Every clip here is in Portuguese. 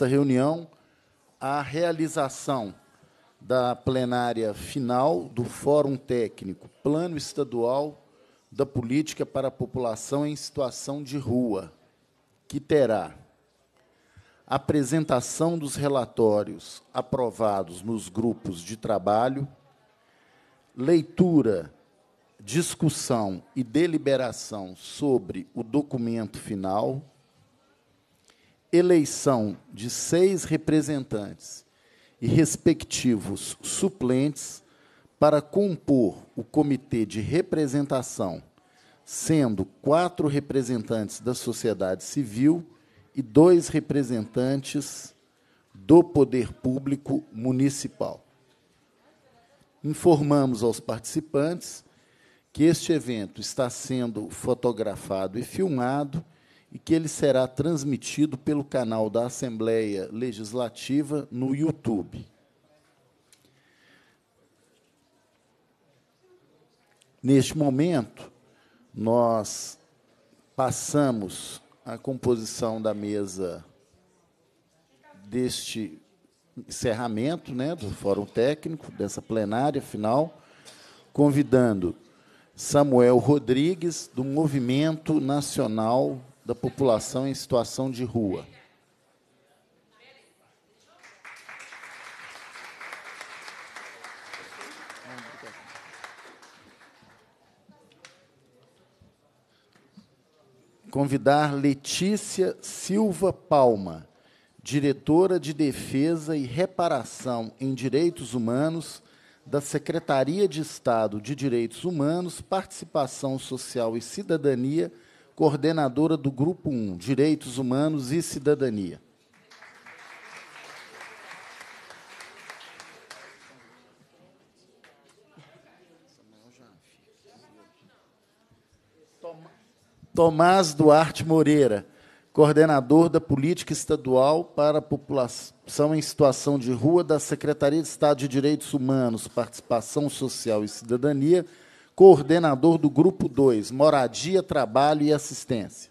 esta reunião a realização da plenária final do Fórum Técnico Plano Estadual da Política para a População em Situação de Rua, que terá apresentação dos relatórios aprovados nos grupos de trabalho, leitura, discussão e deliberação sobre o documento final eleição de seis representantes e respectivos suplentes para compor o comitê de representação, sendo quatro representantes da sociedade civil e dois representantes do poder público municipal. Informamos aos participantes que este evento está sendo fotografado e filmado e que ele será transmitido pelo canal da Assembleia Legislativa no YouTube. Neste momento, nós passamos a composição da mesa deste encerramento né, do Fórum Técnico, dessa plenária final, convidando Samuel Rodrigues, do Movimento Nacional da população em situação de rua. Convidar Letícia Silva Palma, diretora de Defesa e Reparação em Direitos Humanos da Secretaria de Estado de Direitos Humanos, Participação Social e Cidadania coordenadora do Grupo 1, Direitos Humanos e Cidadania. Tomás Duarte Moreira, coordenador da Política Estadual para a População em Situação de Rua da Secretaria de Estado de Direitos Humanos, Participação Social e Cidadania, coordenador do Grupo 2, Moradia, Trabalho e Assistência.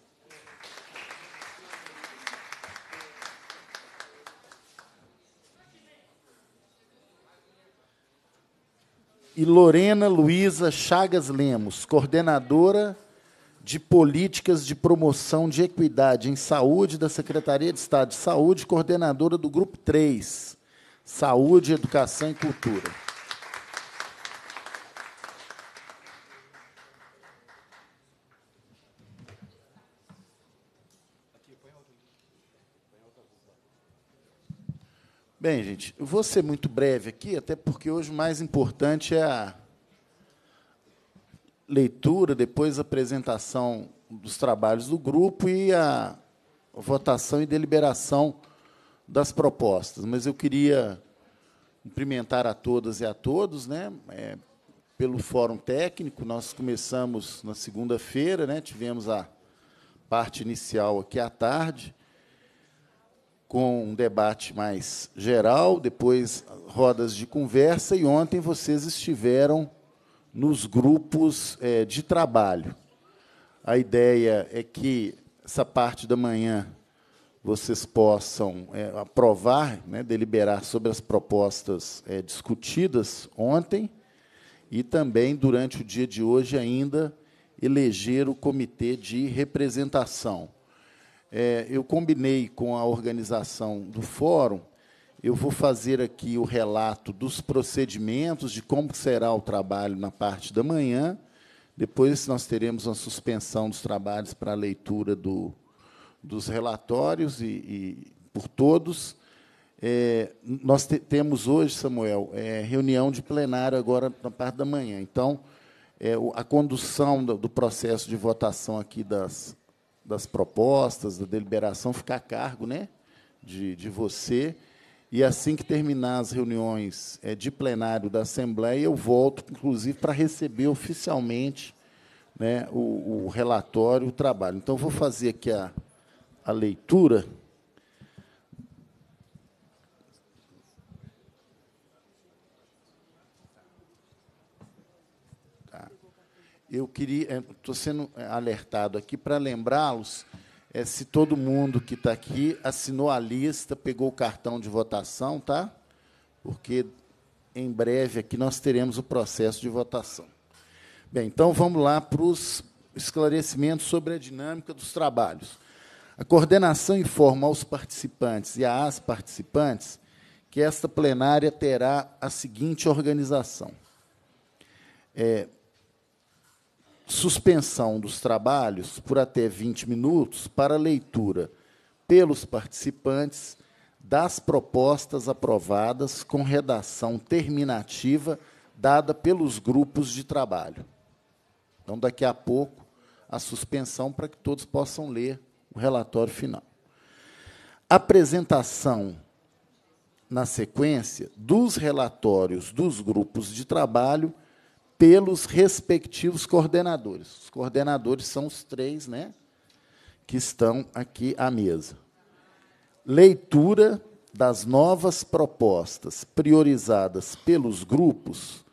E Lorena Luísa Chagas Lemos, coordenadora de Políticas de Promoção de Equidade em Saúde da Secretaria de Estado de Saúde, coordenadora do Grupo 3, Saúde, Educação e Cultura. Bem, gente, eu vou ser muito breve aqui, até porque hoje o mais importante é a leitura, depois a apresentação dos trabalhos do grupo e a votação e deliberação das propostas. Mas eu queria cumprimentar a todas e a todos, né? É, pelo Fórum Técnico, nós começamos na segunda-feira, né? tivemos a parte inicial aqui à tarde, com um debate mais geral, depois rodas de conversa, e ontem vocês estiveram nos grupos é, de trabalho. A ideia é que essa parte da manhã vocês possam é, aprovar, né, deliberar sobre as propostas é, discutidas ontem e também, durante o dia de hoje ainda, eleger o comitê de representação é, eu combinei com a organização do fórum, eu vou fazer aqui o relato dos procedimentos, de como será o trabalho na parte da manhã. Depois nós teremos uma suspensão dos trabalhos para a leitura do, dos relatórios e, e por todos. É, nós te, temos hoje, Samuel, é, reunião de plenário agora na parte da manhã. Então, é, a condução do, do processo de votação aqui das, das propostas, da deliberação, ficar a cargo né, de, de você. E assim que terminar as reuniões é, de plenário da Assembleia, eu volto, inclusive, para receber oficialmente né, o, o relatório, o trabalho. Então, vou fazer aqui a, a leitura. eu queria, estou é, sendo é, alertado aqui para lembrá-los é, se todo mundo que está aqui assinou a lista, pegou o cartão de votação, tá? Porque em breve aqui nós teremos o processo de votação. Bem, então vamos lá para os esclarecimentos sobre a dinâmica dos trabalhos. A coordenação informa aos participantes e às participantes que esta plenária terá a seguinte organização. É, suspensão dos trabalhos por até 20 minutos para leitura pelos participantes das propostas aprovadas com redação terminativa dada pelos grupos de trabalho. Então, daqui a pouco, a suspensão para que todos possam ler o relatório final. Apresentação, na sequência, dos relatórios dos grupos de trabalho pelos respectivos coordenadores. Os coordenadores são os três né, que estão aqui à mesa. Leitura das novas propostas priorizadas pelos grupos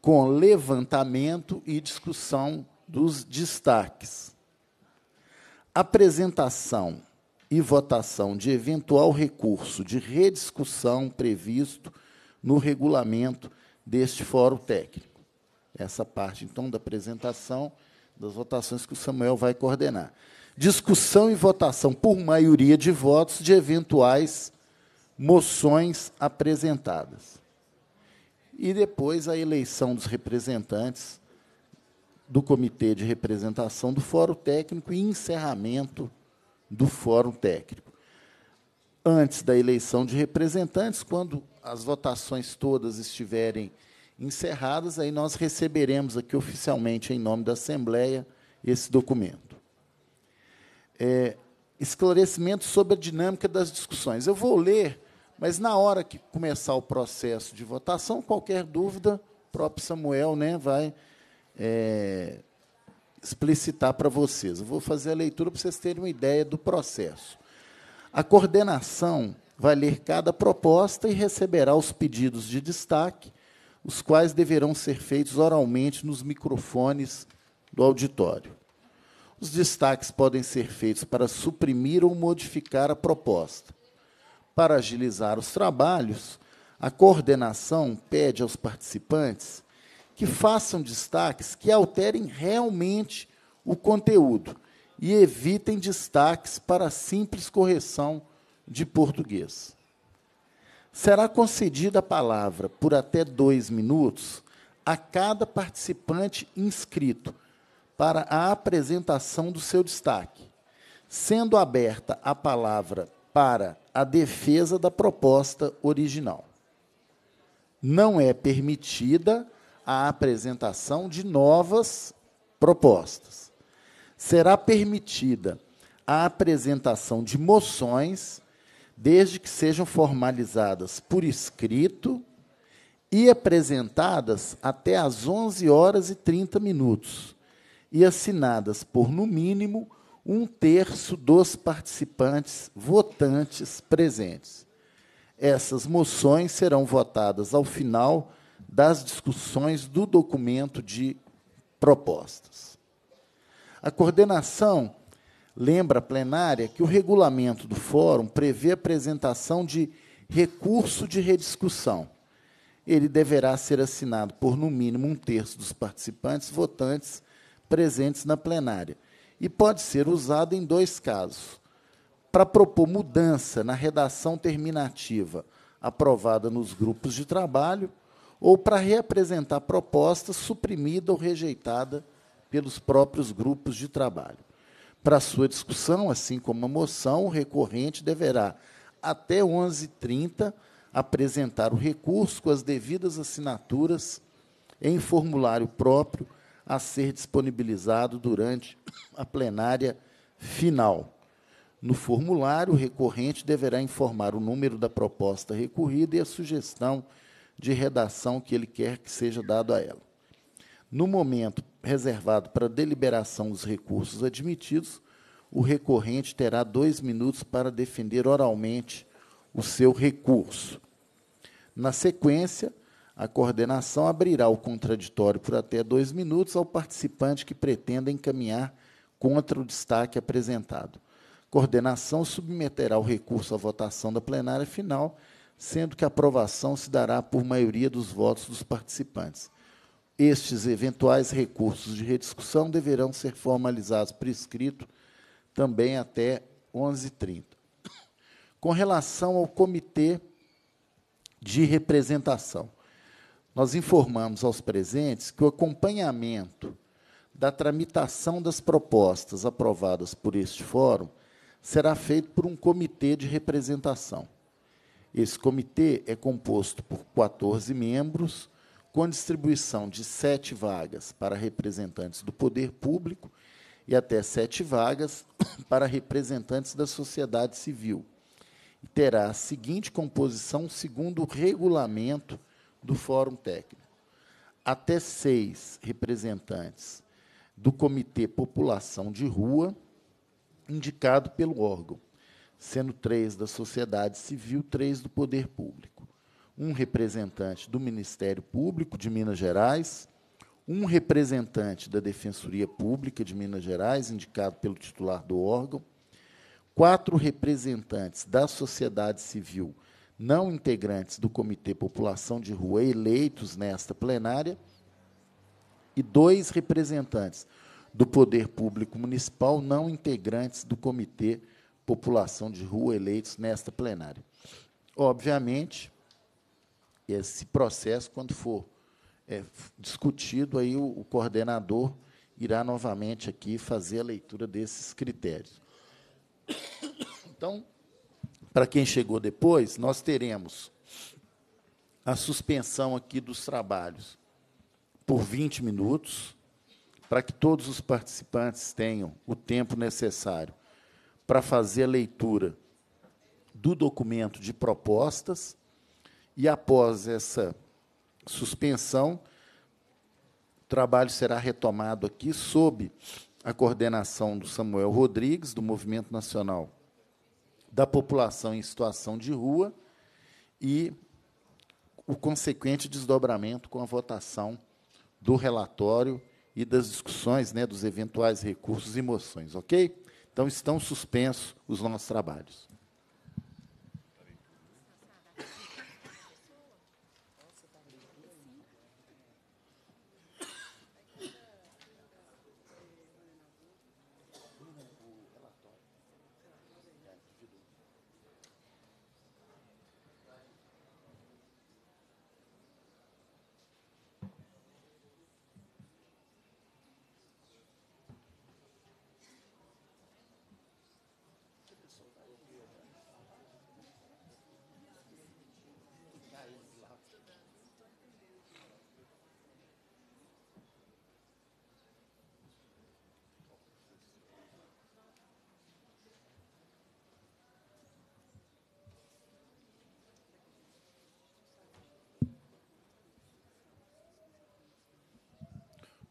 com levantamento e discussão dos destaques. Apresentação e votação de eventual recurso de rediscussão previsto no regulamento deste fórum técnico essa parte, então, da apresentação das votações que o Samuel vai coordenar. Discussão e votação por maioria de votos de eventuais moções apresentadas. E depois a eleição dos representantes do Comitê de Representação do Fórum Técnico e encerramento do Fórum Técnico. Antes da eleição de representantes, quando as votações todas estiverem encerradas, aí nós receberemos aqui oficialmente, em nome da Assembleia, esse documento. É, esclarecimento sobre a dinâmica das discussões. Eu vou ler, mas na hora que começar o processo de votação, qualquer dúvida, o próprio Samuel né, vai é, explicitar para vocês. Eu vou fazer a leitura para vocês terem uma ideia do processo. A coordenação vai ler cada proposta e receberá os pedidos de destaque os quais deverão ser feitos oralmente nos microfones do auditório. Os destaques podem ser feitos para suprimir ou modificar a proposta. Para agilizar os trabalhos, a coordenação pede aos participantes que façam destaques que alterem realmente o conteúdo e evitem destaques para simples correção de português. Será concedida a palavra por até dois minutos a cada participante inscrito para a apresentação do seu destaque, sendo aberta a palavra para a defesa da proposta original. Não é permitida a apresentação de novas propostas. Será permitida a apresentação de moções desde que sejam formalizadas por escrito e apresentadas até às 11 horas e 30 minutos e assinadas por, no mínimo, um terço dos participantes votantes presentes. Essas moções serão votadas ao final das discussões do documento de propostas. A coordenação lembra a plenária que o regulamento do fórum prevê a apresentação de recurso de rediscussão. Ele deverá ser assinado por, no mínimo, um terço dos participantes votantes presentes na plenária e pode ser usado em dois casos. Para propor mudança na redação terminativa aprovada nos grupos de trabalho ou para reapresentar proposta suprimida ou rejeitada pelos próprios grupos de trabalho. Para sua discussão, assim como a moção, o recorrente deverá, até 11h30, apresentar o recurso com as devidas assinaturas em formulário próprio a ser disponibilizado durante a plenária final. No formulário, o recorrente deverá informar o número da proposta recorrida e a sugestão de redação que ele quer que seja dado a ela. No momento reservado para deliberação dos recursos admitidos, o recorrente terá dois minutos para defender oralmente o seu recurso. Na sequência, a coordenação abrirá o contraditório por até dois minutos ao participante que pretenda encaminhar contra o destaque apresentado. A coordenação submeterá o recurso à votação da plenária final, sendo que a aprovação se dará por maioria dos votos dos participantes. Estes eventuais recursos de rediscussão deverão ser formalizados por escrito também até 11h30. Com relação ao comitê de representação, nós informamos aos presentes que o acompanhamento da tramitação das propostas aprovadas por este fórum será feito por um comitê de representação. Esse comitê é composto por 14 membros, com distribuição de sete vagas para representantes do poder público e até sete vagas para representantes da sociedade civil. E terá a seguinte composição segundo o regulamento do Fórum Técnico: até seis representantes do Comitê População de Rua, indicado pelo órgão, sendo três da sociedade civil, três do poder público um representante do Ministério Público de Minas Gerais, um representante da Defensoria Pública de Minas Gerais, indicado pelo titular do órgão, quatro representantes da sociedade civil não integrantes do Comitê População de Rua eleitos nesta plenária e dois representantes do Poder Público Municipal não integrantes do Comitê População de Rua eleitos nesta plenária. Obviamente, esse processo, quando for é, discutido, aí o, o coordenador irá novamente aqui fazer a leitura desses critérios. Então, para quem chegou depois, nós teremos a suspensão aqui dos trabalhos por 20 minutos, para que todos os participantes tenham o tempo necessário para fazer a leitura do documento de propostas e após essa suspensão, o trabalho será retomado aqui sob a coordenação do Samuel Rodrigues, do Movimento Nacional da População em Situação de Rua, e o consequente desdobramento com a votação do relatório e das discussões né, dos eventuais recursos e moções, ok? Então, estão suspensos os nossos trabalhos.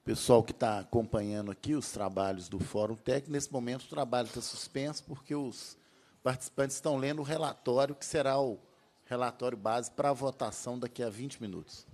pessoal que está acompanhando aqui os trabalhos do Fórum Tec, nesse momento o trabalho está suspenso porque os participantes estão lendo o relatório, que será o relatório base para a votação daqui a 20 minutos.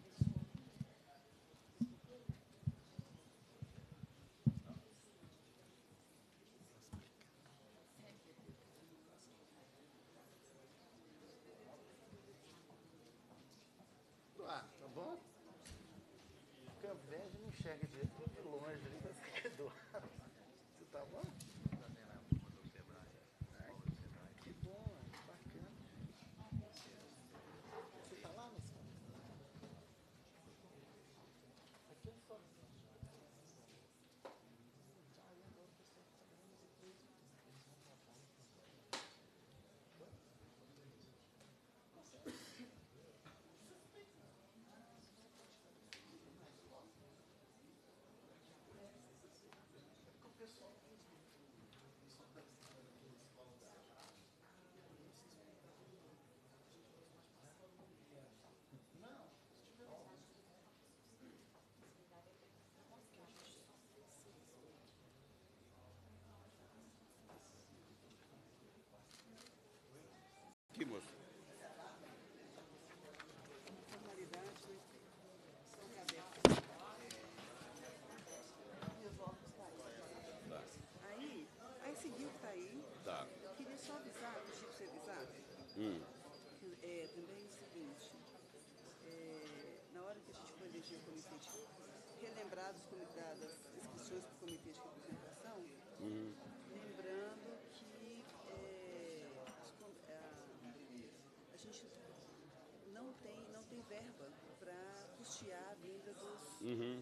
Uhum.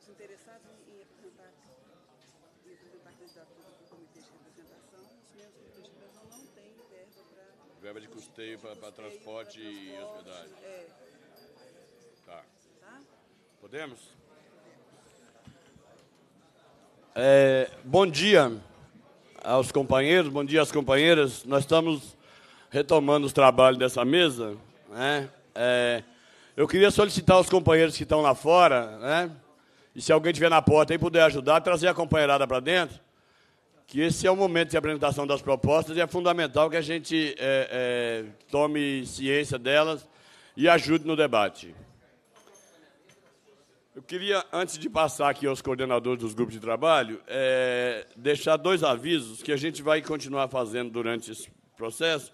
Os interessados em representar dentro do partido da do comitê de representação, os membros do comitê de não têm verba para. Verba de custeio para transporte, e hospedagem. É. Tá. tá. Podemos? É, bom dia aos companheiros, bom dia às companheiras. Nós estamos retomando os trabalhos dessa mesa. Né? É, eu queria solicitar aos companheiros que estão lá fora, né? E se alguém estiver na porta e puder ajudar, trazer a companheirada para dentro, que esse é o momento de apresentação das propostas e é fundamental que a gente é, é, tome ciência delas e ajude no debate. Eu queria, antes de passar aqui aos coordenadores dos grupos de trabalho, é, deixar dois avisos que a gente vai continuar fazendo durante esse processo,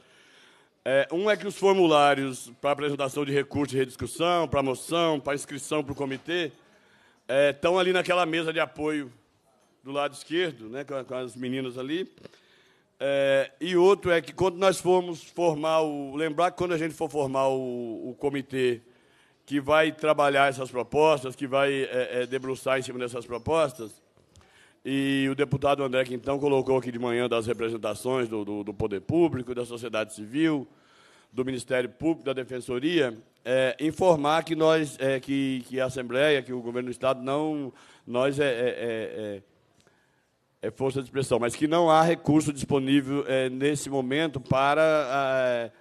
é, um é que os formulários para apresentação de recurso de rediscussão, para moção, para inscrição para o comitê, estão é, ali naquela mesa de apoio do lado esquerdo, né, com, com as meninas ali. É, e outro é que quando nós formos formar o. Lembrar que quando a gente for formar o, o comitê que vai trabalhar essas propostas, que vai é, é, debruçar em cima dessas propostas, e o deputado André Quintão colocou aqui de manhã das representações do, do, do Poder Público, da sociedade civil, do Ministério Público, da Defensoria, é, informar que nós, é, que, que a Assembleia, que o Governo do Estado não, nós é, é, é, é, é força de expressão, mas que não há recurso disponível nesse momento para,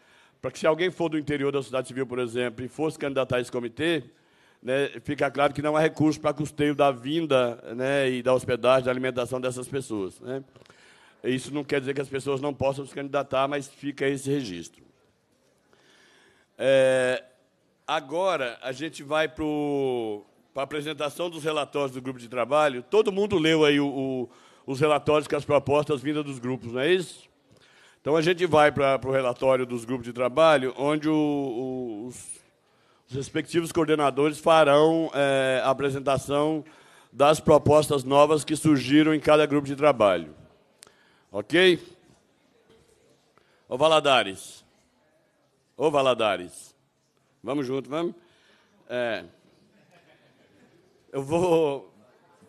para que se alguém for do interior da sociedade civil, por exemplo, e fosse candidatar a esse comitê, né, fica claro que não há recurso para custeio da vinda né, e da hospedagem, da alimentação dessas pessoas. Né? Isso não quer dizer que as pessoas não possam se candidatar, mas fica esse registro. É, agora a gente vai para a apresentação dos relatórios do grupo de trabalho. Todo mundo leu aí o, o, os relatórios com as propostas vindas dos grupos, não é isso? Então a gente vai para o relatório dos grupos de trabalho, onde o, os os respectivos coordenadores farão é, a apresentação das propostas novas que surgiram em cada grupo de trabalho. Ok? Ô Valadares. Ô Valadares. Vamos junto, vamos? É. Eu vou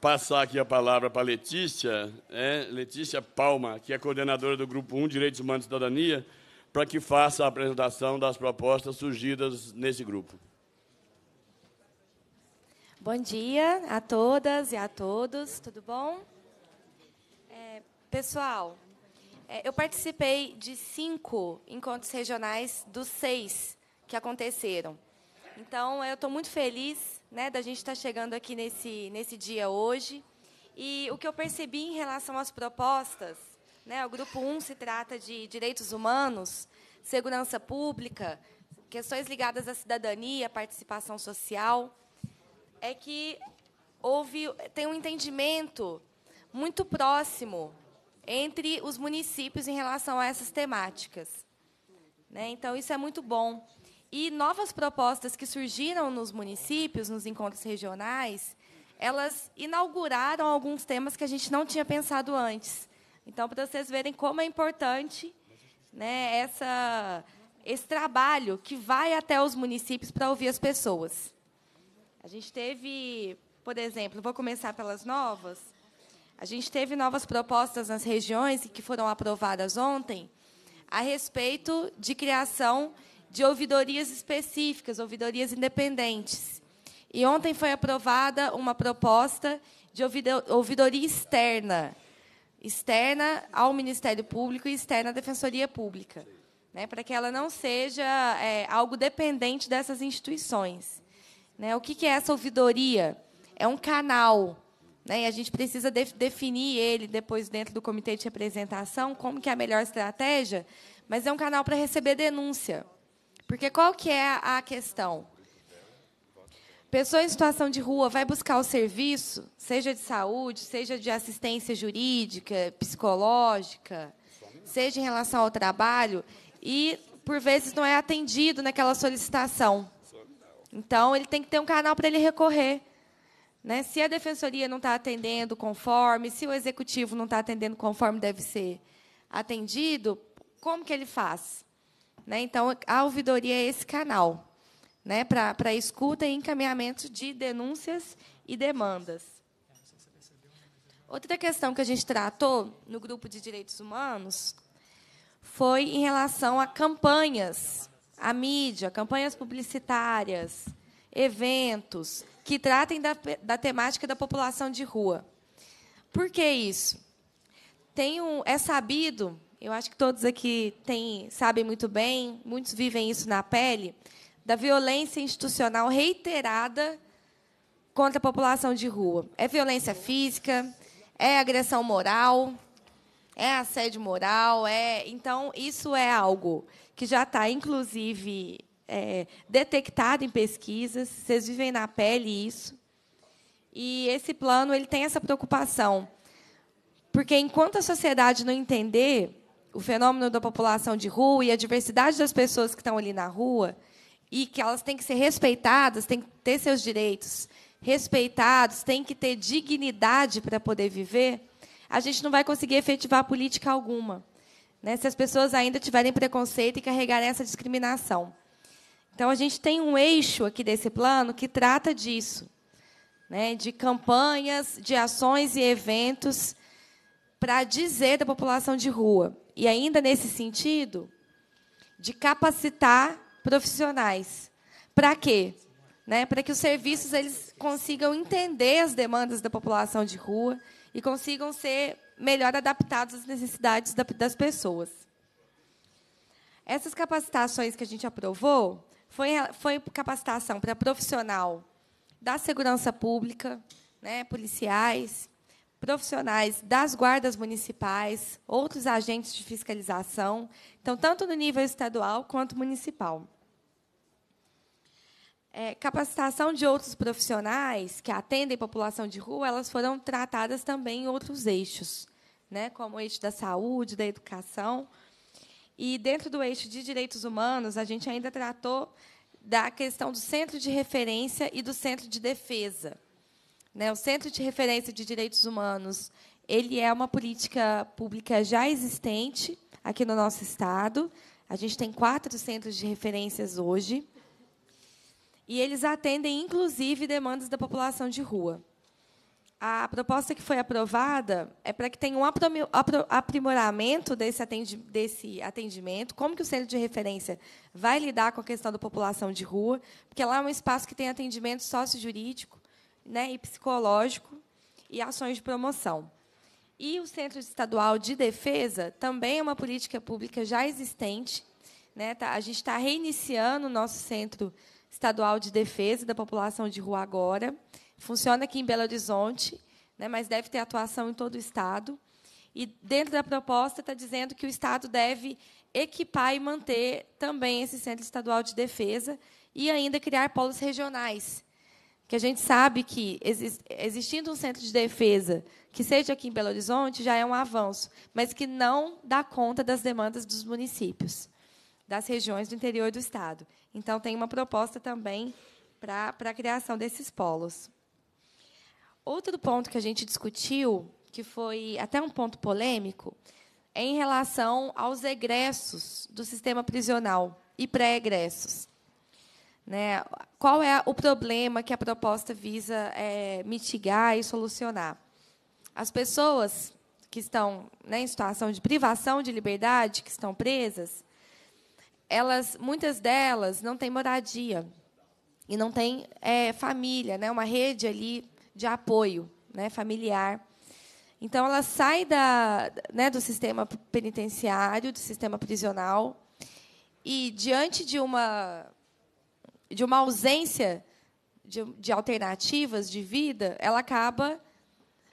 passar aqui a palavra para a Letícia, é, Letícia Palma, que é coordenadora do Grupo 1 Direitos Humanos e Cidadania, para que faça a apresentação das propostas surgidas nesse grupo. Bom dia a todas e a todos, tudo bom? É, pessoal, é, eu participei de cinco encontros regionais dos seis que aconteceram. Então, eu estou muito feliz né, da gente estar tá chegando aqui nesse, nesse dia hoje. E o que eu percebi em relação às propostas, né, o grupo 1 um se trata de direitos humanos, segurança pública, questões ligadas à cidadania, participação social é que houve tem um entendimento muito próximo entre os municípios em relação a essas temáticas. Né? Então, isso é muito bom. E novas propostas que surgiram nos municípios, nos encontros regionais, elas inauguraram alguns temas que a gente não tinha pensado antes. Então, para vocês verem como é importante né, essa, esse trabalho que vai até os municípios para ouvir as pessoas. A gente teve, por exemplo, vou começar pelas novas. A gente teve novas propostas nas regiões que foram aprovadas ontem a respeito de criação de ouvidorias específicas, ouvidorias independentes. E ontem foi aprovada uma proposta de ouvidoria externa, externa ao Ministério Público e externa à Defensoria Pública, né, para que ela não seja é, algo dependente dessas instituições. Né? O que, é essa ouvidoria? É um canal. Né? E a gente precisa de definir ele depois dentro do comitê de representação, como que é a melhor estratégia, mas é um canal para receber denúncia. Porque qual que é a questão? Pessoa em situação de rua vai buscar o serviço, seja de saúde, seja de assistência jurídica, psicológica, seja em relação ao trabalho, e por vezes não é atendido naquela solicitação. Então, ele tem que ter um canal para ele recorrer. Né? Se a defensoria não está atendendo conforme, se o executivo não está atendendo conforme deve ser atendido, como que ele faz? Né? Então, a ouvidoria é esse canal né? para escuta e encaminhamento de denúncias e demandas. Outra questão que a gente tratou no grupo de direitos humanos foi em relação a campanhas a mídia, campanhas publicitárias, eventos que tratem da, da temática da população de rua. Por que isso? Tem um, é sabido, eu acho que todos aqui têm, sabem muito bem, muitos vivem isso na pele, da violência institucional reiterada contra a população de rua. É violência física, é agressão moral, é assédio moral, é então isso é algo que já está, inclusive, é, detectado em pesquisas. Vocês vivem na pele isso. E esse plano ele tem essa preocupação. Porque enquanto a sociedade não entender o fenômeno da população de rua e a diversidade das pessoas que estão ali na rua, e que elas têm que ser respeitadas, têm que ter seus direitos respeitados, têm que ter dignidade para poder viver, a gente não vai conseguir efetivar política alguma né, se as pessoas ainda tiverem preconceito e carregarem essa discriminação. Então, a gente tem um eixo aqui desse plano que trata disso, né, de campanhas, de ações e eventos para dizer da população de rua. E ainda nesse sentido, de capacitar profissionais. Para quê? Né, para que os serviços eles consigam entender as demandas da população de rua e consigam ser melhor adaptados às necessidades das pessoas. Essas capacitações que a gente aprovou foi, foi capacitação para profissional da segurança pública, né, policiais, profissionais das guardas municipais, outros agentes de fiscalização, então tanto no nível estadual quanto municipal é, capacitação de outros profissionais que atendem população de rua, elas foram tratadas também em outros eixos, né, como o eixo da saúde, da educação. E, dentro do eixo de direitos humanos, a gente ainda tratou da questão do centro de referência e do centro de defesa. Né, o centro de referência de direitos humanos ele é uma política pública já existente aqui no nosso Estado. A gente tem quatro centros de referências hoje e eles atendem, inclusive, demandas da população de rua. A proposta que foi aprovada é para que tenha um aprimoramento desse atendimento, como que o centro de referência vai lidar com a questão da população de rua, porque lá é um espaço que tem atendimento sociojurídico né, e psicológico e ações de promoção. E o Centro Estadual de Defesa também é uma política pública já existente. Né, tá, a gente está reiniciando o nosso centro de Estadual de Defesa da População de Rua Agora. Funciona aqui em Belo Horizonte, né, mas deve ter atuação em todo o Estado. E, dentro da proposta, está dizendo que o Estado deve equipar e manter também esse Centro Estadual de Defesa e ainda criar polos regionais. Que a gente sabe que, existindo um centro de defesa que seja aqui em Belo Horizonte, já é um avanço, mas que não dá conta das demandas dos municípios das regiões do interior do estado. Então, tem uma proposta também para, a criação desses polos. Outro ponto que a gente discutiu, que foi até um ponto polêmico, é em relação aos egressos do sistema prisional e pré-egressos. Né? Qual é o problema que a proposta visa é, mitigar e solucionar? As pessoas que estão né, em situação de privação de liberdade, que estão presas, elas, muitas delas não têm moradia e não têm é, família, né? Uma rede ali de apoio, né? Familiar. Então ela sai da, né, do sistema penitenciário, do sistema prisional e diante de uma de uma ausência de, de alternativas de vida, ela acaba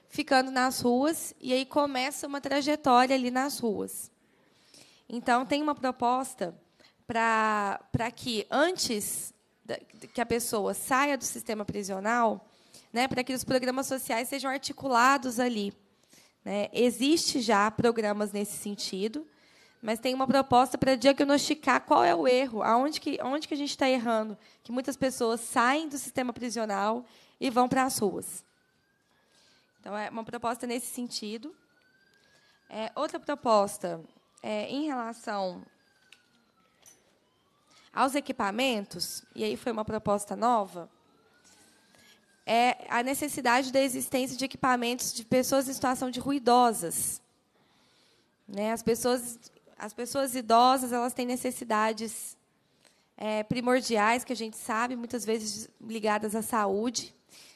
ficando nas ruas e aí começa uma trajetória ali nas ruas. Então tem uma proposta para que antes que a pessoa saia do sistema prisional, né, para que os programas sociais sejam articulados ali. Né? Existe já programas nesse sentido, mas tem uma proposta para diagnosticar qual é o erro, aonde que, onde que a gente está errando, que muitas pessoas saem do sistema prisional e vão para as ruas. Então, é uma proposta nesse sentido. É, outra proposta, é, em relação aos equipamentos, e aí foi uma proposta nova, é a necessidade da existência de equipamentos de pessoas em situação de ruidosas. Né? As, pessoas, as pessoas idosas elas têm necessidades é, primordiais, que a gente sabe, muitas vezes ligadas à saúde.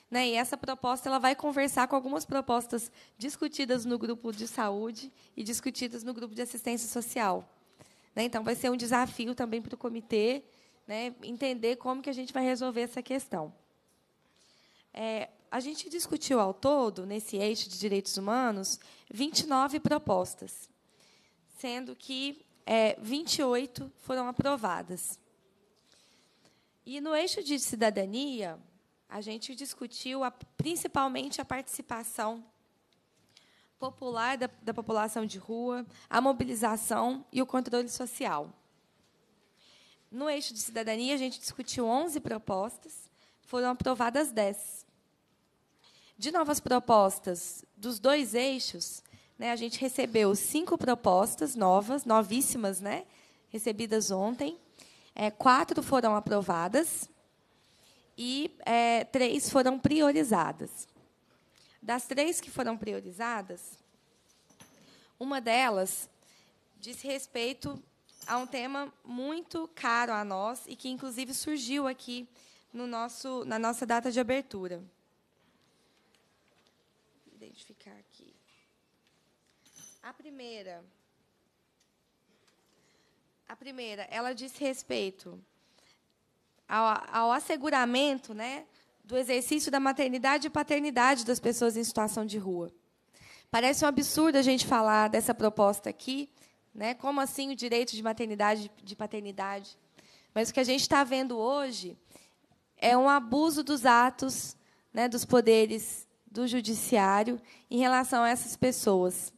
Né? E essa proposta ela vai conversar com algumas propostas discutidas no grupo de saúde e discutidas no grupo de assistência social. Né? Então, vai ser um desafio também para o comitê né? entender como que a gente vai resolver essa questão. É, a gente discutiu ao todo, nesse eixo de direitos humanos, 29 propostas, sendo que é, 28 foram aprovadas. E no eixo de cidadania, a gente discutiu a, principalmente a participação popular da, da população de rua, a mobilização e o controle social. No eixo de cidadania, a gente discutiu 11 propostas, foram aprovadas 10. De novas propostas dos dois eixos, né, a gente recebeu cinco propostas novas, novíssimas, né, recebidas ontem. É, quatro foram aprovadas e é, três foram priorizadas. Das três que foram priorizadas, uma delas diz respeito a um tema muito caro a nós e que, inclusive, surgiu aqui no nosso, na nossa data de abertura. Vou identificar aqui. A primeira. A primeira, ela diz respeito ao, ao asseguramento né, do exercício da maternidade e paternidade das pessoas em situação de rua. Parece um absurdo a gente falar dessa proposta aqui, né? Como assim o direito de maternidade de paternidade? Mas o que a gente está vendo hoje é um abuso dos atos, né, dos poderes do judiciário em relação a essas pessoas.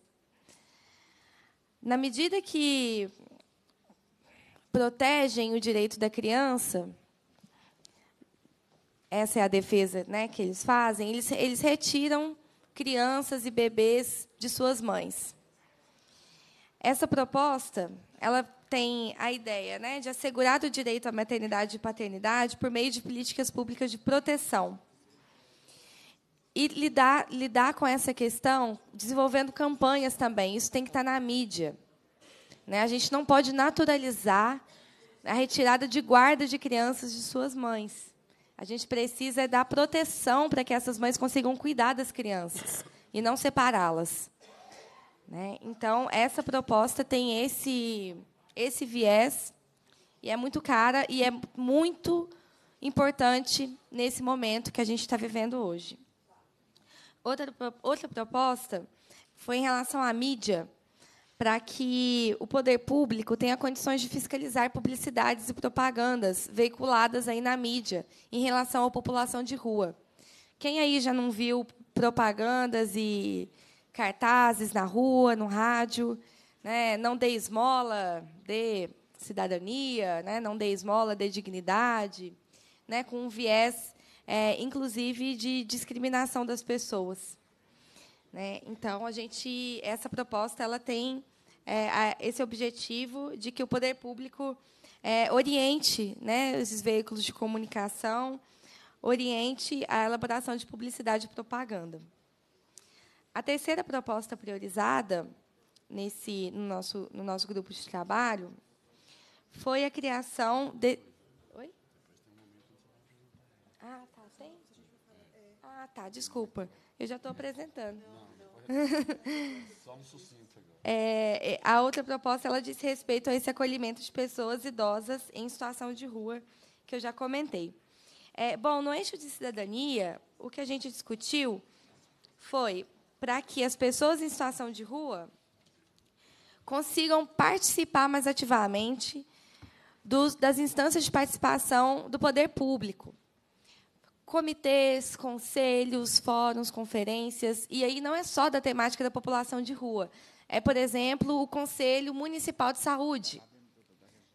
Na medida que protegem o direito da criança, essa é a defesa né, que eles fazem, eles, eles retiram crianças e bebês de suas mães. Essa proposta ela tem a ideia né, de assegurar o direito à maternidade e paternidade por meio de políticas públicas de proteção. E lidar, lidar com essa questão desenvolvendo campanhas também. Isso tem que estar na mídia. Né? A gente não pode naturalizar a retirada de guarda de crianças de suas mães. A gente precisa é dar proteção para que essas mães consigam cuidar das crianças e não separá-las. Né? Então, essa proposta tem esse, esse viés e é muito cara e é muito importante nesse momento que a gente está vivendo hoje. Outra, outra proposta foi em relação à mídia para que o poder público tenha condições de fiscalizar publicidades e propagandas veiculadas aí na mídia em relação à população de rua. Quem aí já não viu propagandas e cartazes na rua, no rádio, né? Não dê esmola, dê cidadania, né? Não dê esmola, dê dignidade, né? Com um viés, é, inclusive, de discriminação das pessoas. Né? Então, a gente, essa proposta ela tem é, a, esse objetivo de que o poder público é, oriente né, esses veículos de comunicação, oriente a elaboração de publicidade e propaganda. A terceira proposta priorizada nesse, no, nosso, no nosso grupo de trabalho foi a criação de. Oi? Ah, tá, tem? Ah, tá, desculpa. Eu já estou apresentando. Só sucinto agora. É, é, a outra proposta ela diz respeito a esse acolhimento de pessoas idosas em situação de rua, que eu já comentei. É, bom, no eixo de cidadania, o que a gente discutiu foi para que as pessoas em situação de rua consigam participar mais ativamente dos, das instâncias de participação do poder público comitês, conselhos, fóruns, conferências, e aí não é só da temática da população de rua. É, por exemplo, o Conselho Municipal de Saúde.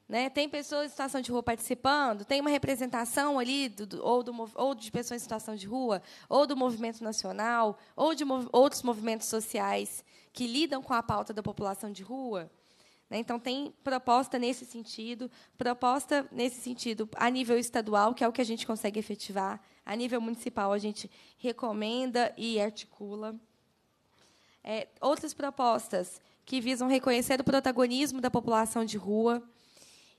Né? Tem pessoas em situação de rua participando, tem uma representação ali, do, ou, do, ou de pessoas em situação de rua, ou do movimento nacional, ou de mov outros movimentos sociais que lidam com a pauta da população de rua. Né? Então, tem proposta nesse sentido, proposta nesse sentido a nível estadual, que é o que a gente consegue efetivar, a nível municipal, a gente recomenda e articula. É, outras propostas que visam reconhecer o protagonismo da população de rua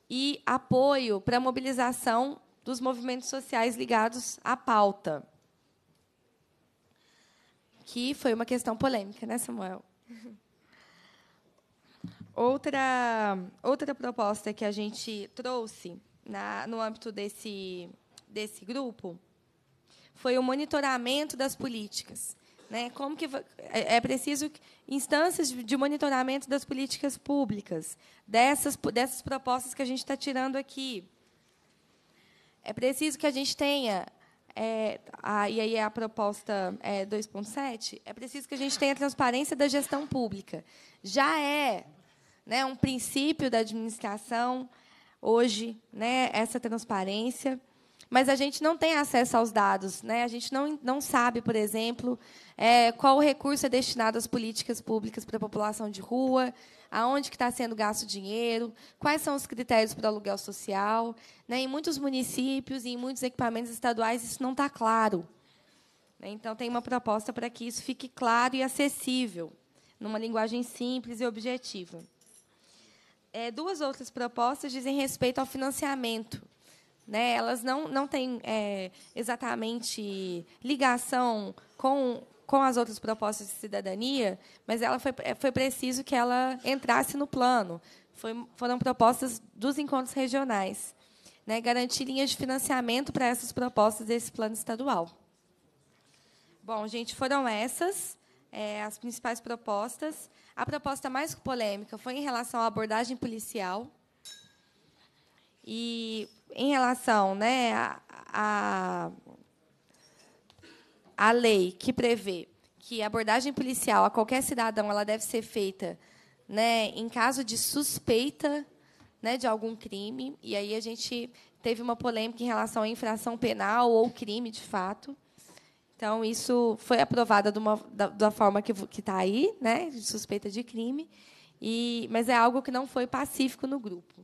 e apoio para a mobilização dos movimentos sociais ligados à pauta, que foi uma questão polêmica, né, Samuel? Outra, outra proposta que a gente trouxe na, no âmbito desse, desse grupo foi o monitoramento das políticas. Né? Como que é, é preciso instâncias de monitoramento das políticas públicas, dessas, dessas propostas que a gente está tirando aqui. É preciso que a gente tenha é, a, e aí é a proposta é, 2.7, é preciso que a gente tenha transparência da gestão pública. Já é né, um princípio da administração hoje né, essa transparência mas a gente não tem acesso aos dados. Né? A gente não, não sabe, por exemplo, é, qual recurso é destinado às políticas públicas para a população de rua, aonde que está sendo gasto dinheiro, quais são os critérios para o aluguel social. Né? Em muitos municípios e em muitos equipamentos estaduais isso não está claro. Né? Então, tem uma proposta para que isso fique claro e acessível, numa linguagem simples e objetiva. É, duas outras propostas dizem respeito ao financiamento. Né? Elas não, não têm é, exatamente ligação com, com as outras propostas de cidadania, mas ela foi, é, foi preciso que ela entrasse no plano. Foi, foram propostas dos encontros regionais. Né? Garantir linhas de financiamento para essas propostas desse plano estadual. Bom, gente, foram essas é, as principais propostas. A proposta mais polêmica foi em relação à abordagem policial. E em relação né, lei que prevê que a abordagem policial a qualquer cidadão ela deve ser feita né, em caso de suspeita né, de algum crime, e aí a gente teve uma polêmica em relação à infração penal ou crime de fato. Então, isso foi aprovado de uma, da, da forma que está aí, né, de suspeita de crime, e, mas é algo que não foi pacífico no grupo.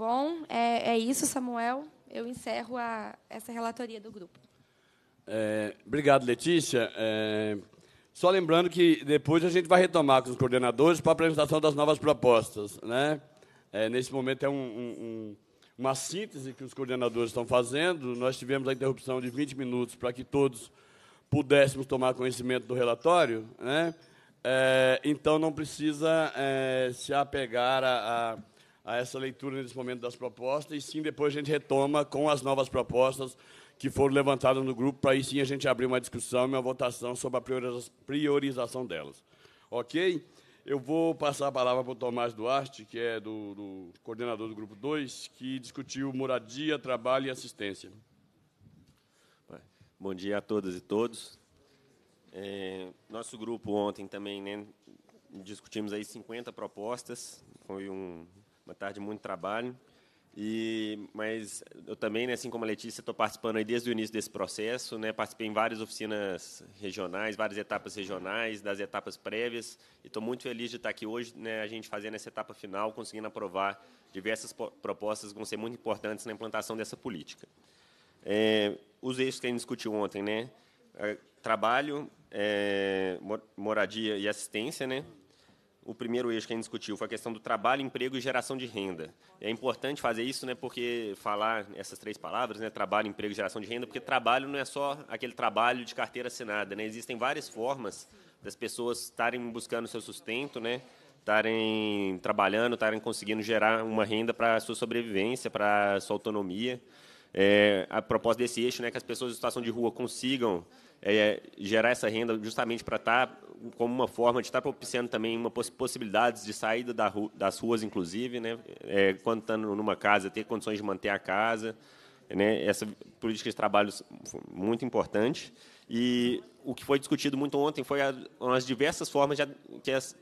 Bom, é, é isso, Samuel. Eu encerro a, essa relatoria do grupo. É, obrigado, Letícia. É, só lembrando que depois a gente vai retomar com os coordenadores para a apresentação das novas propostas. Né? É, nesse momento é um, um, uma síntese que os coordenadores estão fazendo. Nós tivemos a interrupção de 20 minutos para que todos pudéssemos tomar conhecimento do relatório. Né? É, então, não precisa é, se apegar a, a a essa leitura nesse momento das propostas, e sim depois a gente retoma com as novas propostas que foram levantadas no grupo, para aí sim a gente abrir uma discussão e uma votação sobre a priorização delas. Ok? Eu vou passar a palavra para o Tomás Duarte, que é do, do coordenador do grupo 2, que discutiu moradia, trabalho e assistência. Bom dia a todas e todos. É, nosso grupo ontem também né, discutimos aí 50 propostas. Foi um, uma tarde muito trabalho. E, mas eu também, né, assim como a Letícia, estou participando aí desde o início desse processo. Né, participei em várias oficinas regionais, várias etapas regionais, das etapas prévias. E estou muito feliz de estar aqui hoje, né, a gente fazendo essa etapa final, conseguindo aprovar diversas propostas que vão ser muito importantes na implantação dessa política. É, os eixos que a gente discutiu ontem, né, é, trabalho, é, moradia e assistência, né, o primeiro eixo que a gente discutiu foi a questão do trabalho, emprego e geração de renda. É importante fazer isso, né, porque falar essas três palavras, né, trabalho, emprego e geração de renda, porque trabalho não é só aquele trabalho de carteira assinada, né? Existem várias formas das pessoas estarem buscando seu sustento, né? Estarem trabalhando, estarem conseguindo gerar uma renda para a sua sobrevivência, para a sua autonomia. É, a proposta desse eixo né, que as pessoas em situação de rua consigam é, é, gerar essa renda justamente para estar tá como uma forma de estar tá propiciando também uma poss possibilidades de saída da ru das ruas, inclusive, né? É, quando estando tá numa casa, ter condições de manter a casa. Né? Essa política de trabalho muito importante. E o que foi discutido muito ontem foi a, as diversas formas de, que as,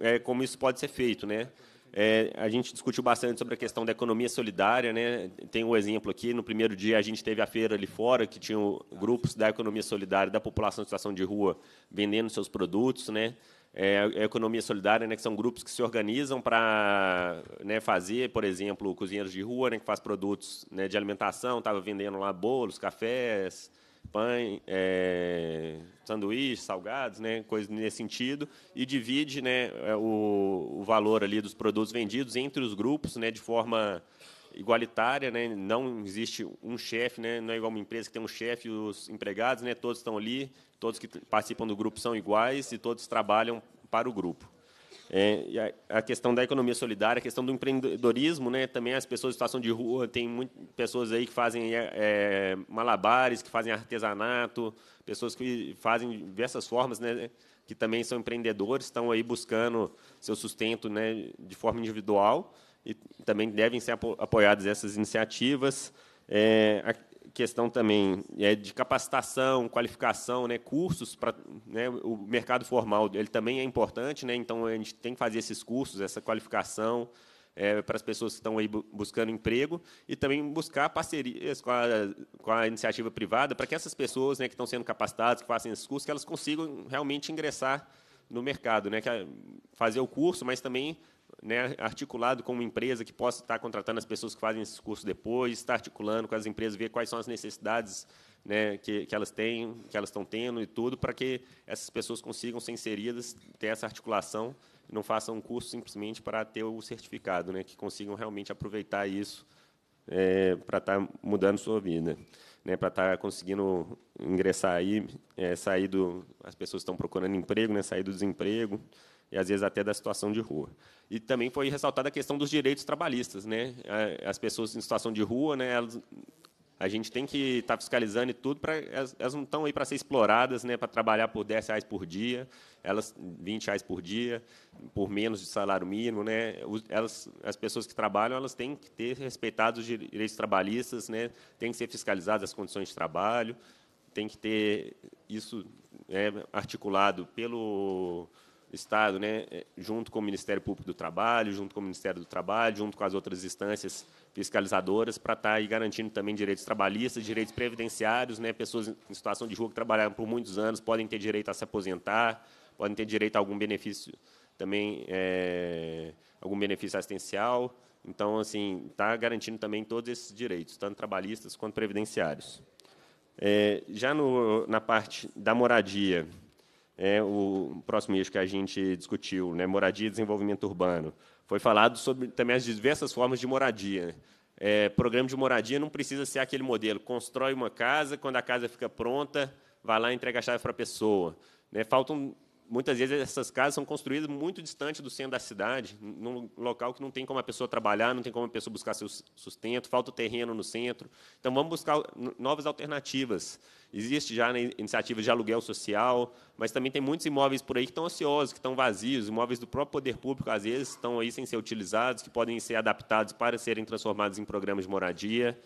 é, como isso pode ser feito. Né? É, a gente discutiu bastante sobre a questão da economia solidária. Né? Tem um exemplo aqui. No primeiro dia, a gente teve a feira ali fora, que tinham grupos da economia solidária, da população em situação de rua, vendendo seus produtos. Né? É, a economia solidária, né, que são grupos que se organizam para né, fazer, por exemplo, cozinheiros de rua, né, que faz produtos né, de alimentação, estava vendendo lá bolos, cafés, pães, é, sanduíches, salgados, né, coisas nesse sentido, e divide né, é, o, o, valor ali dos produtos vendidos entre os grupos né, de forma igualitária, né, não existe um chefe, né, não é igual uma empresa que tem um chefe e os empregados, né, todos estão ali, todos que participam do grupo são iguais e todos trabalham para o grupo. É, a questão da economia solidária, a questão do empreendedorismo, né? Também as pessoas em situação de rua, tem muitas pessoas aí que fazem é, é, malabares, que fazem artesanato, pessoas que fazem diversas formas, né? Que também são empreendedores, estão aí buscando seu sustento, né? De forma individual e também devem ser apo apoiadas essas iniciativas. É, questão também é, de capacitação, qualificação, né, cursos para né, o mercado formal ele também é importante, né, então a gente tem que fazer esses cursos, essa qualificação é, para as pessoas que estão aí buscando emprego e também buscar parcerias com a, com a iniciativa privada para que essas pessoas né, que estão sendo capacitadas, que fazem esses cursos, que elas consigam realmente ingressar no mercado, né, que fazer o curso, mas também né, articulado com uma empresa que possa estar contratando as pessoas que fazem esse curso depois, estar articulando com as empresas, ver quais são as necessidades né, que, que elas têm, que elas estão tendo e tudo, para que essas pessoas consigam ser inseridas, ter essa articulação, não façam um curso simplesmente para ter o certificado, né, que consigam realmente aproveitar isso é, para estar mudando sua vida, né, para estar conseguindo ingressar aí, é, sair do, as pessoas estão procurando emprego, né, sair do desemprego, e às vezes até da situação de rua. E também foi ressaltada a questão dos direitos trabalhistas, né? As pessoas em situação de rua, né? Elas, a gente tem que estar tá fiscalizando e tudo para elas, elas, não estão aí para ser exploradas, né? Para trabalhar por 10 reais por dia, elas 20 reais por dia, por menos de salário mínimo, né? Elas, as pessoas que trabalham, elas têm que ter respeitado os direitos trabalhistas, né? Tem que ser fiscalizadas as condições de trabalho, tem que ter isso é, articulado pelo Estado, né, eh, junto com o Ministério Público do Trabalho, junto com o Ministério do Trabalho, junto com as outras instâncias fiscalizadoras, para estar tá aí garantindo também direitos trabalhistas, direitos previdenciários, né, pessoas em situação de rua que trabalharam por muitos anos podem ter direito a se aposentar, podem ter direito a algum benefício também, é, algum benefício assistencial. Então, assim, está garantindo também todos esses direitos, tanto trabalhistas quanto previdenciários. É, já no, na parte da moradia, é, o próximo eixo que a gente discutiu, né, moradia e desenvolvimento urbano, foi falado sobre também as diversas formas de moradia. É, programa de moradia não precisa ser aquele modelo, constrói uma casa, quando a casa fica pronta, vai lá e entrega a chave para a pessoa. Né, faltam muitas vezes essas casas são construídas muito distante do centro da cidade, num local que não tem como a pessoa trabalhar, não tem como a pessoa buscar seu sustento, falta terreno no centro. Então vamos buscar novas alternativas. Existe já né, iniciativa de aluguel social, mas também tem muitos imóveis por aí que estão ociosos, que estão vazios, imóveis do próprio poder público às vezes estão aí sem ser utilizados, que podem ser adaptados para serem transformados em programas de moradia.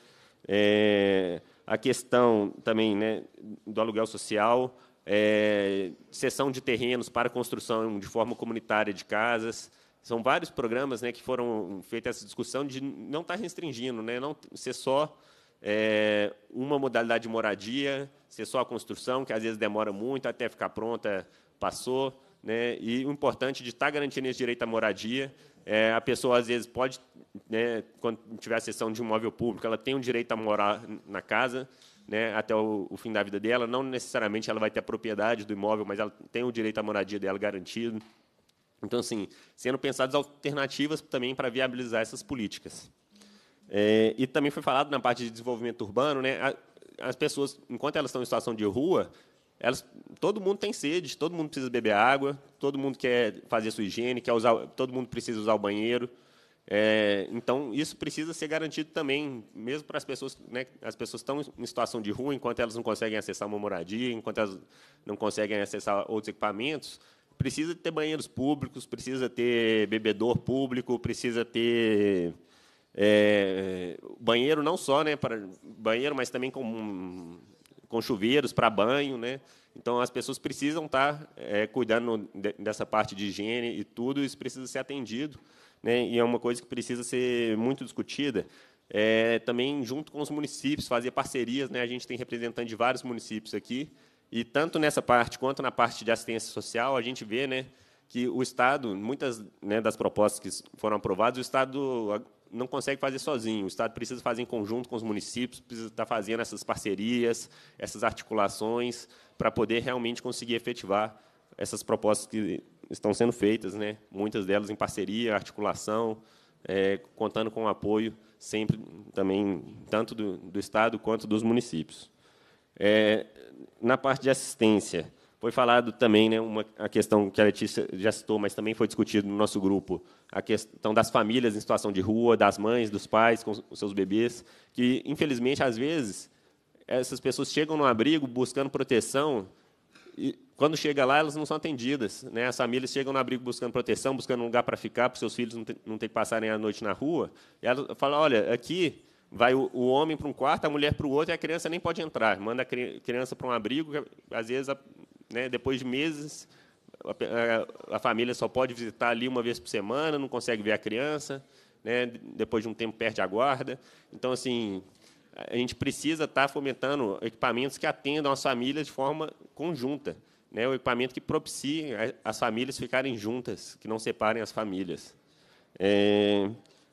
É, a questão também né, do aluguel social, é, cessão de terrenos para construção de forma comunitária de casas. São vários programas né, que foram feita essa discussão de não estar tá restringindo, né, não ser só é, uma modalidade de moradia, ser só a construção, que às vezes demora muito até ficar pronta, passou. Né, e o importante de estar tá garantindo esse direito à moradia, é, a pessoa às vezes pode, né, quando tiver a sessão de imóvel público, ela tem o direito a morar na casa, né, até o, o, fim da vida dela. Não necessariamente ela vai ter a propriedade do imóvel, mas ela tem o direito à moradia dela garantido. Então, assim, sendo pensadas alternativas também para viabilizar essas políticas. É, e também foi falado na parte de desenvolvimento urbano, né, as pessoas, enquanto elas estão em situação de rua, elas, todo mundo tem sede, todo mundo precisa beber água, todo mundo quer fazer sua higiene, quer usar, todo mundo precisa usar o banheiro. É, então, isso precisa ser garantido também, mesmo para as pessoas. Né, as pessoas estão em situação de rua, enquanto elas não conseguem acessar uma moradia, enquanto elas não conseguem acessar outros equipamentos, precisa ter banheiros públicos, precisa ter bebedor público, precisa ter é, banheiro não só né, para banheiro, mas também com, com chuveiros para banho. Né? Então, as pessoas precisam estar tá, é, cuidando dessa parte de higiene e tudo, isso precisa ser atendido né, e é uma coisa que precisa ser muito discutida. É, também junto com os municípios, fazer parcerias. Né, a gente tem representante de vários municípios aqui, e tanto nessa parte quanto na parte de assistência social, a gente vê né, que o Estado, muitas né, das propostas que foram aprovadas, o Estado não consegue fazer sozinho. O Estado precisa fazer em conjunto com os municípios, precisa estar fazendo essas parcerias, essas articulações, para poder realmente conseguir efetivar essas propostas que estão sendo feitas, né? muitas delas em parceria, articulação, é, contando com o apoio sempre também tanto do, do Estado quanto dos municípios. É, na parte de assistência, foi falado também né, uma, a questão que a Letícia já citou, mas também foi discutido no nosso grupo, a questão das famílias em situação de rua, das mães, dos pais com os seus bebês, que, infelizmente, às vezes, essas pessoas chegam no abrigo buscando proteção e quando chega lá, elas não são atendidas. Né? As famílias chegam no abrigo buscando proteção, buscando um lugar para ficar, para os seus filhos não, ter, não ter que passarem a noite na rua. E elas falam, olha, aqui vai o, o homem para um quarto, a mulher para o outro, e a criança nem pode entrar. Manda a criança para um abrigo, que, às vezes, a, né, depois de meses, a, a, a, família só pode visitar ali uma vez por semana, não consegue ver a criança, né, depois de um tempo perde a guarda. Então, assim, a gente precisa estar tá fomentando equipamentos que atendam as famílias de forma conjunta. Né, o equipamento que propicie as famílias ficarem juntas, que não separem as famílias. É,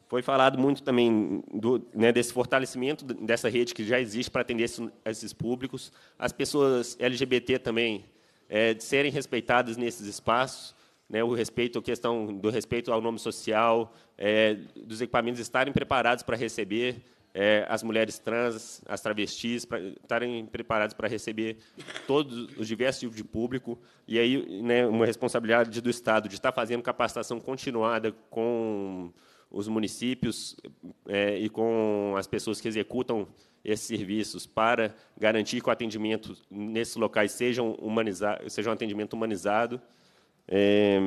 foi falado muito também do, né, desse fortalecimento dessa rede que já existe para atender esses, esses públicos, as pessoas LGBT também é, de serem respeitadas nesses espaços, né, o respeito, a questão do respeito ao nome social, é, dos equipamentos estarem preparados para receber, é, as mulheres trans, as travestis, para estarem preparadas para receber todos os diversos tipos de público. E aí, né, uma responsabilidade do Estado de estar tá fazendo capacitação continuada com os municípios é, e com as pessoas que executam esses serviços para garantir que o atendimento nesses locais seja, humanizado, seja um atendimento humanizado. É,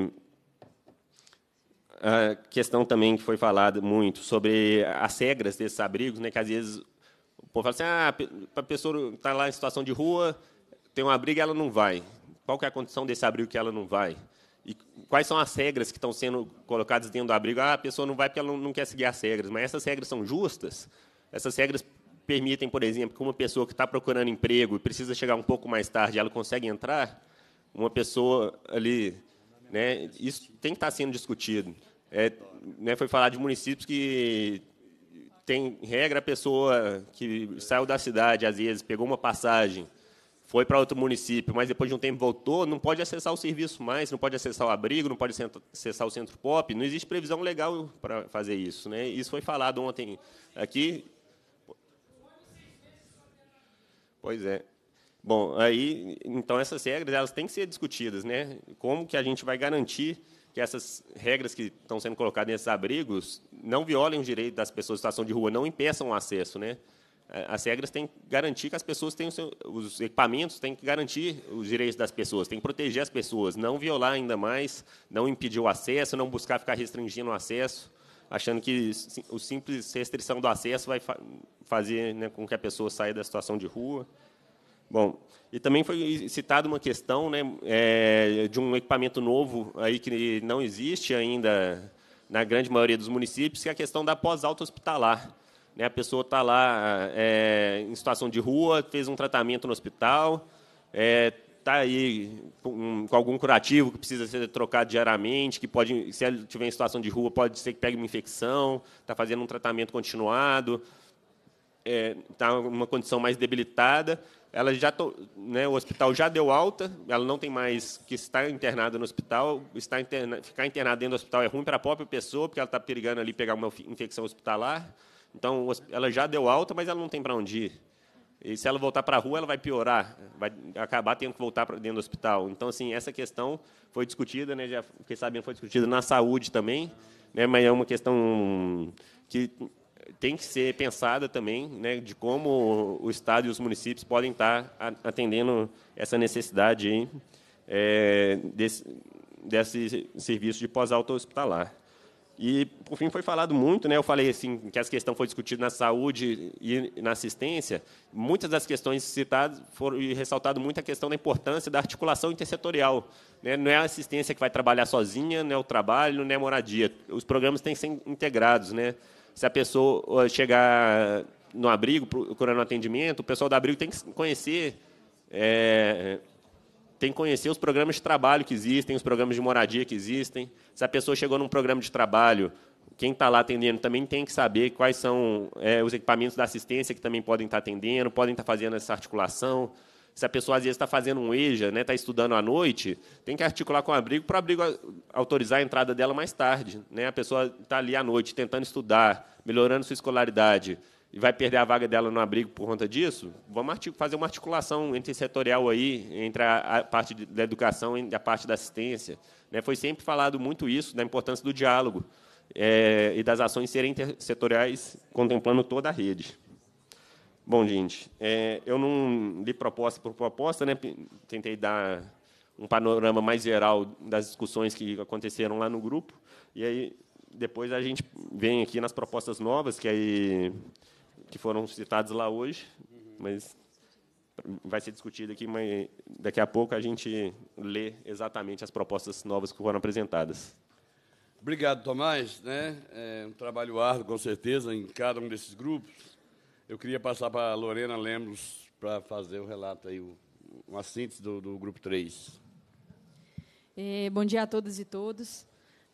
a questão também que foi falada muito sobre as regras desses abrigos, né, que às vezes o povo fala assim, ah, a pessoa está lá em situação de rua, tem um abrigo e ela não vai. Qual que é a condição desse abrigo que ela não vai? E quais são as regras que estão sendo colocadas dentro do abrigo? Ah, a pessoa não vai porque ela não quer seguir as regras. Mas essas regras são justas? Essas regras permitem, por exemplo, que uma pessoa que está procurando emprego e precisa chegar um pouco mais tarde, ela consegue entrar? Uma pessoa ali... Né, isso tem que estar tá sendo discutido. É, né, foi falar de municípios que tem regra a pessoa que saiu da cidade, às vezes, pegou uma passagem, foi para outro município, mas depois de um tempo voltou, não pode acessar o serviço mais, não pode acessar o abrigo, não pode acessar o centro pop, não existe previsão legal para fazer isso. Né? Isso foi falado ontem aqui. Pois é. Bom, aí, então essas regras elas têm que ser discutidas, né? Como que a gente vai garantir que essas regras que estão sendo colocadas nesses abrigos não violem o direito das pessoas em situação de rua, não impeçam o acesso, né? É, as regras têm que garantir que as pessoas tenham seu, os equipamentos, têm que garantir os direitos das pessoas, têm que proteger as pessoas, não violar ainda mais, não impedir o acesso, não buscar ficar restringindo o acesso, achando que o simples restrição do acesso vai fa fazer né, com que a pessoa saia da situação de rua. Bom, e também foi citada uma questão né, é, de um equipamento novo aí que não existe ainda na grande maioria dos municípios, que é a questão da pós-alta hospitalar. Né, a pessoa está lá é, em situação de rua, fez um tratamento no hospital, está é, tá aí com, com, algum curativo que precisa ser trocado diariamente, que pode, se ela estiver em situação de rua, pode ser que pegue uma infecção, está fazendo um tratamento continuado, está é, em tá uma condição mais debilitada ela já né, o hospital já deu alta, ela não tem mais que estar internada no hospital, está interna, ficar internada dentro do hospital é ruim para a própria pessoa, porque ela está perigando ali pegar uma infecção hospitalar. Então, ela já deu alta, mas ela não tem para onde ir. E se ela voltar para a rua, ela vai piorar, vai acabar tendo que voltar para dentro do hospital. Então, assim, essa questão foi discutida, né, já fiquei sabendo, foi discutida na saúde também, né, mas é uma questão que tem que ser pensada também né, de como o Estado e os municípios podem estar atendendo essa necessidade aí, é, desse, desse, serviço de pós-alto hospitalar. E, por fim, foi falado muito, né, eu falei assim, que essa questão foi discutida na saúde e na assistência, muitas das questões citadas foram e ressaltado muito a questão da importância da articulação intersetorial. Né, não é a assistência que vai trabalhar sozinha, não é o trabalho, não é a moradia. Os programas têm que ser integrados, né? se a pessoa chegar no abrigo procurando atendimento, o pessoal do abrigo tem que conhecer. É, tem que conhecer os programas de trabalho que existem, os programas de moradia que existem. Se a pessoa chegou num programa de trabalho, quem está lá atendendo também tem que saber quais são é, os equipamentos da assistência que também podem estar tá atendendo, podem estar tá fazendo essa articulação. Se a pessoa às vezes está fazendo um EJA, né, está estudando à noite, tem que articular com o abrigo para o abrigo autorizar a entrada dela mais tarde. Né? A pessoa está ali à noite tentando estudar, melhorando sua escolaridade e vai perder a vaga dela no abrigo por conta disso, vamos fazer uma articulação intersetorial aí, entre a, parte da educação e a parte da assistência. Né? Foi sempre falado muito isso, da importância do diálogo eh, e das ações serem intersetoriais, contemplando toda a rede. Bom, gente, é, eu não li proposta por proposta, né? tentei dar um panorama mais geral das discussões que aconteceram lá no grupo, e aí depois a gente vem aqui nas propostas novas que, aí, que foram citadas lá hoje, mas vai ser discutido aqui, mas daqui a pouco a gente lê exatamente as propostas novas que foram apresentadas. Obrigado, Tomás. Né? É um trabalho árduo, com certeza, em cada um desses grupos. Eu queria passar para a Lorena Lemos para fazer o relato aí, uma síntese do, do grupo 3. É, bom dia a todas e todos.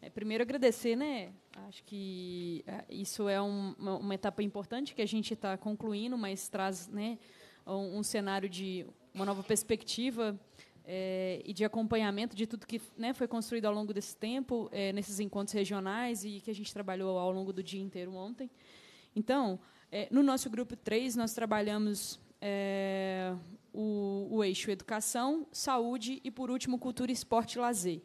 É, primeiro, agradecer, né? Acho que é, isso é um, uma, etapa importante que a gente está concluindo, mas traz né, um, um, cenário de uma nova perspectiva é, e de acompanhamento de tudo que né, foi construído ao longo desse tempo, é, nesses encontros regionais e que a gente trabalhou ao longo do dia inteiro ontem. Então, é, no nosso grupo 3, nós trabalhamos é, o, o, eixo educação, saúde e, por último, cultura, esporte e lazer.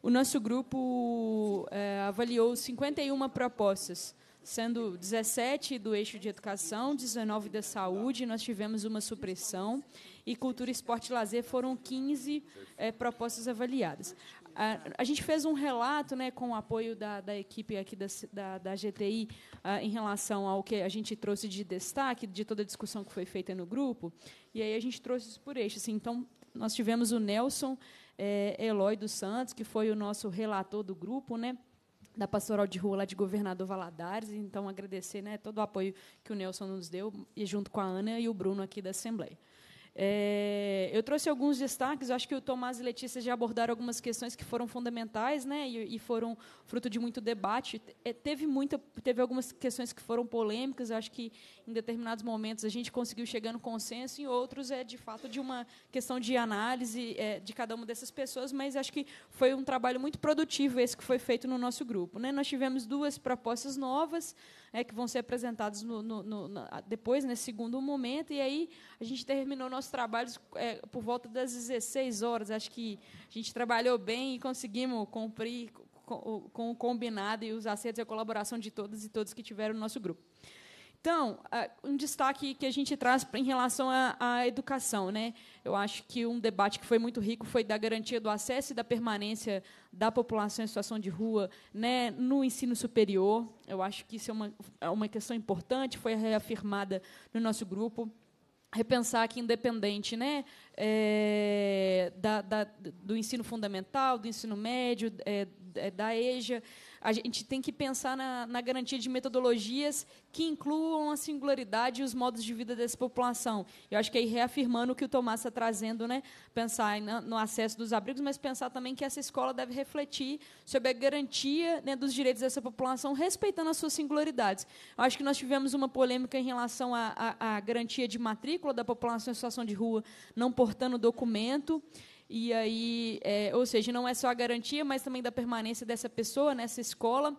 O nosso grupo é, avaliou 51 propostas, sendo 17 do eixo de educação, 19 da saúde, nós tivemos uma supressão, e cultura, esporte e lazer foram 15 é, propostas avaliadas. A, a, gente fez um relato, né, com o apoio da, da equipe aqui da, da, da GTI, uh, ah, em relação ao que a gente trouxe de destaque, de toda a discussão que foi feita no grupo. E aí a gente trouxe isso por eixo. Assim, então, nós tivemos o Nelson é, Eloy dos Santos, que foi o nosso relator do grupo, né? da Pastoral de Rua lá de Governador Valadares, então agradecer né, todo o apoio que o Nelson nos deu, e junto com a Ana e o Bruno aqui da Assembleia. É, eu trouxe alguns destaques, eu acho que o Tomás e Letícia já abordaram algumas questões que foram fundamentais né, e, e foram fruto de muito debate. É, teve, muita, teve algumas questões que foram polêmicas, eu acho que em determinados momentos a gente conseguiu chegar no consenso, em outros é de fato de uma questão de análise é, de cada uma dessas pessoas, mas acho que foi um trabalho muito produtivo esse que foi feito no nosso grupo. Né? Nós tivemos duas propostas novas né, que vão ser apresentados no, no, no, depois, nesse né, segundo momento. E aí a gente terminou nosso trabalho é, por volta das 16 horas. Acho que a gente trabalhou bem e conseguimos cumprir com, com o combinado e os acertos e a colaboração de todas e todos que tiveram no nosso grupo. Então, um destaque que a gente traz em relação à, à, educação. Né? Eu acho que um debate que foi muito rico foi da garantia do acesso e da permanência da população em situação de rua né, no ensino superior. Eu acho que isso é uma, é uma questão importante, foi reafirmada no nosso grupo repensar que independente né é, da, da, do ensino fundamental do ensino médio é, é da EJA a gente tem que pensar na, na garantia de metodologias que incluam a singularidade e os modos de vida dessa população. Eu acho que aí reafirmando o que o Tomás está trazendo, né, pensar no acesso dos abrigos, mas pensar também que essa escola deve refletir sobre a garantia né, dos direitos dessa população, respeitando as suas singularidades. Eu acho que nós tivemos uma polêmica em relação à, à, à garantia de matrícula da população em situação de rua não portando documento. E aí, é, ou seja, não é só a garantia, mas também da permanência dessa pessoa nessa escola.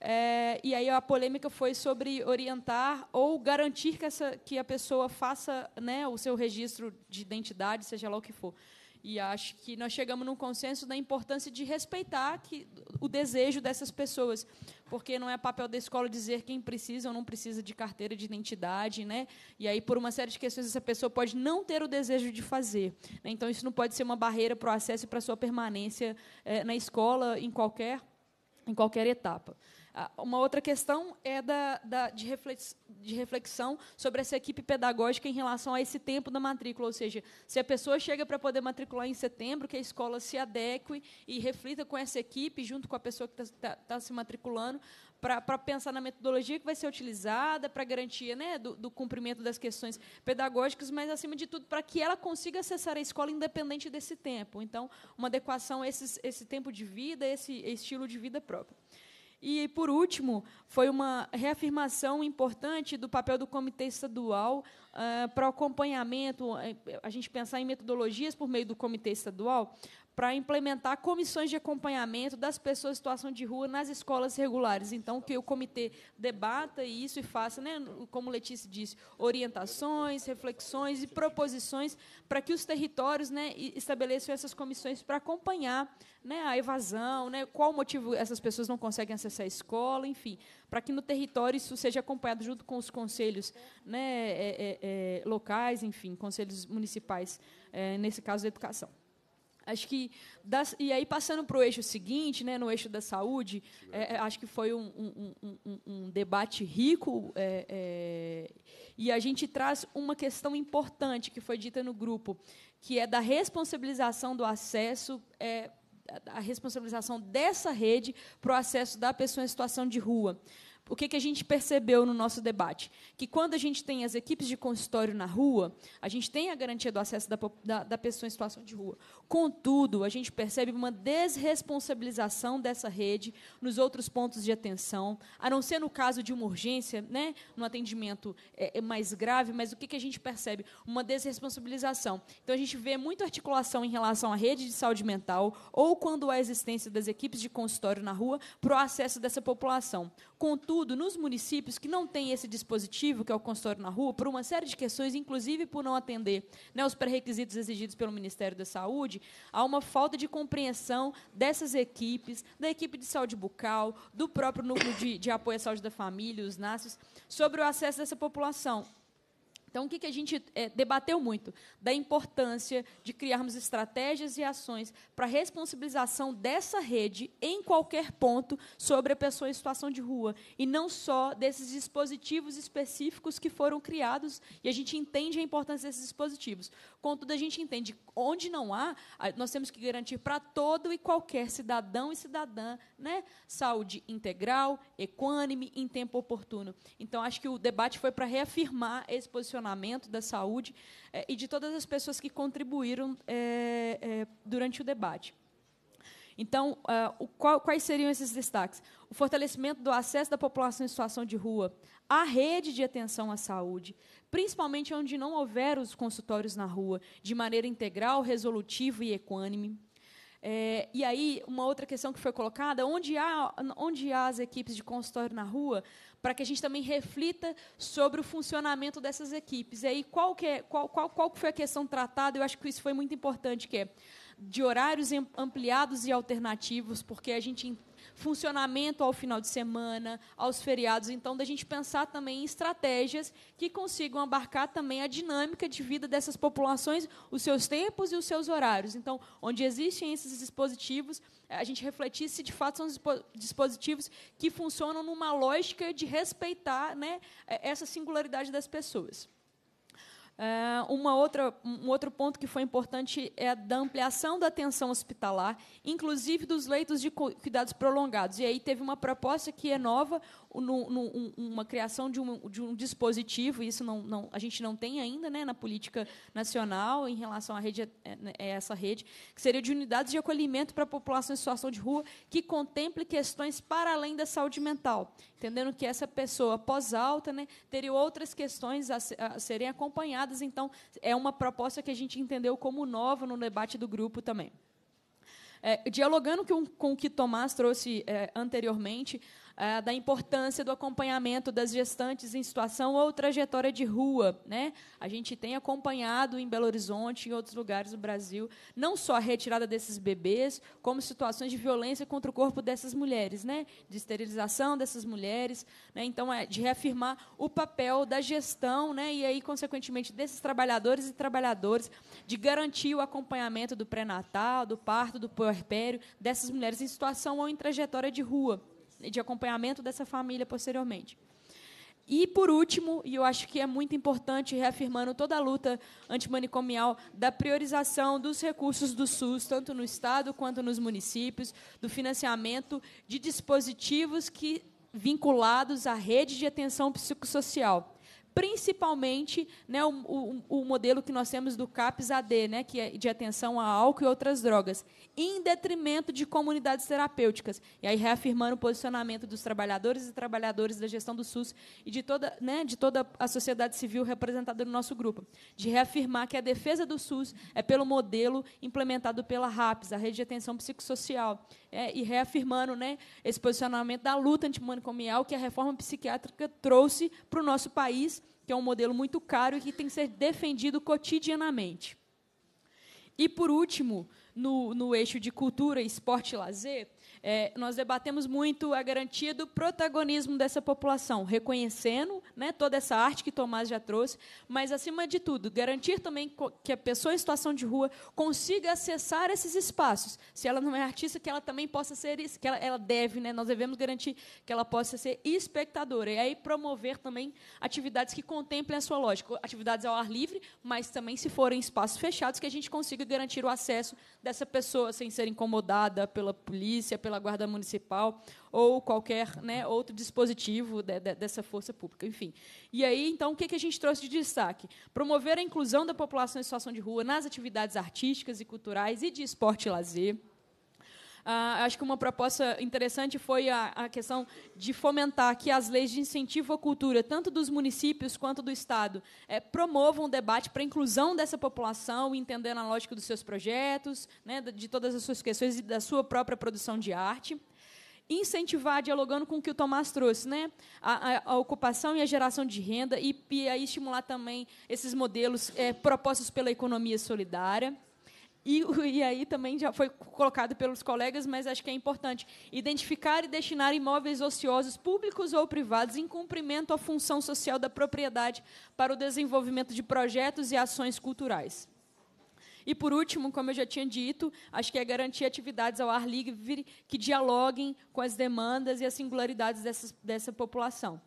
É, e aí a polêmica foi sobre orientar ou garantir que, essa, que a pessoa faça né, o seu registro de identidade, seja lá o que for. E acho que nós chegamos num consenso da importância de respeitar que, o desejo dessas pessoas, porque não é papel da escola dizer quem precisa ou não precisa de carteira de identidade, né? E aí por uma série de questões essa pessoa pode não ter o desejo de fazer. Né? Então isso não pode ser uma barreira para o acesso e para a sua permanência eh, na escola em qualquer em qualquer etapa. Ah, uma outra questão é da, da de, reflex, de, reflexão sobre essa equipe pedagógica em relação a esse tempo da matrícula, ou seja, se a pessoa chega para poder matricular em setembro, que a escola se adeque e reflita com essa equipe, junto com a pessoa que está tá, tá se matriculando, para pensar na metodologia que vai ser utilizada, para garantia né, do, do, cumprimento das questões pedagógicas, mas, acima de tudo, para que ela consiga acessar a escola independente desse tempo. Então, uma adequação a esses, esse tempo de vida, esse estilo de vida próprio. E, por último, foi uma reafirmação importante do papel do Comitê Estadual uh, para o acompanhamento, eh, a gente pensar em metodologias por meio do Comitê Estadual para implementar comissões de acompanhamento das pessoas em situação de rua nas escolas regulares. Então, que o comitê debata isso e faça, né, como Letícia disse, orientações, reflexões e proposições para que os territórios né, estabeleçam essas comissões para acompanhar né, a evasão, né, qual o motivo essas pessoas não conseguem acessar a escola, enfim, para que no território isso seja acompanhado junto com os conselhos né, é, é, é locais, enfim, conselhos municipais, é, nesse caso, da educação. Acho que das, e aí passando para o eixo seguinte, né, no eixo da saúde, é, é acho que foi um, um, um, um debate rico é, é, e a gente traz uma questão importante que foi dita no grupo, que é da responsabilização do acesso é, a responsabilização dessa rede para o acesso da pessoa em situação de rua. O que, que a gente percebeu no nosso debate? Que quando a gente tem as equipes de consultório na rua, a gente tem a garantia do acesso da, da, da pessoa em situação de rua. Contudo, a gente percebe uma desresponsabilização dessa rede nos outros pontos de atenção, a não ser no caso de uma urgência, né, no atendimento é, é, mais grave, mas o que, que a gente percebe? Uma desresponsabilização. Então, a gente vê muita articulação em relação à rede de saúde mental ou quando há a existência das equipes de consultório na rua para o acesso dessa população. Contudo, nos municípios que não têm esse dispositivo, que é o consultório na rua, por uma série de questões, inclusive por não atender né, os pré-requisitos exigidos pelo Ministério da Saúde, saúde, há uma falta de compreensão dessas equipes, da equipe de saúde bucal, do próprio núcleo de, de apoio à saúde da família, os NASES, sobre o acesso dessa população. Então, o que, que a gente é, debateu muito? Da importância de criarmos estratégias e ações para responsabilização dessa rede em qualquer ponto sobre a pessoa em situação de rua, e não só desses dispositivos específicos que foram criados, e a gente entende a importância desses dispositivos. Contudo, a gente entende onde não há, nós temos que garantir para todo e qualquer cidadão e cidadã né, saúde integral, equânime, em tempo oportuno. Então, acho que o debate foi para reafirmar esse posicionamento funcionamento da saúde eh, e de todas as pessoas que contribuíram eh, eh, durante o debate. Então, uh, qual, quais seriam esses destaques? O fortalecimento do acesso da população em situação de rua à rede de atenção à saúde, principalmente onde não houver os consultórios na rua, de maneira integral, resolutiva e equânime. É, e aí, uma outra questão que foi colocada: onde há, onde há as equipes de consultório na rua, para que a gente também reflita sobre o funcionamento dessas equipes. E aí, qual, que é, qual, qual, qual foi a questão tratada? Eu acho que isso foi muito importante, que é de horários ampliados e alternativos, porque a gente funcionamento ao final de semana, aos feriados, então da gente pensar também em estratégias que consigam abarcar também a dinâmica de vida dessas populações, os seus tempos e os seus horários. Então, onde existem esses dispositivos, a gente refletir se de fato são dispositivos que funcionam numa lógica de respeitar né, é, essa singularidade das pessoas. Ah, uma outra, um outro ponto que foi importante é a da ampliação da atenção hospitalar, inclusive dos leitos de cuidados prolongados. E aí teve uma proposta que é nova, no, no, uma criação de um, de um dispositivo, isso não, não, a gente não tem ainda né, na política nacional em relação à rede, é, né, é essa rede, que seria de unidades de acolhimento para a população em situação de rua que contemple questões para além da saúde mental, entendendo que essa pessoa pós-alta né, teria outras questões a, a serem acompanhadas, então é uma proposta que a gente entendeu como nova no debate do grupo também. É, dialogando com, com, o que Tomás trouxe é, anteriormente, ah, da importância do acompanhamento das gestantes em situação ou trajetória de rua. Né? A gente tem acompanhado em Belo Horizonte e em outros lugares do Brasil, não só a retirada desses bebês, como situações de violência contra o corpo dessas mulheres, né? de esterilização dessas mulheres. Né? Então, é de reafirmar o papel da gestão né? e, aí, consequentemente, desses trabalhadores e trabalhadoras, de garantir o acompanhamento do pré-natal, do parto, do puerpério, dessas mulheres em situação ou em trajetória de rua de acompanhamento dessa família posteriormente. E, por último, e eu acho que é muito importante, reafirmando toda a luta antimanicomial, da priorização dos recursos do SUS, tanto no Estado quanto nos municípios, do financiamento de dispositivos que vinculados à rede de atenção psicossocial principalmente né, o, o, o, modelo que nós temos do CAPS-AD, né, que é de atenção a álcool e outras drogas, em detrimento de comunidades terapêuticas. E aí reafirmando o posicionamento dos trabalhadores e trabalhadoras da gestão do SUS e de toda, né, de toda a sociedade civil representada no nosso grupo, de reafirmar que a defesa do SUS é pelo modelo implementado pela RAPS, a Rede de Atenção Psicossocial, é, e reafirmando né, esse posicionamento da luta antimanicomial que a reforma psiquiátrica trouxe para o nosso país, que é um modelo muito caro e que tem que ser defendido cotidianamente. E, por último, no, no eixo de cultura, esporte e lazer, é, nós debatemos muito a garantia do protagonismo dessa população, reconhecendo né, toda essa arte que Tomás já trouxe, mas, acima de tudo, garantir também que a pessoa em situação de rua consiga acessar esses espaços. Se ela não é artista, que ela também possa ser isso, que ela, ela deve, né, nós devemos garantir que ela possa ser espectadora. E aí promover também atividades que contemplem a sua lógica, atividades ao ar livre, mas também, se forem espaços fechados, que a gente consiga garantir o acesso dessa pessoa sem ser incomodada pela polícia, pela pela Guarda Municipal ou qualquer né, outro dispositivo de, de, dessa força pública. Enfim. E aí, então, o que, que a gente trouxe de destaque? Promover a inclusão da população em situação de rua nas atividades artísticas e culturais e de esporte e lazer ah, acho que uma proposta interessante foi a, a, questão de fomentar que as leis de incentivo à cultura, tanto dos municípios quanto do Estado, é, promovam um debate para a inclusão dessa população, entendendo a lógica dos seus projetos, né, de todas as suas questões e da sua própria produção de arte incentivar, dialogando com o que o Tomás trouxe, né? a, a, a ocupação e a geração de renda, e, e aí estimular também esses modelos é, propostos pela economia solidária. E, e aí também já foi colocado pelos colegas, mas acho que é importante identificar e destinar imóveis ociosos, públicos ou privados, em cumprimento à função social da propriedade para o desenvolvimento de projetos e ações culturais. E, por último, como eu já tinha dito, acho que é garantir atividades ao ar livre que dialoguem com as demandas e as singularidades dessas, dessa população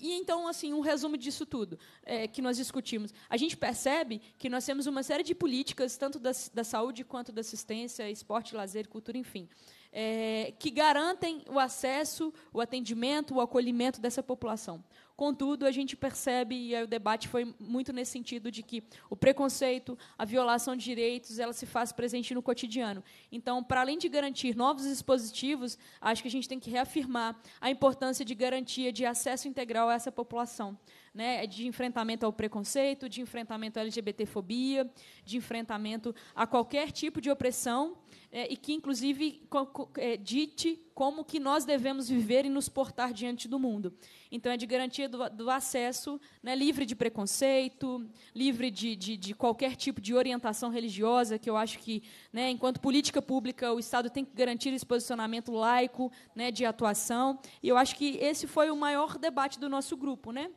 e então, assim, um resumo disso tudo é, que nós discutimos. A gente percebe que nós temos uma série de políticas, tanto da, da saúde quanto da assistência, esporte, lazer, cultura, enfim, é, que garantem o acesso, o atendimento, o acolhimento dessa população. Contudo, a gente percebe, e o debate foi muito nesse sentido, de que o preconceito, a violação de direitos, ela se faz presente no cotidiano. Então, para além de garantir novos dispositivos, acho que a gente tem que reafirmar a importância de garantia de acesso integral a essa população né, é de enfrentamento ao preconceito, de enfrentamento à LGBTfobia, de enfrentamento a qualquer tipo de opressão é, e que, inclusive, é, dite como que nós devemos viver e nos portar diante do mundo. Então, é de garantia do, do acesso né, livre de preconceito, livre de, de, de, qualquer tipo de orientação religiosa, que eu acho que, né, enquanto política pública, o Estado tem que garantir esse posicionamento laico né, de atuação. E eu acho que esse foi o maior debate do nosso grupo. Né?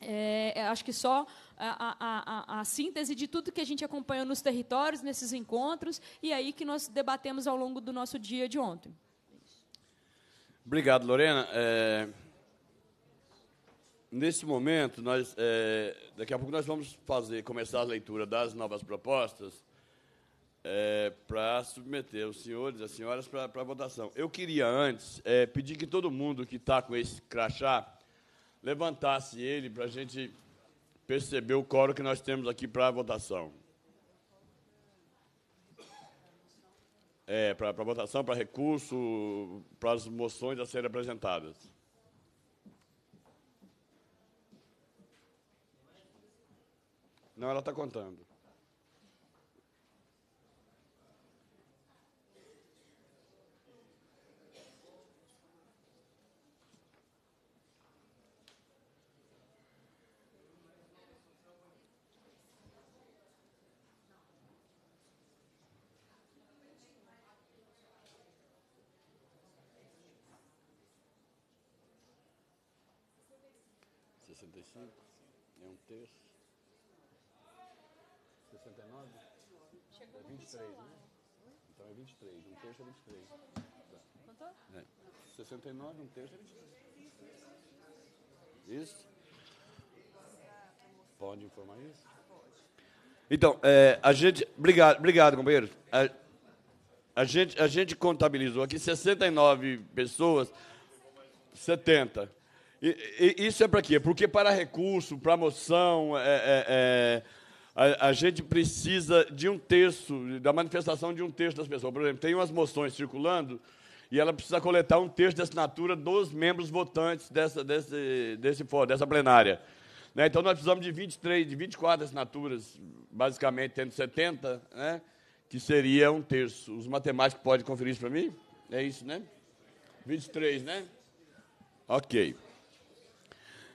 É, é, acho que só a, a, a, a, síntese de tudo que a gente acompanhou nos territórios, nesses encontros, e aí que nós debatemos ao longo do nosso dia de ontem. Obrigado, Lorena. É, nesse momento, nós, é, daqui a pouco nós vamos fazer, começar a leitura das novas propostas é, para submeter os senhores e as senhoras para votação. Eu queria, antes, é, pedir que todo mundo que está com esse crachá levantasse ele para a gente perceber o coro que nós temos aqui para a votação. É, para votação, para recurso, para as moções a serem apresentadas. Não, ela está contando. texto. 69? Chegou é 23, né? Então é 23, um terço é 23. Quanto? Tá. É. 69, um terço é 23. Isso? Pode informar isso? Então, é, a gente. Obrigado, obrigado companheiro. A, a, gente, a gente contabilizou aqui 69 pessoas, 70. E, e, isso é para quê? Porque para recurso, para moção, é, é, é, a, a, gente precisa de um texto, da manifestação de um texto das pessoas. Por exemplo, tem umas moções circulando e ela precisa coletar um texto de assinatura dos membros votantes dessa, desse, desse, dessa plenária. Né? Então, nós precisamos de 23, de 24 assinaturas, basicamente, tendo 70, né? que seria um terço. Os matemáticos podem conferir isso para mim? É isso, né? 23, né? Ok.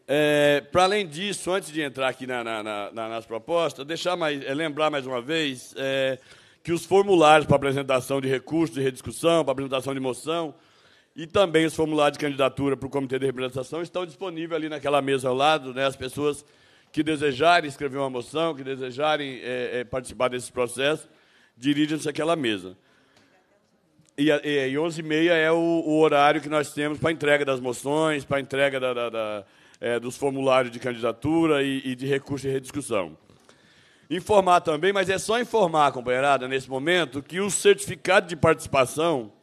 É, Para além disso, antes de entrar aqui na, na, na, nas propostas, deixar mais, é, lembrar mais uma vez é, que os formulários para apresentação de recursos de rediscussão, para apresentação de moção e também os formulários de candidatura para o Comitê de Representação estão disponíveis ali naquela mesa ao lado. Né, as pessoas que desejarem escrever uma moção, que desejarem é, é, participar desse processo, dirigem-se àquela mesa. E, é, e, e 11h30 é o, o, horário que nós temos para a entrega das moções, para a entrega da, da, da é, dos formulários de candidatura e, e de recurso de rediscussão. Informar também, mas é só informar, companheirada, nesse momento, que os certificados de participação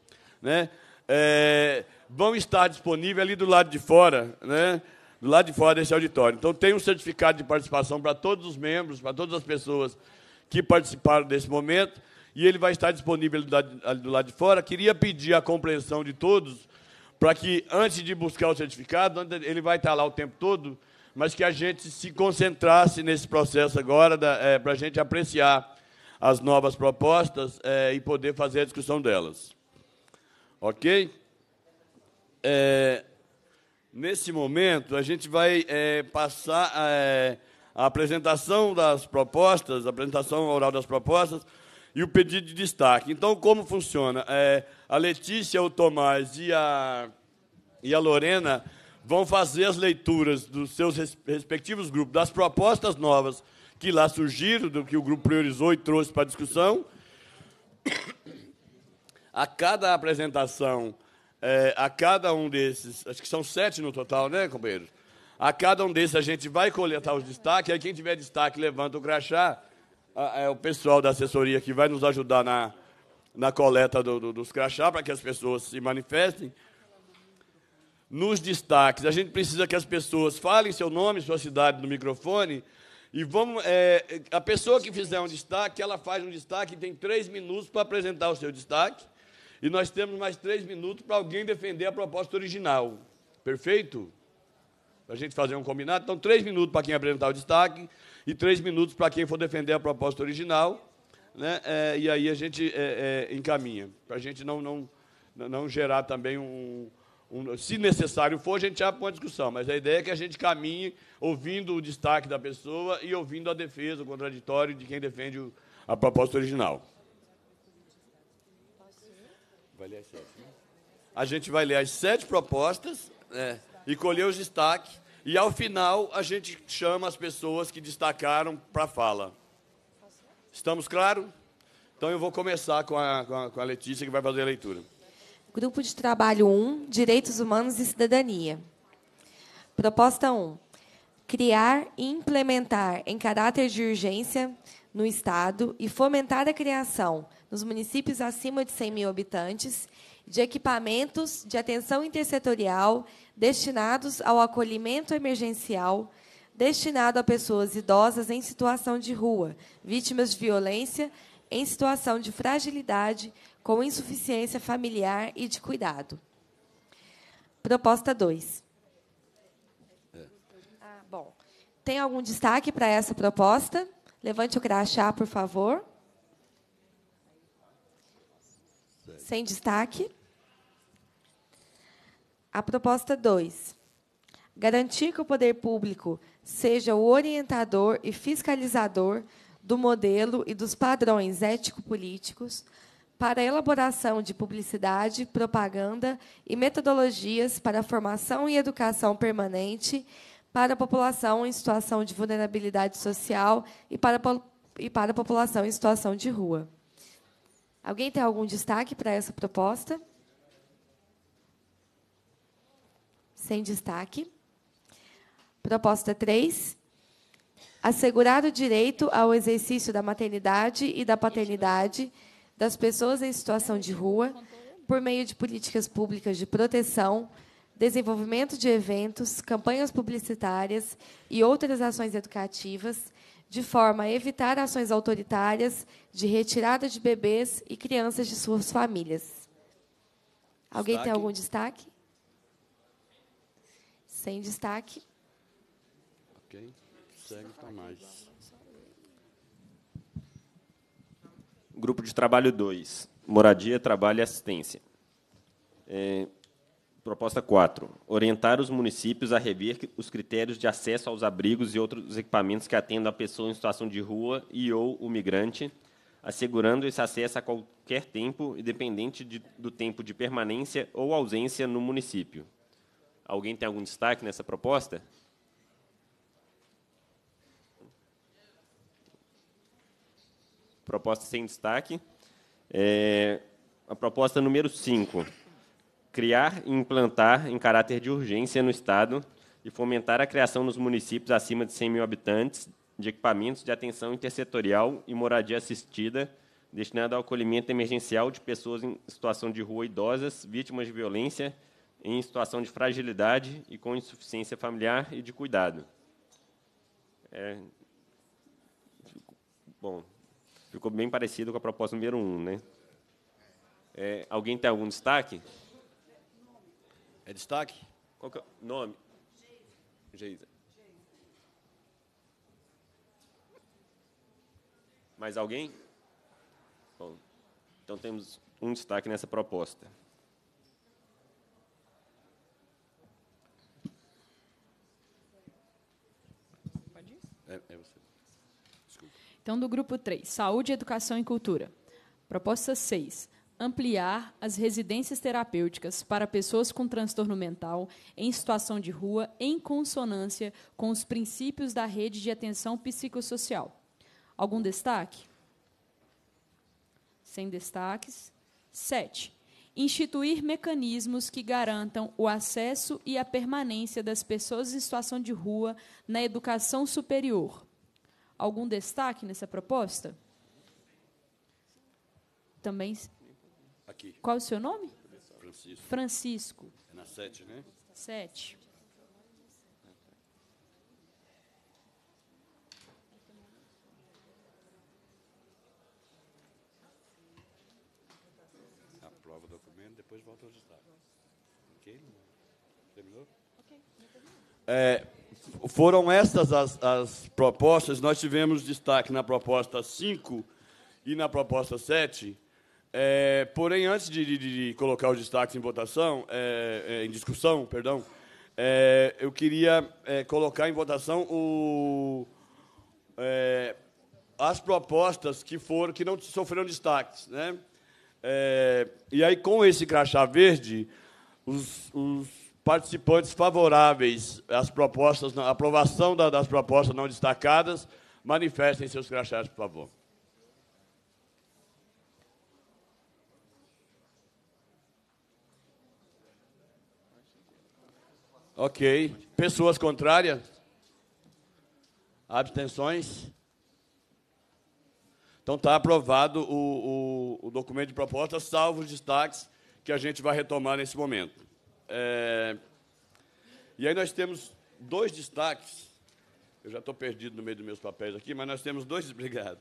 né, é, vão estar disponíveis ali do lado de fora, né, do lado de fora desse auditório. Então, tem um certificado de participação para todos os membros, para todas as pessoas que participaram desse momento, e ele vai estar disponível ali do lado de fora. Queria pedir a compreensão de todos para que antes de buscar o certificado, ele vai estar lá o tempo todo, mas que a gente se concentrasse nesse processo agora, é, para a gente apreciar as novas propostas é, e poder fazer a discussão delas. Ok? É, nesse momento, a gente vai é, passar é, a apresentação das propostas, a apresentação oral das propostas, e o pedido de destaque. Então, como funciona? É, a Letícia, o Tomás e a, e a Lorena vão fazer as leituras dos seus respectivos grupos, das propostas novas que lá surgiram, do que o grupo priorizou e trouxe para a discussão. A cada apresentação, é, a cada um desses, acho que são sete no total, né, companheiros? A cada um desses a gente vai coletar os destaques, aí quem tiver destaque levanta o crachá a, ah, é o pessoal da assessoria que vai nos ajudar na, na coleta do, do, dos crachá para que as pessoas se manifestem. Nos destaques, a gente precisa que as pessoas falem seu nome, sua cidade no microfone. E vamos. É, a pessoa que fizer um destaque, ela faz um destaque e tem três minutos para apresentar o seu destaque. E nós temos mais três minutos para alguém defender a proposta original. Perfeito? Para a gente fazer um combinado. Então, três minutos para quem apresentar o destaque, e três minutos para quem for defender a proposta original. Né? É, e aí a gente é, é, encaminha, para a gente não, não, não gerar também um, um, Se necessário for, a gente abre uma discussão, mas a ideia é que a gente caminhe ouvindo o destaque da pessoa e ouvindo a defesa, o contraditório de quem defende o, a proposta original. Vai ler as sete, né? A gente vai ler as sete propostas é, e colher os destaques e ao final a gente chama as pessoas que destacaram para a fala. Estamos claro? Então eu vou começar com a, com a, com a Letícia que vai fazer a leitura. Grupo de Trabalho 1, Direitos Humanos e Cidadania. Proposta 1. Criar e implementar em caráter de urgência no Estado e fomentar a criação, nos municípios acima de 100 mil habitantes, de equipamentos de atenção intersetorial destinados ao acolhimento emergencial, destinado a pessoas idosas em situação de rua, vítimas de violência, em situação de fragilidade, com insuficiência familiar e de cuidado. Proposta 2. É. Ah, bom. Tem algum destaque para essa proposta? Levante o crachá, por favor. Sem destaque. A proposta 2. Garantir que o poder público seja o orientador e fiscalizador do modelo e dos padrões ético-políticos para a elaboração de publicidade, propaganda e metodologias para a formação e educação permanente para a população em situação de vulnerabilidade social e para a, e para a população em situação de rua. Alguém tem algum destaque para essa proposta? sem destaque. Proposta 3. Assegurar o direito ao exercício da maternidade e da paternidade das pessoas em situação de rua por meio de políticas públicas de proteção, desenvolvimento de eventos, campanhas publicitárias e outras ações educativas, de forma a evitar ações autoritárias de retirada de bebês e crianças de suas famílias. Alguém destaque. tem algum destaque? Sem destaque. Ok. Segue para mais. Grupo de trabalho 2. Moradia, trabalho e assistência. É, proposta 4. Orientar os municípios a rever os critérios de acesso aos abrigos e outros equipamentos que atendam a pessoa em situação de rua e ou o migrante, assegurando esse acesso a qualquer tempo, independente de, do tempo de permanência ou ausência no município. Alguém tem algum destaque nessa proposta? Proposta sem destaque. É, a proposta número 5. Criar e implantar, em caráter de urgência no Estado, e fomentar a criação nos municípios acima de 100 mil habitantes de equipamentos de atenção intersetorial e moradia assistida destinado ao acolhimento emergencial de pessoas em situação de rua idosas, vítimas de violência em situação de fragilidade e com insuficiência familiar e de cuidado. É, bom, ficou bem parecido com a proposta número 1. Um, né? É, alguém tem algum destaque? É destaque? Qual que é o nome? Geisa. Mais alguém? Bom, então temos um destaque nessa proposta. Então, do grupo 3, saúde, educação e cultura. Proposta 6, ampliar as residências terapêuticas para pessoas com transtorno mental em situação de rua em consonância com os princípios da rede de atenção psicossocial. Algum destaque? Sem destaques. 7. Instituir mecanismos que garantam o acesso e a permanência das pessoas em situação de rua na educação superior, algum destaque nessa proposta? Também. Aqui. Qual é o seu nome? Francisco. Francisco. É na 7, né? 7. Aprova o documento, depois volta ao destaque. Ok? Terminou? Ok. É, foram estas as, as propostas. Nós tivemos destaque na proposta 5 e na proposta 7. É, porém, antes de, de, de, colocar os destaques em votação, é, é, em discussão, perdão, é, eu queria é, colocar em votação o, é, as propostas que foram que não sofreram destaques, né? e aí com esse crachá verde, os, os participantes favoráveis às propostas, à aprovação das propostas não destacadas, manifestem seus crachás, por favor. Ok. Pessoas contrárias? Abstenções? Então está aprovado o, o, o documento de proposta, salvo os destaques que a gente vai retomar nesse momento. É... E aí nós temos dois destaques. Eu já estou perdido no meio dos meus papéis aqui, mas nós temos dois, obrigado,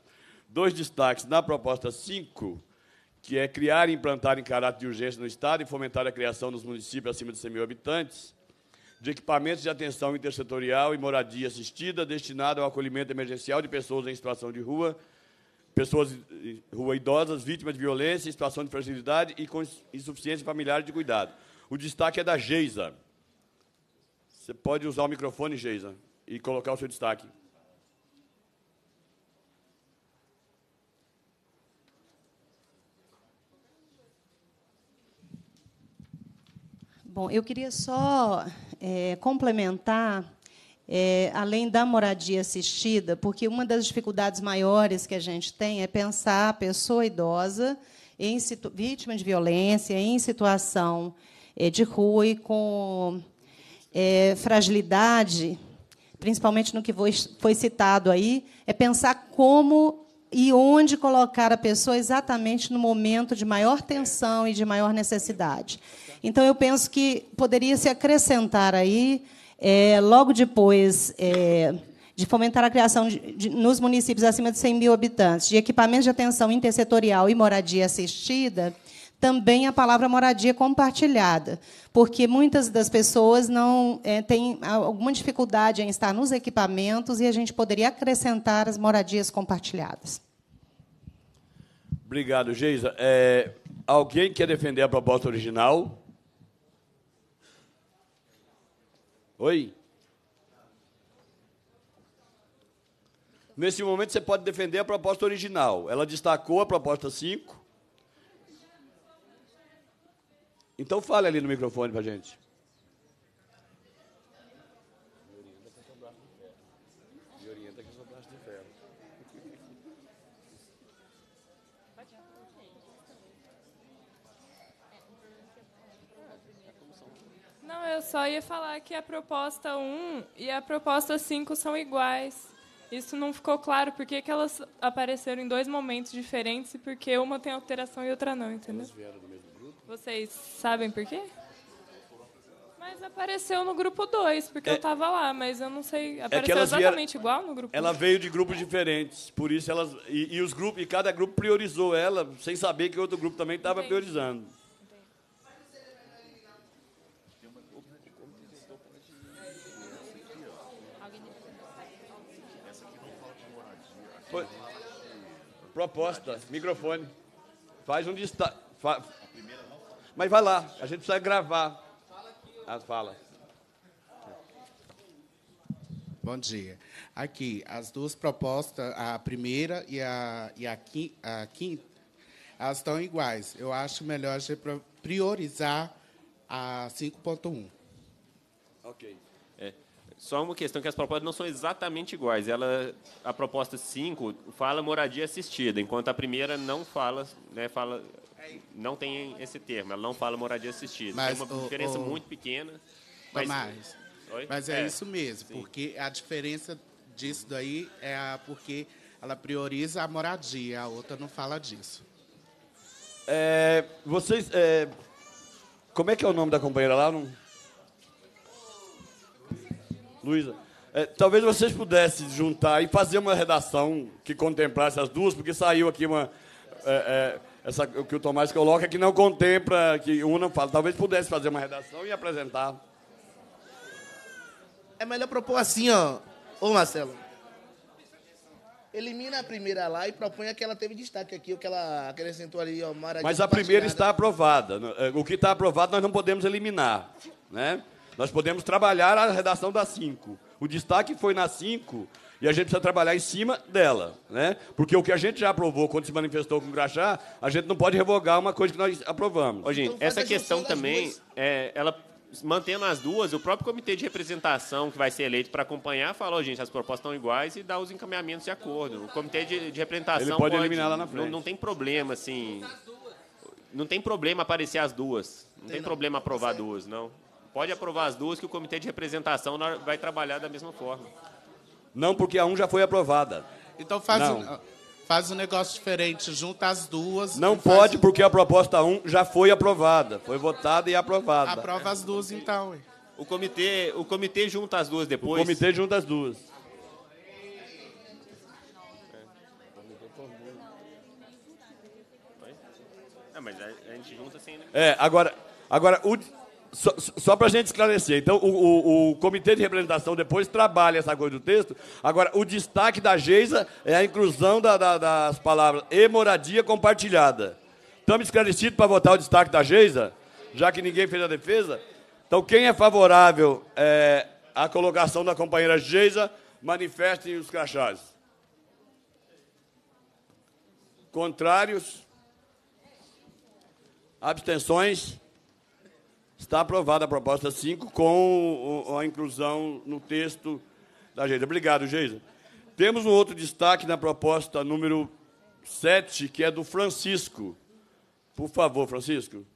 dois destaques na proposta 5, que é criar e implantar em caráter de urgência no Estado e fomentar a criação nos municípios acima de 100 mil habitantes de equipamentos de atenção intersetorial e moradia assistida destinado ao acolhimento emergencial de pessoas em situação de rua, pessoas eh, rua idosas, vítimas de violência, em situação de fragilidade e com insuficiência familiar de cuidado. O destaque é da Geisa. Você pode usar o microfone, Geisa, e colocar o seu destaque. Bom, eu queria só é, complementar, é, além da moradia assistida, porque uma das dificuldades maiores que a gente tem é pensar a pessoa idosa em vítima de violência, em situação é, de rua e com é, fragilidade, principalmente no que foi citado aí, é pensar como e onde colocar a pessoa exatamente no momento de maior tensão e de maior necessidade. Então, eu penso que poderia se acrescentar aí, é, logo depois é, de fomentar a criação de, de, nos municípios acima de 100 mil habitantes de equipamentos de atenção intersetorial e moradia assistida, também a palavra moradia compartilhada, porque muitas das pessoas não é, têm alguma dificuldade em estar nos equipamentos e a gente poderia acrescentar as moradias compartilhadas. Obrigado, Geisa. É, alguém quer defender a proposta original? Oi? Nesse momento, você pode defender a proposta original. Ela destacou a proposta 5 Então fale ali no microfone para gente. Não, eu só ia falar que a proposta 1 e a proposta 5 são iguais. Isso não ficou claro por que elas apareceram em dois momentos diferentes e porque uma tem alteração e outra não, entendeu? Elas vieram do mesmo vocês sabem por quê? Mas apareceu no grupo 2, porque é, eu estava lá, mas eu não sei. É apareceu é exatamente vieram, igual no grupo Ela veio de grupos diferentes, por isso elas. E, e, os grupos, e cada grupo priorizou ela, sem saber que outro grupo também estava priorizando. Proposta, microfone. Faz um destaque. Mas vai lá, a gente precisa gravar as falas. Bom dia. Aqui, as duas propostas, a primeira e a, e a, quinta, elas estão iguais. Eu acho melhor a gente priorizar a 5.1. Ok. É, só uma questão que as propostas não são exatamente iguais. Ela, a proposta 5 fala moradia assistida, enquanto a primeira não fala, né, fala não tem esse termo, ela não fala moradia assistida. Mas, tem uma diferença muito pequena. Mas, Tomás, mas é, é, isso mesmo, sim. porque a diferença disso daí é porque ela prioriza a moradia, a outra não fala disso. É, vocês. É, como é que é o nome da companheira lá? Não... Luísa. É, talvez vocês pudessem juntar e fazer uma redação que contemplasse as duas, porque saiu aqui uma. É, é, essa, o que o Tomás coloca, é que não contempla, que o não fala. Talvez pudesse fazer uma redação e apresentar. É melhor propor assim, ó. Ô, Marcelo. Elimina a primeira lá e propõe a que ela teve destaque aqui, o que ela acrescentou ali, ó, Mara Mas a primeira está aprovada. O que está aprovado nós não podemos eliminar. Né? Nós podemos trabalhar a redação da 5. O destaque foi na 5, e a gente precisa trabalhar em cima dela, né? Porque o que a gente já aprovou quando se manifestou com o Graxá, a gente não pode revogar uma coisa que nós aprovamos. Ô, gente, então, essa questão também, é, ela mantendo as duas, o próprio comitê de representação que vai ser eleito para acompanhar falou, gente, as propostas estão iguais e dá os encaminhamentos de acordo. O comitê de, de representação Ele pode, pode, eliminar lá na frente. Não, não tem problema, assim... Não tem problema aparecer as duas. Não tem, tem problema aprovar tá duas, não. Pode aprovar as duas que o comitê de representação vai trabalhar da mesma forma. Não, porque a 1 já foi aprovada. Então faz um, faz um negócio diferente, junta as duas. Não pode, porque a proposta 1 já foi aprovada. Foi votada e aprovada. Aprova as duas, então. Hein? O comitê, o comitê junta as duas depois? O comitê junta as duas. É, mas a, gente É, agora, agora o, só, só para a gente esclarecer, então o, o, o, comitê de representação depois trabalha essa coisa do texto. Agora, o destaque da Geisa é a inclusão da, da, das palavras e moradia compartilhada. Estamos esclarecidos para votar o destaque da Geisa, já que ninguém fez a defesa? Então, quem é favorável é, à colocação da companheira Geisa, manifestem os crachás. Contrários? Abstenções? Está aprovada a proposta 5 com a inclusão no texto da Geisa. Obrigado, Geisa. Temos um outro destaque na proposta número 7, que é do Francisco. Por favor, Francisco.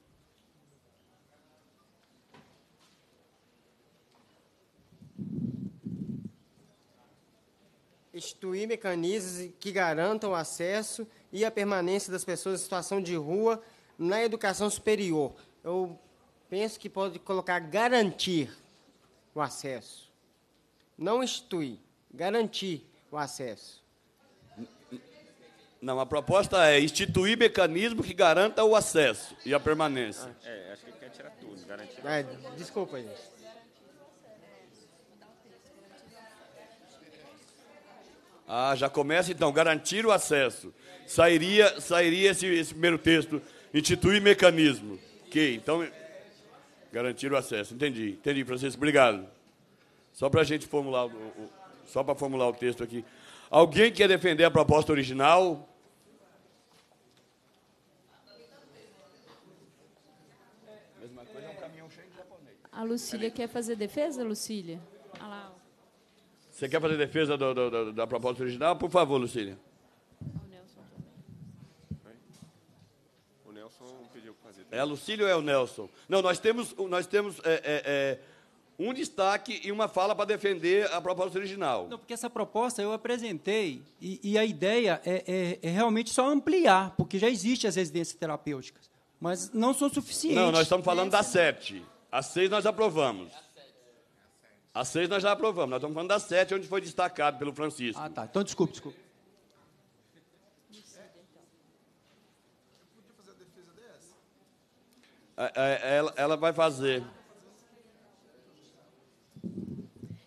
Instituir mecanismos que garantam o acesso e a permanência das pessoas em situação de rua na educação superior. Eu Penso que pode colocar garantir o acesso. Não instituir, garantir o acesso. Não, a proposta é instituir mecanismo que garanta o acesso e a permanência. É, acho que ele quer tirar tudo, garantir. É, desculpa, gente. Ah, já começa então, garantir o acesso. Sairia, sairia esse, esse primeiro texto, instituir mecanismo. Ok, então Garantir o acesso. Entendi. Entendi, Francisco. Obrigado. Só para a gente formular, o, o, só para formular o texto aqui. Alguém quer defender a proposta original? A Lucília quer fazer defesa, Lucília? Você quer fazer defesa do, do, do, da proposta original? Por favor, Lucília. É a Lucília ou é o Nelson? Não, nós temos, nós temos é, é, é um destaque e uma fala para defender a proposta original. Não, porque essa proposta eu apresentei e, e a ideia é, é, é, realmente só ampliar, porque já existe as residências terapêuticas, mas não são suficientes. Não, nós estamos falando da é sete. As seis nós aprovamos. As seis nós já aprovamos. Nós estamos falando da sete, onde foi destacado pelo Francisco. Ah, tá. Então, desculpe, desculpe. É, é, ela, ela vai fazer.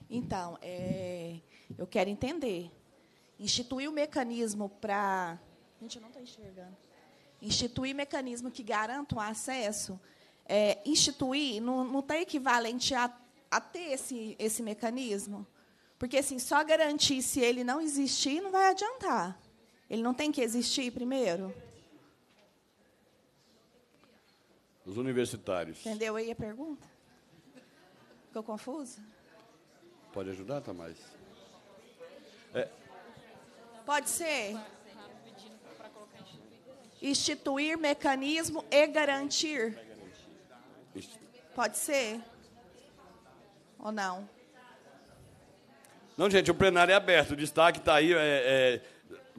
Então, é, eu quero entender. Instituir o um mecanismo para. Gente, eu não estou enxergando. Instituir mecanismo que garanta o acesso. É, instituir não está equivalente a, a ter esse, esse mecanismo? Porque assim, só garantir se ele não existir não vai adiantar. Ele não tem que existir primeiro? Os universitários. Entendeu aí a pergunta? Ficou confusa? Pode ajudar, Tamás? É. Pode ser? Instituir mecanismo e garantir. Pode ser? Ou não? Não, gente, o plenário é aberto. O destaque está aí. É, é,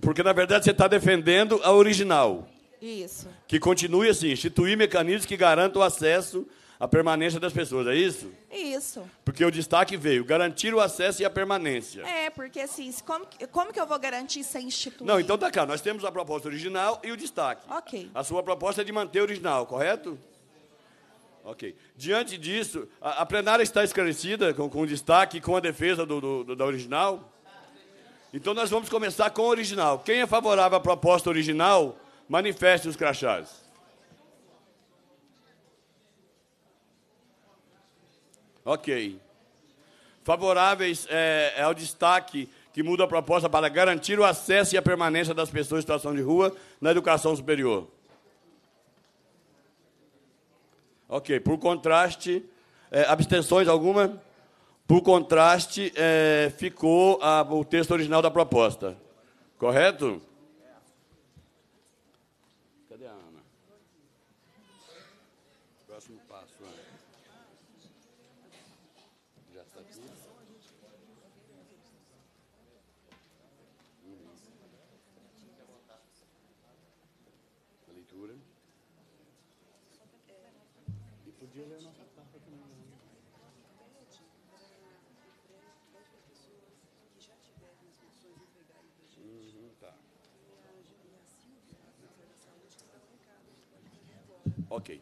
porque, na verdade, você está defendendo a original. Isso. Que continue assim, instituir mecanismos que garantam o acesso à permanência das pessoas, é isso? Isso. Porque o destaque veio, garantir o acesso e a permanência. É, porque assim, como, como que eu vou garantir sem instituir? Não, então tá cá, nós temos a proposta original e o destaque. Ok. A sua proposta é de manter o original, correto? Ok. Diante disso, a, a plenária está esclarecida com, com o destaque e com a defesa do, do, do, da original? Então nós vamos começar com o original. Quem é favorável à proposta original Manifeste os crachás. Ok. Favoráveis é, é ao destaque que muda a proposta para garantir o acesso e a permanência das pessoas em situação de rua na educação superior. Ok. Por contraste, é, abstenções alguma? Por contraste, é, ficou a, o texto original da proposta. Correto? Ok.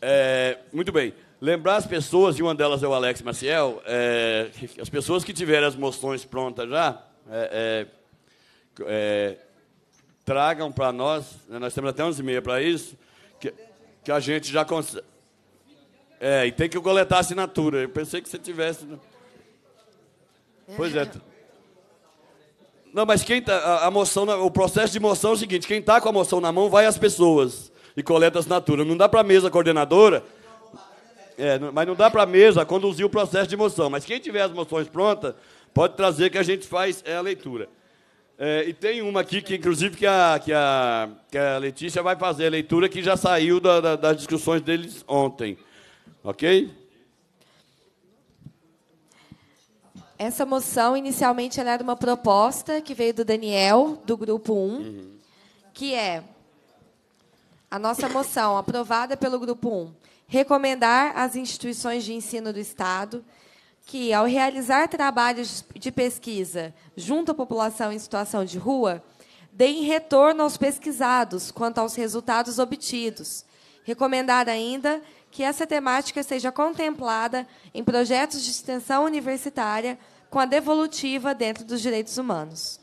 É, muito bem. Lembrar as pessoas, e uma delas é o Alex Maciel, é, as pessoas que tiveram as moções prontas já, é, é, é tragam para nós, né, nós temos até 11 e meia para isso, que, que a gente já consegue. É, e tem que coletar assinatura. Eu pensei que você tivesse. Né? É. Pois é. Não, mas quem tá, a, a moção, o processo de moção é o seguinte: quem está com a moção na mão vai às pessoas e coleta assinatura. Não dá para a mesa coordenadora, é, mas não dá para a mesa conduzir o processo de moção. Mas quem tiver as moções prontas, pode trazer que a gente faz é, a leitura. É, e tem uma aqui que, inclusive, que a, que a, que a Letícia vai fazer a leitura que já saiu da, da, das discussões deles ontem. Ok? Essa moção, inicialmente, ela é era uma proposta que veio do Daniel, do Grupo 1, uhum. que é a nossa moção, aprovada pelo Grupo 1, recomendar às instituições de ensino do Estado que, ao realizar trabalhos de pesquisa junto à população em situação de rua, deem retorno aos pesquisados quanto aos resultados obtidos. Recomendar ainda que essa temática seja contemplada em projetos de extensão universitária com a devolutiva dentro dos direitos humanos.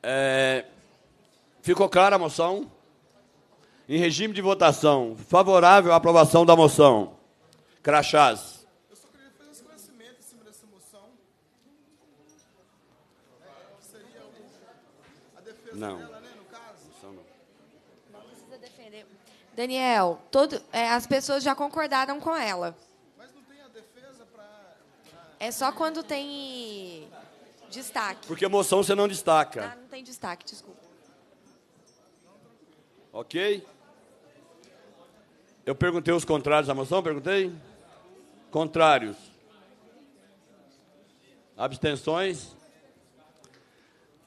É, Ficou clara a moção? Em regime de votação, favorável à aprovação da moção. Crachás. Eu só queria fazer um esclarecimento em cima dessa moção. É, não. dela, né, no caso? não. precisa defender. Daniel, todo, é, as pessoas já concordaram com ela. Mas não tem a defesa para... É só quando tem destaque. Porque moção você não destaca. Ah, não tem destaque, desculpa. Ok? Eu perguntei os contrários à moção, perguntei? Contrários. Abstenções.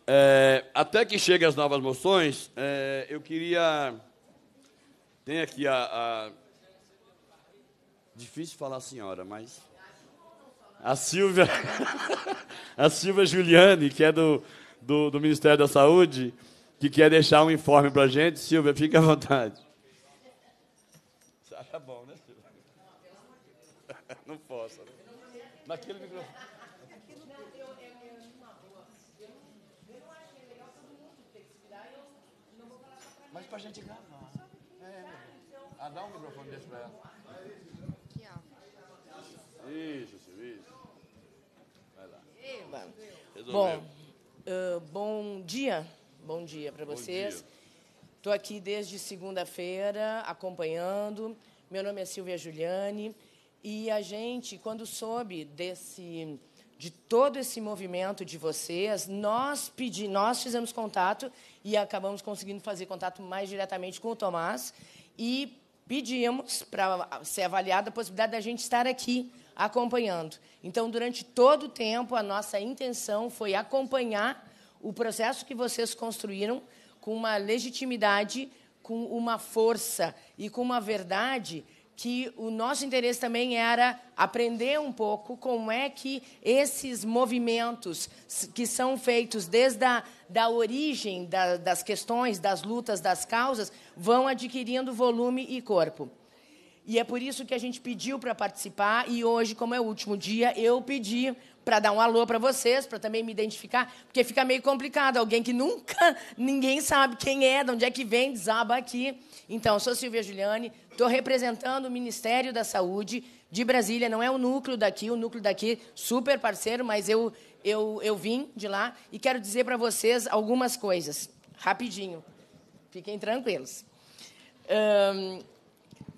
É, até que cheguem as novas moções, é, eu queria. Tem aqui a, a. Difícil falar a senhora, mas. A Silvia. a Silvia Giuliani, que é do, do, do Ministério da Saúde que quer deixar um informe para a gente, Silvia, fique à vontade. Acha tá bom, né, Silvia? Não posso. Né? Naquele microfone. Mas para a gente gravar. É. Ah, dá um microfone desse para ela. Aqui, ó. Isso, Silvia, isso. Vai lá. Bom, uh, bom dia. Bom dia para vocês. Estou aqui desde segunda-feira acompanhando. Meu nome é Silvia Giuliani e a gente, quando soube desse de todo esse movimento de vocês, nós pedi, nós fizemos contato e acabamos conseguindo fazer contato mais diretamente com o Tomás e pedimos para ser avaliada a possibilidade da gente estar aqui acompanhando. Então, durante todo o tempo, a nossa intenção foi acompanhar o processo que vocês construíram com uma legitimidade, com uma força e com uma verdade que o nosso interesse também era aprender um pouco como é que esses movimentos que são feitos desde a da origem da, das questões, das lutas, das causas, vão adquirindo volume e corpo. E é por isso que a gente pediu para participar, e hoje, como é o último dia, eu pedi para dar um alô para vocês, para também me identificar, porque fica meio complicado. Alguém que nunca, ninguém sabe quem é, de onde é que vem, desaba aqui. Então, sou Silvia Giuliani, estou representando o Ministério da Saúde de Brasília, não é o núcleo daqui, o núcleo daqui, super parceiro, mas eu, eu, eu vim de lá e quero dizer para vocês algumas coisas, rapidinho. Fiquem tranquilos.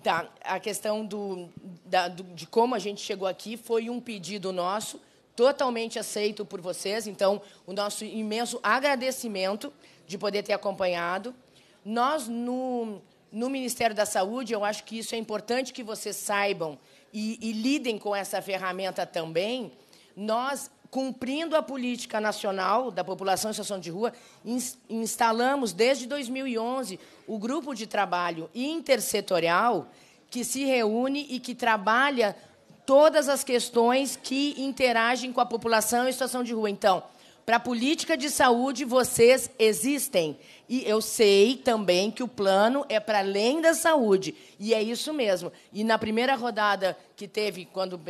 Tá, a questão do, da, do, de como a gente chegou aqui foi um pedido nosso totalmente aceito por vocês. Então, o nosso imenso agradecimento de poder ter acompanhado. Nós, no, no Ministério da Saúde, eu acho que isso é importante que vocês saibam e, e lidem com essa ferramenta também. Nós, cumprindo a política nacional da população em situação de rua, instalamos desde 2011 o grupo de trabalho intersetorial que se reúne e que trabalha todas as questões que interagem com a população em situação de rua. Então, para a política de saúde, vocês existem. E eu sei também que o plano é para além da saúde. E é isso mesmo. E na primeira rodada que teve, quando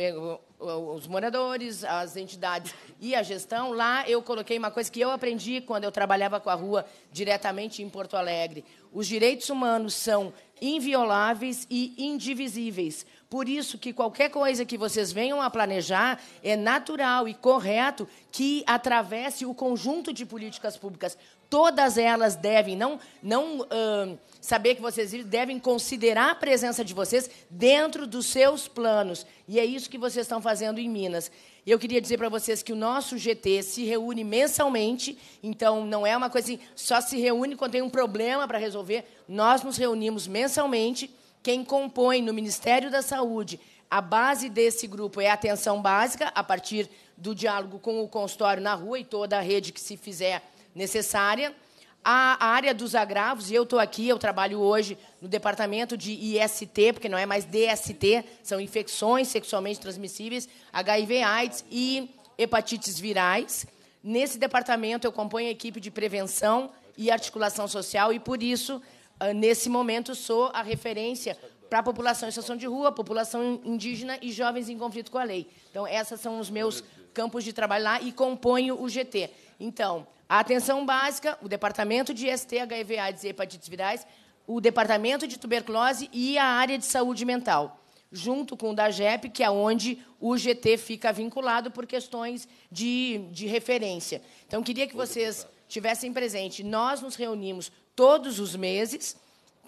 os moradores, as entidades e a gestão, lá eu coloquei uma coisa que eu aprendi quando eu trabalhava com a rua diretamente em Porto Alegre. Os direitos humanos são invioláveis e indivisíveis. Por isso que qualquer coisa que vocês venham a planejar é natural e correto que atravesse o conjunto de políticas públicas. Todas elas devem, não, não uh, saber que vocês devem considerar a presença de vocês dentro dos seus planos. E é isso que vocês estão fazendo em Minas. Eu queria dizer para vocês que o nosso GT se reúne mensalmente, então não é uma coisa assim, só se reúne quando tem um problema para resolver. Nós nos reunimos mensalmente quem compõe no Ministério da Saúde a base desse grupo é a atenção básica, a partir do diálogo com o consultório na rua e toda a rede que se fizer necessária. A área dos agravos, e eu estou aqui, eu trabalho hoje no departamento de IST, porque não é mais DST, são infecções sexualmente transmissíveis, HIV-AIDS e hepatites virais. Nesse departamento, eu componho a equipe de prevenção e articulação social, e por isso ah, nesse momento, sou a referência para a população em situação de rua, população indígena e jovens em conflito com a lei. Então, esses são os meus campos de trabalho lá e componho o GT. Então, a atenção básica, o departamento de ST, HIV, AIDS e hepatites virais, o departamento de tuberculose e a área de saúde mental, junto com o da que é onde o GT fica vinculado por questões de, de referência. Então, queria que vocês tivessem presente. Nós nos reunimos todos os meses.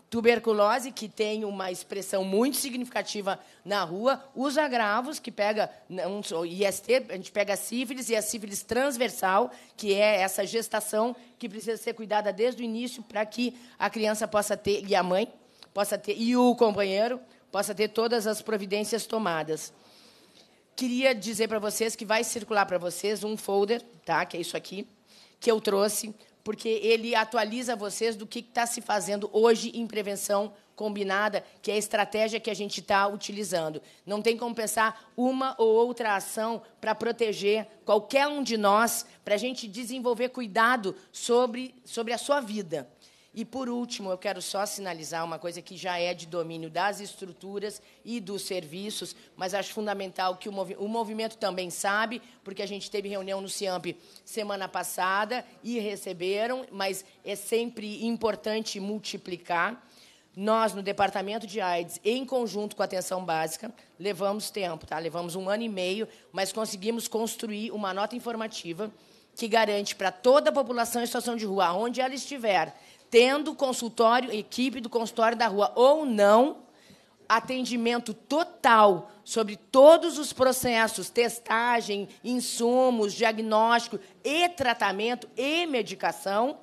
Tuberculose, que tem uma expressão muito significativa na rua, os agravos, que pega né, um, IST, é a gente pega a sífilis e a é sífilis transversal, que é essa gestação que precisa ser cuidada desde o início para que a criança possa ter, e a mãe possa ter, e o companheiro possa ter todas as providências tomadas queria dizer para vocês que vai circular para vocês um folder, tá? Que é isso aqui, que eu trouxe porque ele atualiza vocês do que está se fazendo hoje em prevenção combinada, que é a estratégia que a gente está utilizando. Não tem como pensar uma ou outra ação para proteger qualquer um de nós, para a gente desenvolver cuidado sobre, sobre a sua vida. E, por último, eu quero só sinalizar uma coisa que já é de domínio das estruturas e dos serviços, mas acho fundamental que o, movi o movimento também sabe, porque a gente teve reunião no CIAMP semana passada e receberam, mas é sempre importante multiplicar. Nós, no Departamento de AIDS, em conjunto com a atenção básica, levamos tempo, tá? levamos um ano e meio, mas conseguimos construir uma nota informativa que garante para toda a população em situação de rua, onde ela estiver, tendo consultório, equipe do consultório da rua ou não, atendimento total sobre todos os processos, testagem, insumos, diagnóstico e tratamento e medicação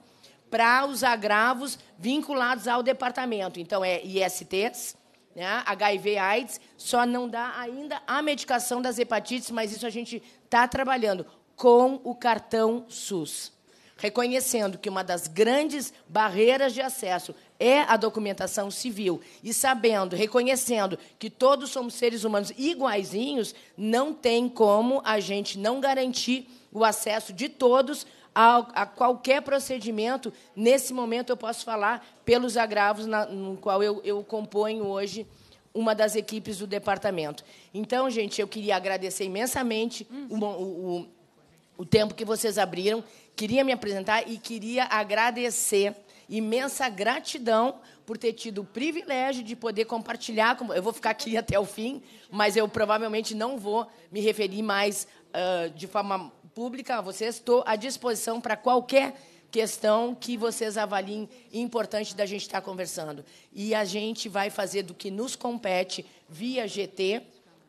para os agravos vinculados ao departamento. Então é ISTs, né? HIV AIDS, só não dá ainda a medicação das hepatites, mas isso a gente está trabalhando com o cartão SUS reconhecendo que uma das grandes barreiras de acesso é a documentação civil e sabendo, reconhecendo que todos somos seres humanos iguaizinhos, não tem como a gente não garantir o acesso de todos a, a, qualquer procedimento. Nesse momento, eu posso falar pelos agravos na, no qual eu, eu componho hoje uma das equipes do departamento. Então, gente, eu queria agradecer imensamente hum. o, o, o tempo que vocês abriram. Queria me apresentar e queria agradecer imensa gratidão por ter tido o privilégio de poder compartilhar. Com... Eu vou ficar aqui até o fim, mas eu provavelmente não vou me referir mais uh, de forma pública a vocês. Estou à disposição para qualquer questão que vocês avaliem importante da gente estar conversando. E a gente vai fazer do que nos compete via GT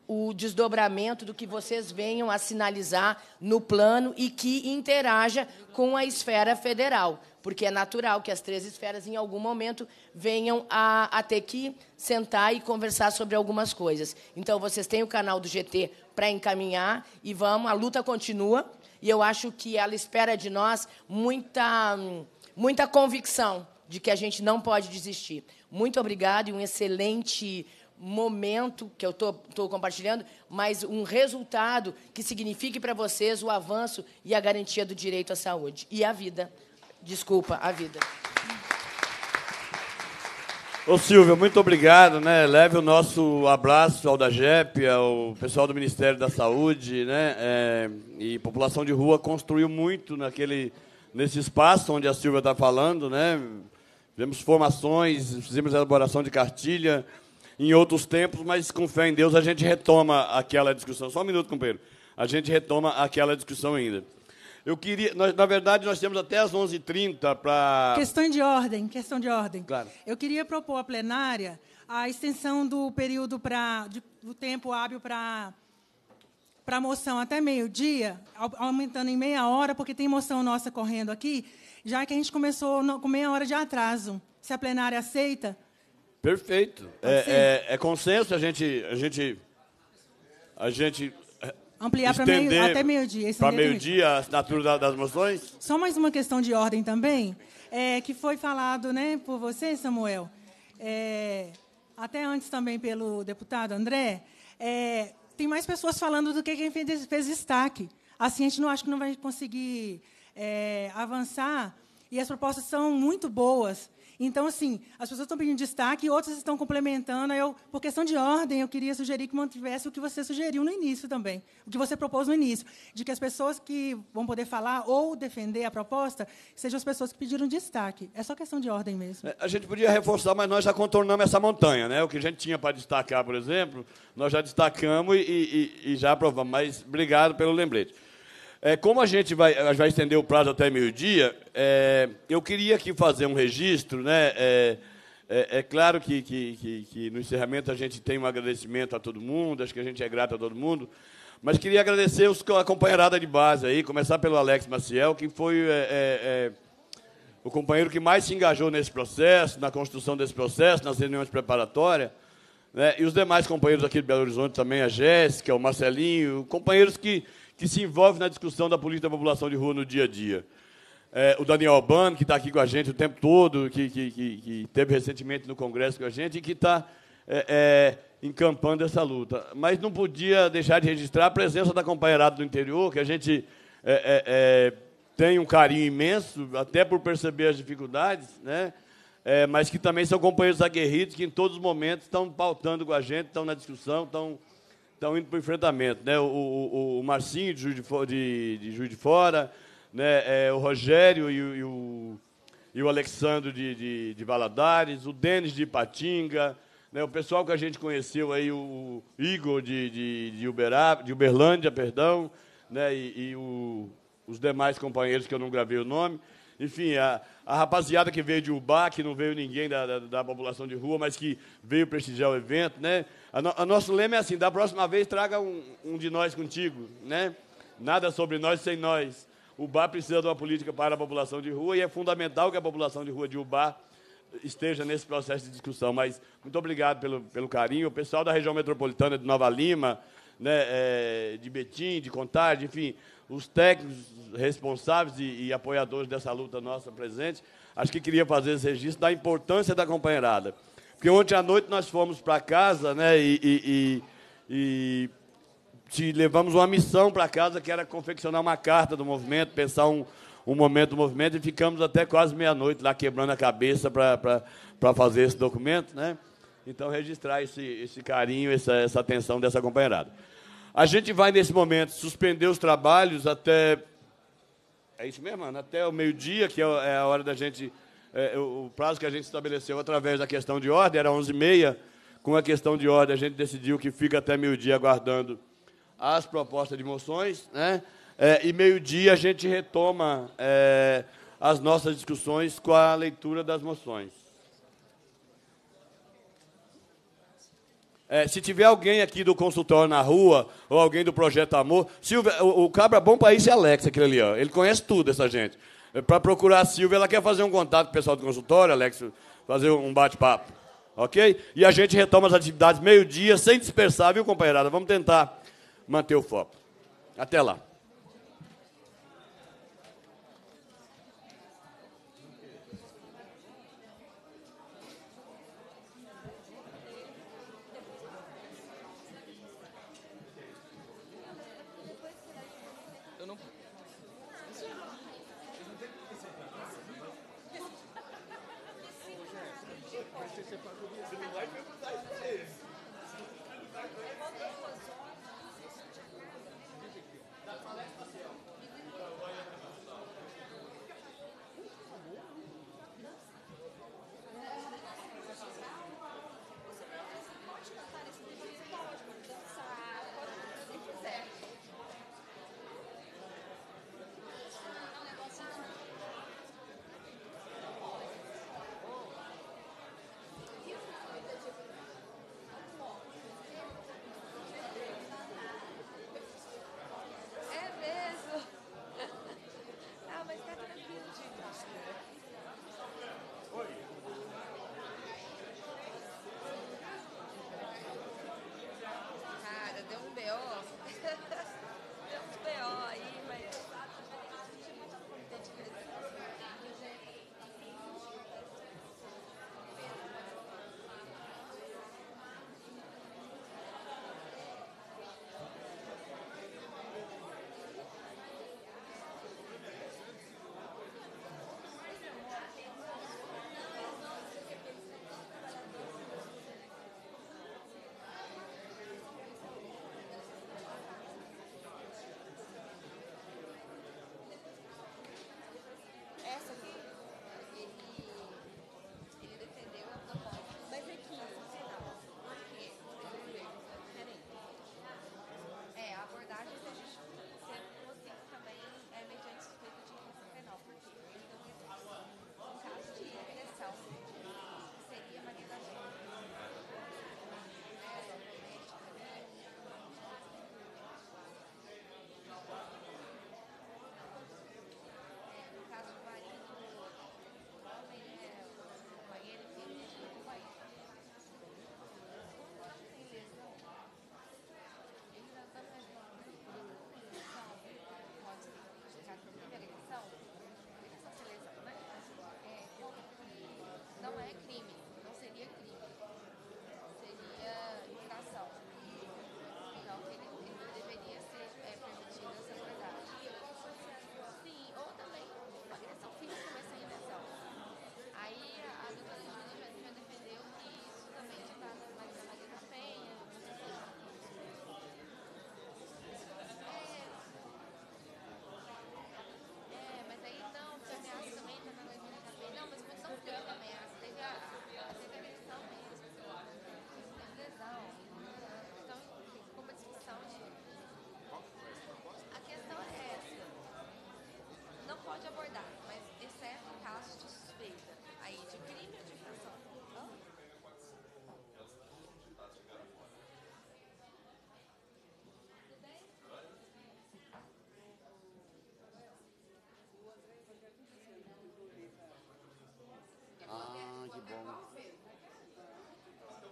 o desdobramento do que vocês venham a sinalizar no plano e que interaja com a esfera federal, porque é natural que as três esferas, em algum momento, venham a, a ter que sentar e conversar sobre algumas coisas. Então, vocês têm o canal do GT para encaminhar e vamos, a luta continua, e eu acho que ela espera de nós muita, muita convicção de que a gente não pode desistir. Muito obrigado e um excelente momento que eu estou compartilhando, mas um resultado que signifique para vocês o avanço e a garantia do direito à saúde e à vida. Desculpa, à vida. Ô Silvio, muito obrigado, né? Leve o nosso abraço ao da GEP, ao pessoal do Ministério da Saúde, né? É, e população de rua construiu muito naquele, nesse espaço onde a Silvia está falando, né? Fizemos formações, fizemos elaboração de cartilha, em outros tempos, mas com fé em Deus a gente retoma aquela discussão. Só um minuto, companheiro. A gente retoma aquela discussão ainda. Eu queria, nós, na verdade, nós temos até às 11h30 para. Questão de ordem, questão de ordem. Claro. Eu queria propor à plenária a extensão do período para do tempo hábil para para moção até meio-dia, aumentando em meia hora, porque tem moção nossa correndo aqui, já que a gente começou no, com meia hora de atraso. Se a plenária aceita, Perfeito. É, é, é, consenso a gente. A gente, a gente é, Ampliar para meio, até meio-dia. Para meio-dia a assinatura da, das moções? Só mais uma questão de ordem também, é, que foi falado né, por você, Samuel, é, até antes também pelo deputado André. É, tem mais pessoas falando do que quem fez, fez destaque. Assim, a gente não acha que não vai conseguir avançar. E as propostas são muito boas. Então, assim, as pessoas estão pedindo destaque, outras estão complementando. Eu, por questão de ordem, eu queria sugerir que mantivesse o que você sugeriu no início também, o que você propôs no início, de que as pessoas que vão poder falar ou defender a proposta sejam as pessoas que pediram destaque. É só questão de ordem mesmo. É, a gente podia reforçar, mas nós já contornamos essa montanha, né? O que a gente tinha para destacar, por exemplo, nós já destacamos e, e, e já aprovamos. Mas obrigado pelo lembrete. É, como a gente vai, a gente vai estender o prazo até meio-dia, é, eu queria aqui fazer um registro. Né, é, é, é claro que, que, que, que, no encerramento a gente tem um agradecimento a todo mundo, acho que a gente é grato a todo mundo, mas queria agradecer os, a companheirada de base aí, começar pelo Alex Maciel, que foi é, é, o companheiro que mais se engajou nesse processo, na construção desse processo, nas reuniões preparatórias. Né, e os demais companheiros aqui de Belo Horizonte também, a Jéssica, o Marcelinho, companheiros que que se envolve na discussão da política da população de rua no dia a dia. É, o Daniel Albano, que está aqui com a gente o tempo todo, que, que, que, que, teve recentemente no Congresso com a gente e que está é, é, encampando essa luta. Mas não podia deixar de registrar a presença da companheirada do interior, que a gente é, é, é, tem um carinho imenso, até por perceber as dificuldades, né? mas que também são companheiros aguerridos que em todos os momentos estão pautando com a gente, estão na discussão, estão estão indo para o enfrentamento. Né? O, o, o Marcinho, de Juiz de, Fora, de, de, Juiz de Fora né? É, o Rogério e o, e o, e o Alexandre de, de, de Valadares, o Denis de Ipatinga, né? o pessoal que a gente conheceu, aí, o Igor de, de, de, Uberá, de Uberlândia, perdão, né? e, e o, os demais companheiros que eu não gravei o nome enfim, a, a rapaziada que veio de Ubá, que não veio ninguém da, da, da população de rua, mas que veio prestigiar o evento, né? A, no, a nosso lema é assim, da próxima vez traga um, um de nós contigo, né? Nada sobre nós sem nós. Ubá precisa de uma política para a população de rua e é fundamental que a população de rua de Ubá esteja nesse processo de discussão. Mas muito obrigado pelo, pelo carinho. O pessoal da região metropolitana de Nova Lima, né, é, de Betim, de Contagem, enfim, os técnicos responsáveis e, e apoiadores dessa luta nossa presente, acho que queria fazer esse registro da importância da companheirada. Porque ontem à noite nós fomos para casa, né? E, e, e, te levamos uma missão para casa que era confeccionar uma carta do movimento, pensar um, um momento do movimento, e ficamos até quase meia-noite lá quebrando a cabeça para fazer esse documento, né? Então, registrar esse, esse carinho, essa, essa atenção dessa companheirada. A gente vai, nesse momento, suspender os trabalhos até. É isso mesmo, Ana? Até o meio-dia, que é, é a hora da gente. É, o prazo que a gente estabeleceu através da questão de ordem era 11h30. Com a questão de ordem, a gente decidiu que fica até meio-dia aguardando as propostas de moções. Né? É, e meio-dia a gente retoma é, as nossas discussões com a leitura das moções. É, se tiver alguém aqui do consultório na rua, ou alguém do Projeto Amor, Silvia, o, o cabra bom para isso é Alex, aquele ali, ó. Ele conhece tudo, essa gente. É, para procurar a Silvia, ela quer fazer um contato com o pessoal do consultório, Alex, fazer um bate-papo. Ok? E a gente retoma as atividades meio-dia, sem dispersar, viu, companheirada? Vamos tentar manter o foco. Até lá.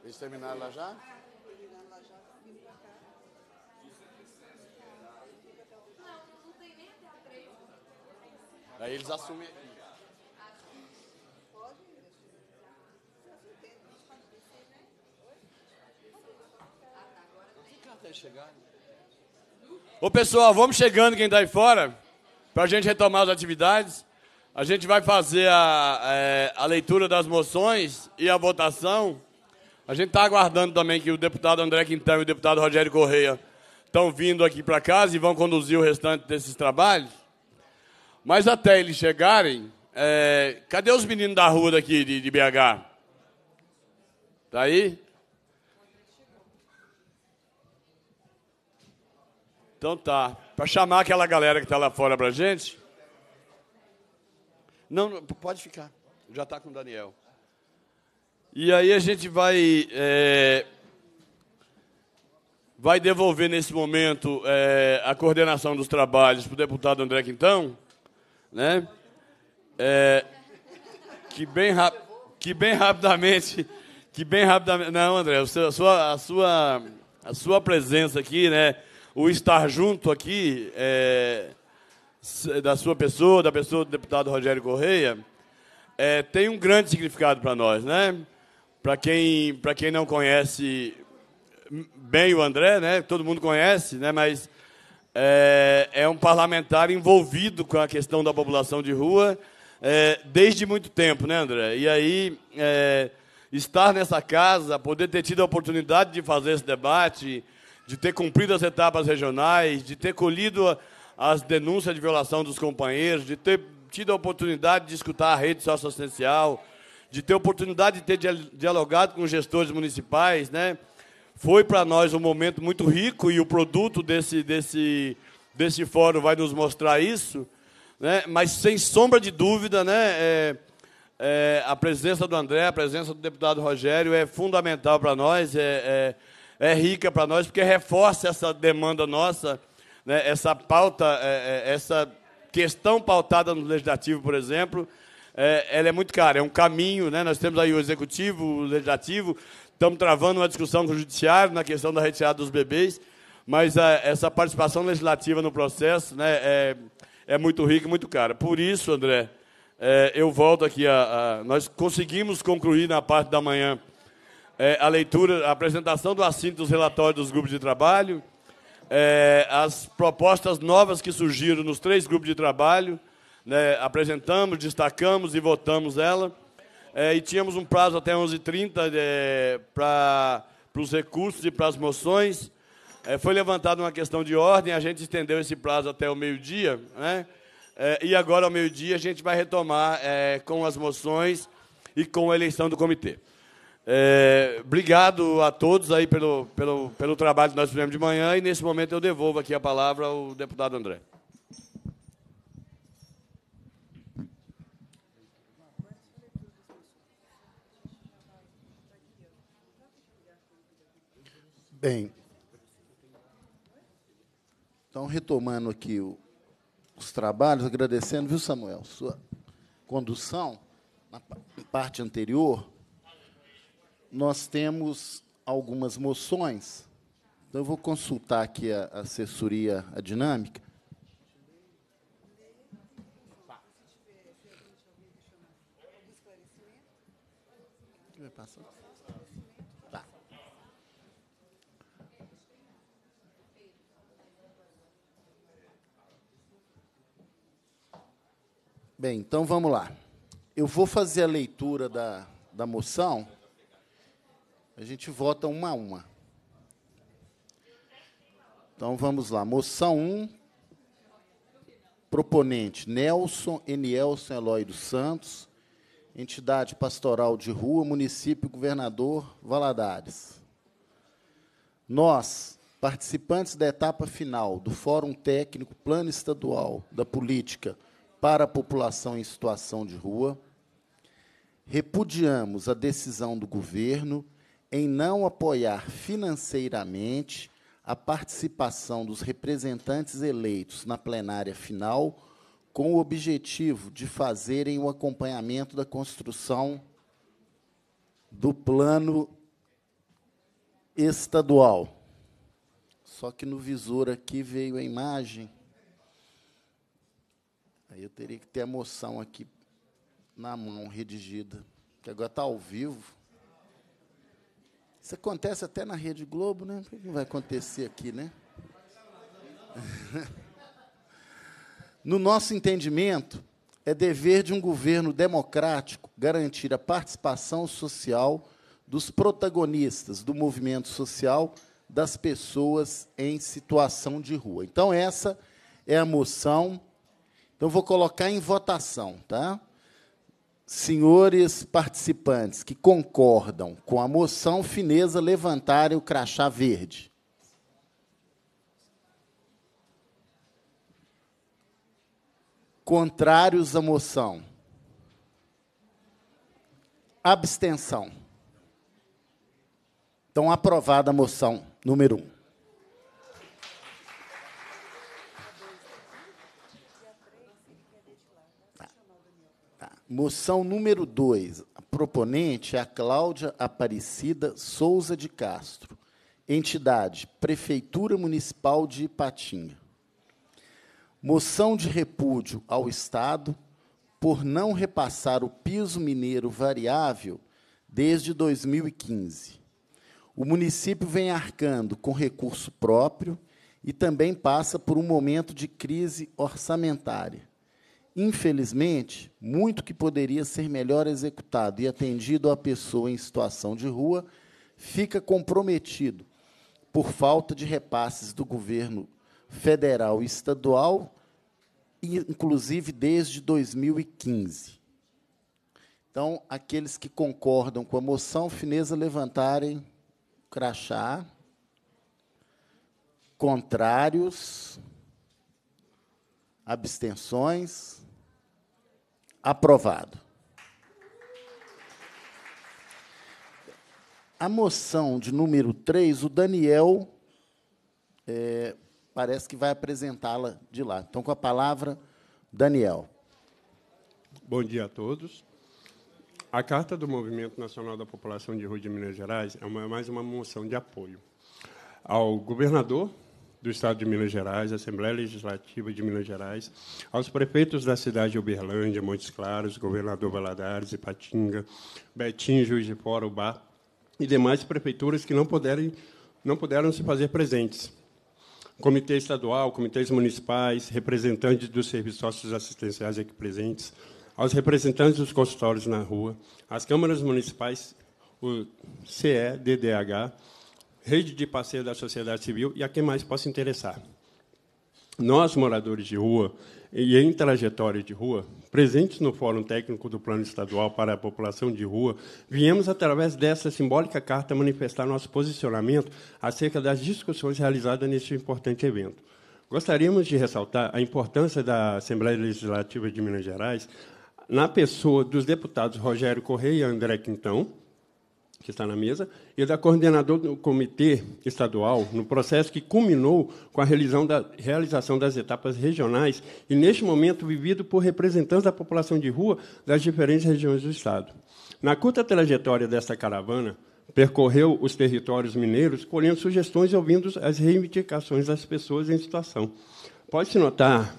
Eles terminaram lá já? Terminaram lá já, vim pra cá. Não, não tem nem até a 3. Aí eles assumem aqui. Pode, Ô pessoal, vamos chegando quem está aí fora, para a gente retomar as atividades. A gente vai fazer a, a, é, a leitura das moções e a votação. A gente está aguardando também que o deputado André Quintão e o deputado Rogério Correia estão vindo aqui para casa e vão conduzir o restante desses trabalhos. Mas até eles chegarem, é... cadê os meninos da rua daqui de, de BH? Tá aí? Então tá. Para chamar aquela galera que está lá fora para gente. não, pode ficar. Já está com o Daniel. E aí a gente vai é, vai devolver nesse momento é, a coordenação dos trabalhos para o deputado André Quintão, né? É, que bem que bem rapidamente que bem rapidamente não André a sua a sua a sua presença aqui né o estar junto aqui é, da sua pessoa da pessoa do deputado Rogério Correia é, tem um grande significado para nós né para quem, quem não conhece bem o André, né? todo mundo conhece, né? mas é, é um parlamentar envolvido com a questão da população de rua é, desde muito tempo, né, André? E aí, é, estar nessa casa, poder ter tido a oportunidade de fazer esse debate, de ter cumprido as etapas regionais, de ter colhido as denúncias de violação dos companheiros, de ter tido a oportunidade de escutar a rede socioassistencial, de ter oportunidade de ter dialogado com gestores municipais, né? Foi para nós um momento muito rico e o produto desse, desse, desse fórum vai nos mostrar isso, né? Mas sem sombra de dúvida, né? É, é, a presença do André, a presença do deputado Rogério é fundamental para nós, é, é, é rica para nós, porque reforça essa demanda nossa, né? essa pauta, é, é, essa questão pautada no legislativo, por exemplo, é, ela é muito cara. É um caminho, né? Nós temos aí o executivo, o legislativo, estamos travando uma discussão com o judiciário na questão da retirada dos bebês, mas a, é, essa participação legislativa no processo né, é, é muito rica e muito cara. Por isso, André, é, eu volto aqui. A, a, nós conseguimos concluir na parte da manhã é, a leitura, a apresentação do assunto dos relatórios dos grupos de trabalho, é, as propostas novas que surgiram nos três grupos de trabalho né, apresentamos, destacamos e votamos ela. É, e tínhamos um prazo até 11h30 é, para os recursos e para as moções. É, foi levantada uma questão de ordem, a gente estendeu esse prazo até o meio-dia, né? É, e agora, ao meio-dia, a gente vai retomar é, com as moções e com a eleição do comitê. É, obrigado a todos aí pelo, pelo, pelo trabalho que nós fizemos de manhã, e nesse momento eu devolvo aqui a palavra ao deputado André. Bem, então retomando aqui o, os trabalhos, agradecendo, viu, Samuel, sua condução na parte anterior, nós temos algumas moções. Então, eu vou consultar aqui a assessoria a dinâmica Bem, então vamos lá. Eu vou fazer a leitura da, da moção. A gente vota uma a uma. Então vamos lá. Moção 1, proponente Nelson Enielson Eloy dos Santos, entidade pastoral de rua, município governador Valadares. Nós, participantes da etapa final do Fórum Técnico Plano Estadual da Política para a população em situação de rua. Repudiamos a decisão do governo em não apoiar financeiramente a participação dos representantes eleitos na plenária final, com o objetivo de fazerem o acompanhamento da construção do plano estadual. Só que no visor aqui veio a imagem Aí eu teria que ter a moção aqui na mão, redigida, que agora está ao vivo. Isso acontece até na Rede Globo, né? não vai acontecer aqui, né? No nosso entendimento, é dever de um governo democrático garantir a participação social dos protagonistas do movimento social das pessoas em situação de rua. Então, essa é a moção então, vou colocar em votação, tá? Senhores participantes que concordam com a moção finesa levantarem o crachá verde. Contrários à moção. Abstenção. Então, aprovada a moção número 1. Um. Moção número 2. A proponente é a Cláudia Aparecida Souza de Castro. Entidade: Prefeitura Municipal de Ipatinga. Moção de repúdio ao Estado por não repassar o piso mineiro variável desde 2015. O município vem arcando com recurso próprio e também passa por um momento de crise orçamentária Infelizmente, muito que poderia ser melhor executado e atendido à pessoa em situação de rua fica comprometido por falta de repasses do governo federal e estadual, inclusive desde 2015. Então, aqueles que concordam com a moção, fineza levantarem crachá. Contrários, abstenções. Aprovado. A moção de número 3, o Daniel é, parece que vai apresentá-la de lá. Então, com a palavra, Daniel. Bom dia a todos. A Carta do Movimento Nacional da População de Rua de Minas Gerais é uma, mais uma moção de apoio ao governador do Estado de Minas Gerais, à Assembleia Legislativa de Minas Gerais, aos prefeitos da cidade de Uberlândia, Montes Claros, governador Valadares, Ipatinga, Betim, Juiz de Fora, Ubá e demais prefeituras que não puderam, não puderam se fazer presentes comitê estadual, comitês municipais, representantes dos serviços sócios assistenciais aqui presentes, aos representantes dos consultórios na rua, às câmaras municipais, o CE, DDH, rede de parceiros da sociedade civil e a quem mais possa interessar. Nós, moradores de rua e em trajetória de rua, presentes no Fórum Técnico do Plano Estadual para a População de Rua, viemos, através dessa simbólica carta, manifestar nosso posicionamento acerca das discussões realizadas neste importante evento. Gostaríamos de ressaltar a importância da Assembleia Legislativa de Minas Gerais na pessoa dos deputados Rogério Correia e André Quintão, que está na mesa, e da é coordenadora do Comitê Estadual, no processo que culminou com a realização das etapas regionais e, neste momento, vivido por representantes da população de rua das diferentes regiões do Estado. Na curta trajetória desta caravana, percorreu os territórios mineiros, colhendo sugestões e ouvindo as reivindicações das pessoas em situação. Pode-se notar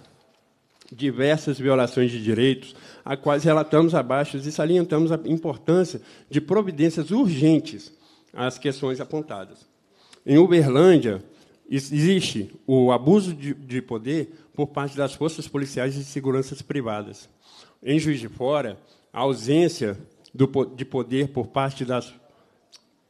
diversas violações de direitos a quais relatamos abaixo e salientamos a importância de providências urgentes às questões apontadas. Em Uberlândia, existe o abuso de, de poder por parte das forças policiais e de seguranças privadas. Em Juiz de Fora, a ausência do, de poder por parte das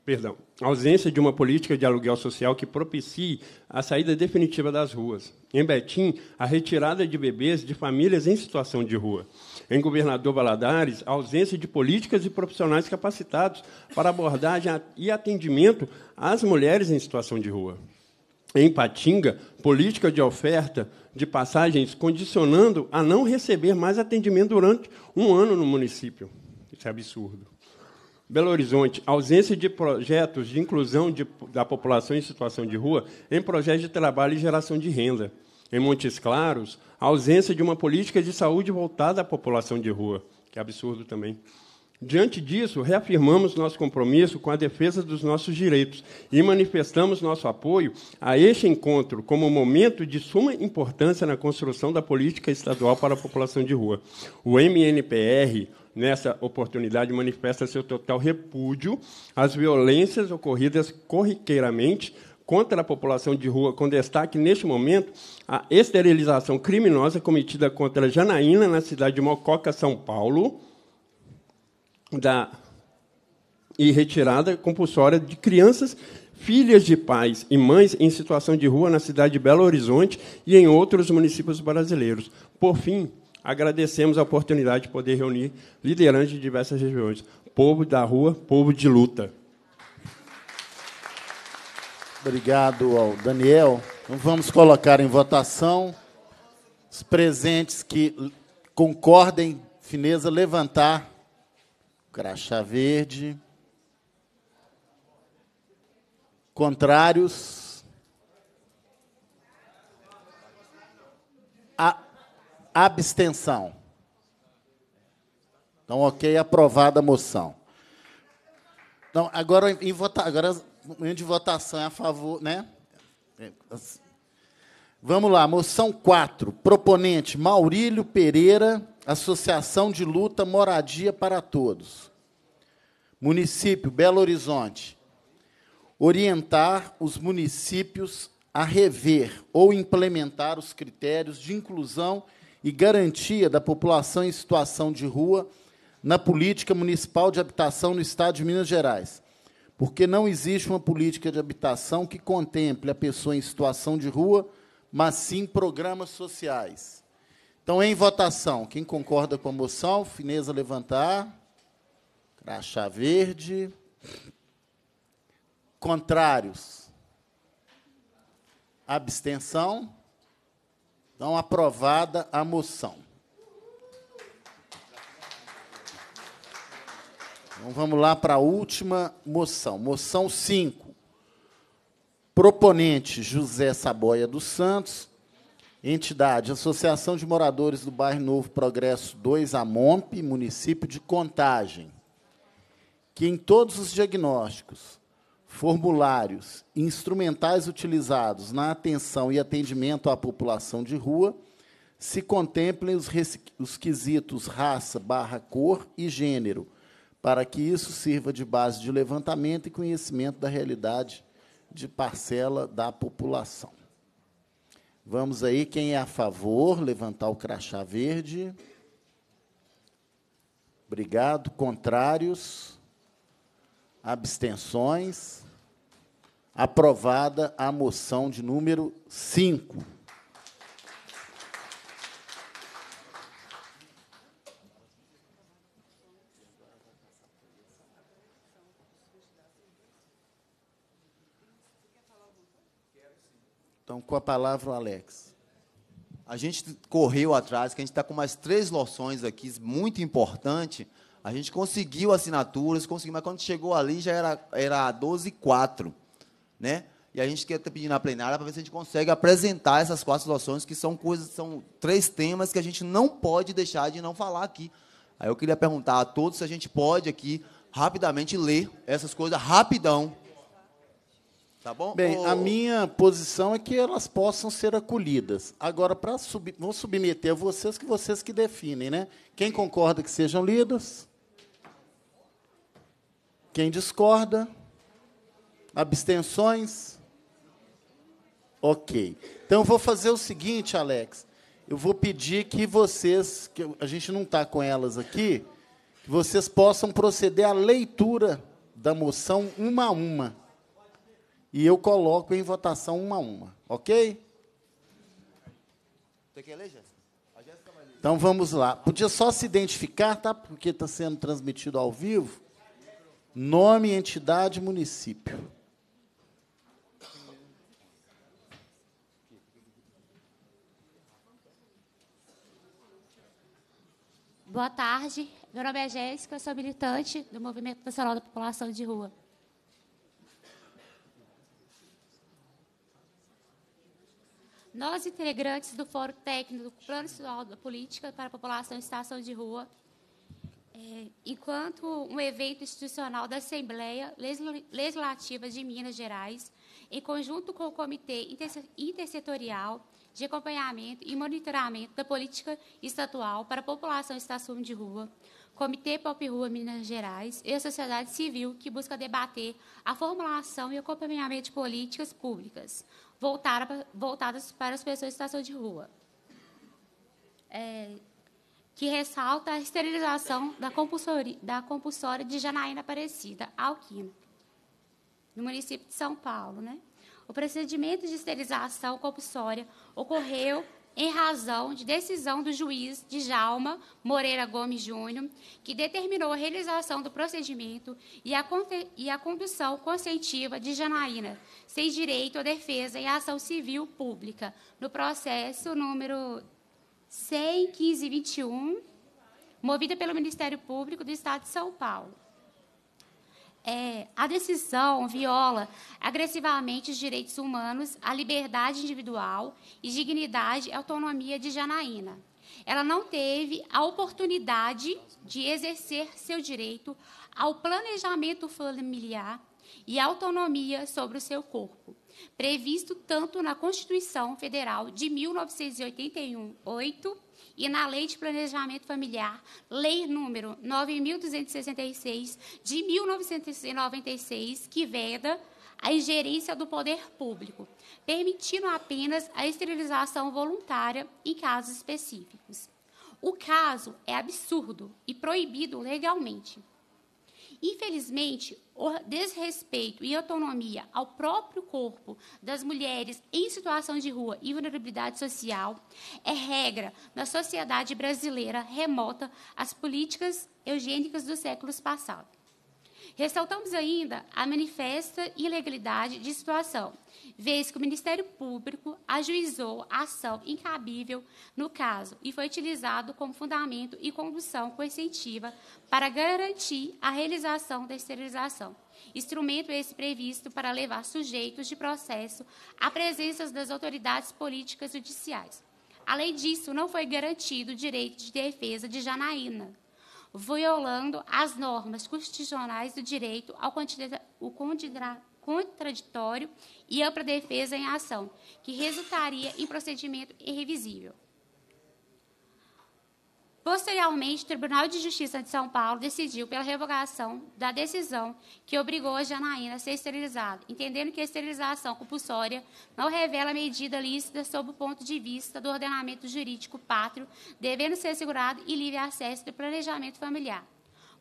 perdão, a ausência de uma política de aluguel social que propicie a saída definitiva das ruas. Em Betim, a retirada de bebês de famílias em situação de rua em Governador Valadares a ausência de políticas e profissionais capacitados para abordagem e atendimento às mulheres em situação de rua. Em Patinga, política de oferta de passagens condicionando a não receber mais atendimento durante um ano no município. Isso é absurdo. Belo Horizonte, ausência de projetos de inclusão de, da população em situação de rua em projetos de trabalho e geração de renda em Montes Claros, a ausência de uma política de saúde voltada à população de rua, que é absurdo também. Diante disso, reafirmamos nosso compromisso com a defesa dos nossos direitos e manifestamos nosso apoio a este encontro como momento de suma importância na construção da política estadual para a população de rua. O MNPR, nessa oportunidade, manifesta seu total repúdio às violências ocorridas corriqueiramente contra a população de rua, com destaque, neste momento, a esterilização criminosa cometida contra Janaína na cidade de Mococa, São Paulo, da e retirada compulsória de crianças, filhas de pais e mães em situação de rua na cidade de Belo Horizonte e em outros municípios brasileiros. Por fim, agradecemos a oportunidade de poder reunir liderantes de diversas regiões, povo da rua, povo de luta. Obrigado ao Daniel. Então, vamos colocar em votação os presentes que concordem, fineza, levantar. Crachá verde. Contrários. A abstenção. Então, ok, aprovada a moção. Então, agora, em vota agora, momento de votação é a favor, né? Vamos lá, moção 4. Proponente Maurílio Pereira, Associação de Luta Moradia para Todos. Município Belo Horizonte. Orientar os municípios a rever ou implementar os critérios de inclusão e garantia da população em situação de rua na política municipal de habitação no Estado de Minas Gerais, porque não existe uma política de habitação que contemple a pessoa em situação de rua, mas sim programas sociais. Então, em votação, quem concorda com a moção, fineza levantar, crachá verde. Contrários? Abstenção? Então, aprovada a moção. Então vamos lá para a última moção. Moção 5. Proponente José Saboia dos Santos. Entidade Associação de Moradores do Bairro Novo Progresso 2 Amomp, município de Contagem. Que em todos os diagnósticos, formulários e instrumentais utilizados na atenção e atendimento à população de rua, se contemplem os, os quesitos raça barra cor e gênero para que isso sirva de base de levantamento e conhecimento da realidade de parcela da população. Vamos aí, quem é a favor, levantar o crachá verde. Obrigado. Contrários? Abstenções? Aprovada a moção de número 5. Então, com a palavra, o Alex. A gente correu atrás, que a gente está com mais três loções aqui, muito importante. A gente conseguiu assinaturas, conseguiu, mas quando chegou ali já era, era 12 e 4, né? E a gente quer tá pedir na plenária para ver se a gente consegue apresentar essas quatro loções, que são coisas, são três temas que a gente não pode deixar de não falar aqui. Aí eu queria perguntar a todos se a gente pode aqui rapidamente ler essas coisas rapidão, Tá bom? Bem, Ou... a minha posição é que elas possam ser acolhidas. Agora, para sub... vou submeter a vocês que vocês que definem, né? Quem concorda que sejam lidas? Quem discorda? Abstenções? Ok. Então vou fazer o seguinte, Alex. Eu vou pedir que vocês, que a gente não está com elas aqui, que vocês possam proceder à leitura da moção uma a uma e eu coloco em votação uma a uma, ok? Então vamos lá. Podia só se identificar, tá? Porque está sendo transmitido ao vivo. Nome, entidade, município. Boa tarde. Meu nome é Jéssica, eu sou militante do Movimento Nacional da População de Rua. Nós, integrantes do Fórum Técnico do Plano Estadual da Política para a População em Estação de Rua, é, enquanto um evento institucional da Assembleia Legislativa de Minas Gerais, em conjunto com o Comitê Intersetorial de Acompanhamento e Monitoramento da Política Estatual para a População em Estação de Rua, Comitê Pop Rua Minas Gerais e a sociedade civil que busca debater a formulação e acompanhamento de políticas públicas voltadas para as pessoas em situação de rua, é, que ressalta a esterilização da compulsória, da compulsória de Janaína Aparecida, Alquina, no município de São Paulo. Né? O procedimento de esterilização compulsória ocorreu em razão de decisão do juiz Djalma Moreira Gomes Júnior, que determinou a realização do procedimento e a, e a condução consentiva de Janaína, sem direito à defesa em ação civil pública, no processo número 11521, movida pelo Ministério Público do Estado de São Paulo é, a decisão viola agressivamente os direitos humanos, a liberdade individual e dignidade e autonomia de Janaína. Ela não teve a oportunidade de exercer seu direito ao planejamento familiar e autonomia sobre o seu corpo, previsto tanto na Constituição Federal de 1988 e na Lei de Planejamento Familiar, Lei número 9266 de 1996, que veda a ingerência do poder público, permitindo apenas a esterilização voluntária em casos específicos. O caso é absurdo e proibido legalmente. Infelizmente, o desrespeito e autonomia ao próprio corpo das mulheres em situação de rua e vulnerabilidade social é regra na sociedade brasileira remota às políticas eugênicas dos séculos passados. Ressaltamos ainda a manifesta ilegalidade de situação, vez que o Ministério Público ajuizou a ação incabível no caso e foi utilizado como fundamento e condução coercitiva para garantir a realização da esterilização. Instrumento esse previsto para levar sujeitos de processo à presença das autoridades políticas judiciais. Além disso, não foi garantido o direito de defesa de Janaína, violando as normas constitucionais do direito ao contraditório e ampla defesa em ação, que resultaria em procedimento irrevisível. Posteriormente, o Tribunal de Justiça de São Paulo decidiu pela revogação da decisão que obrigou a Janaína a ser esterilizada, entendendo que a esterilização compulsória não revela medida lícita sob o ponto de vista do ordenamento jurídico pátrio, devendo ser assegurado e livre acesso do planejamento familiar.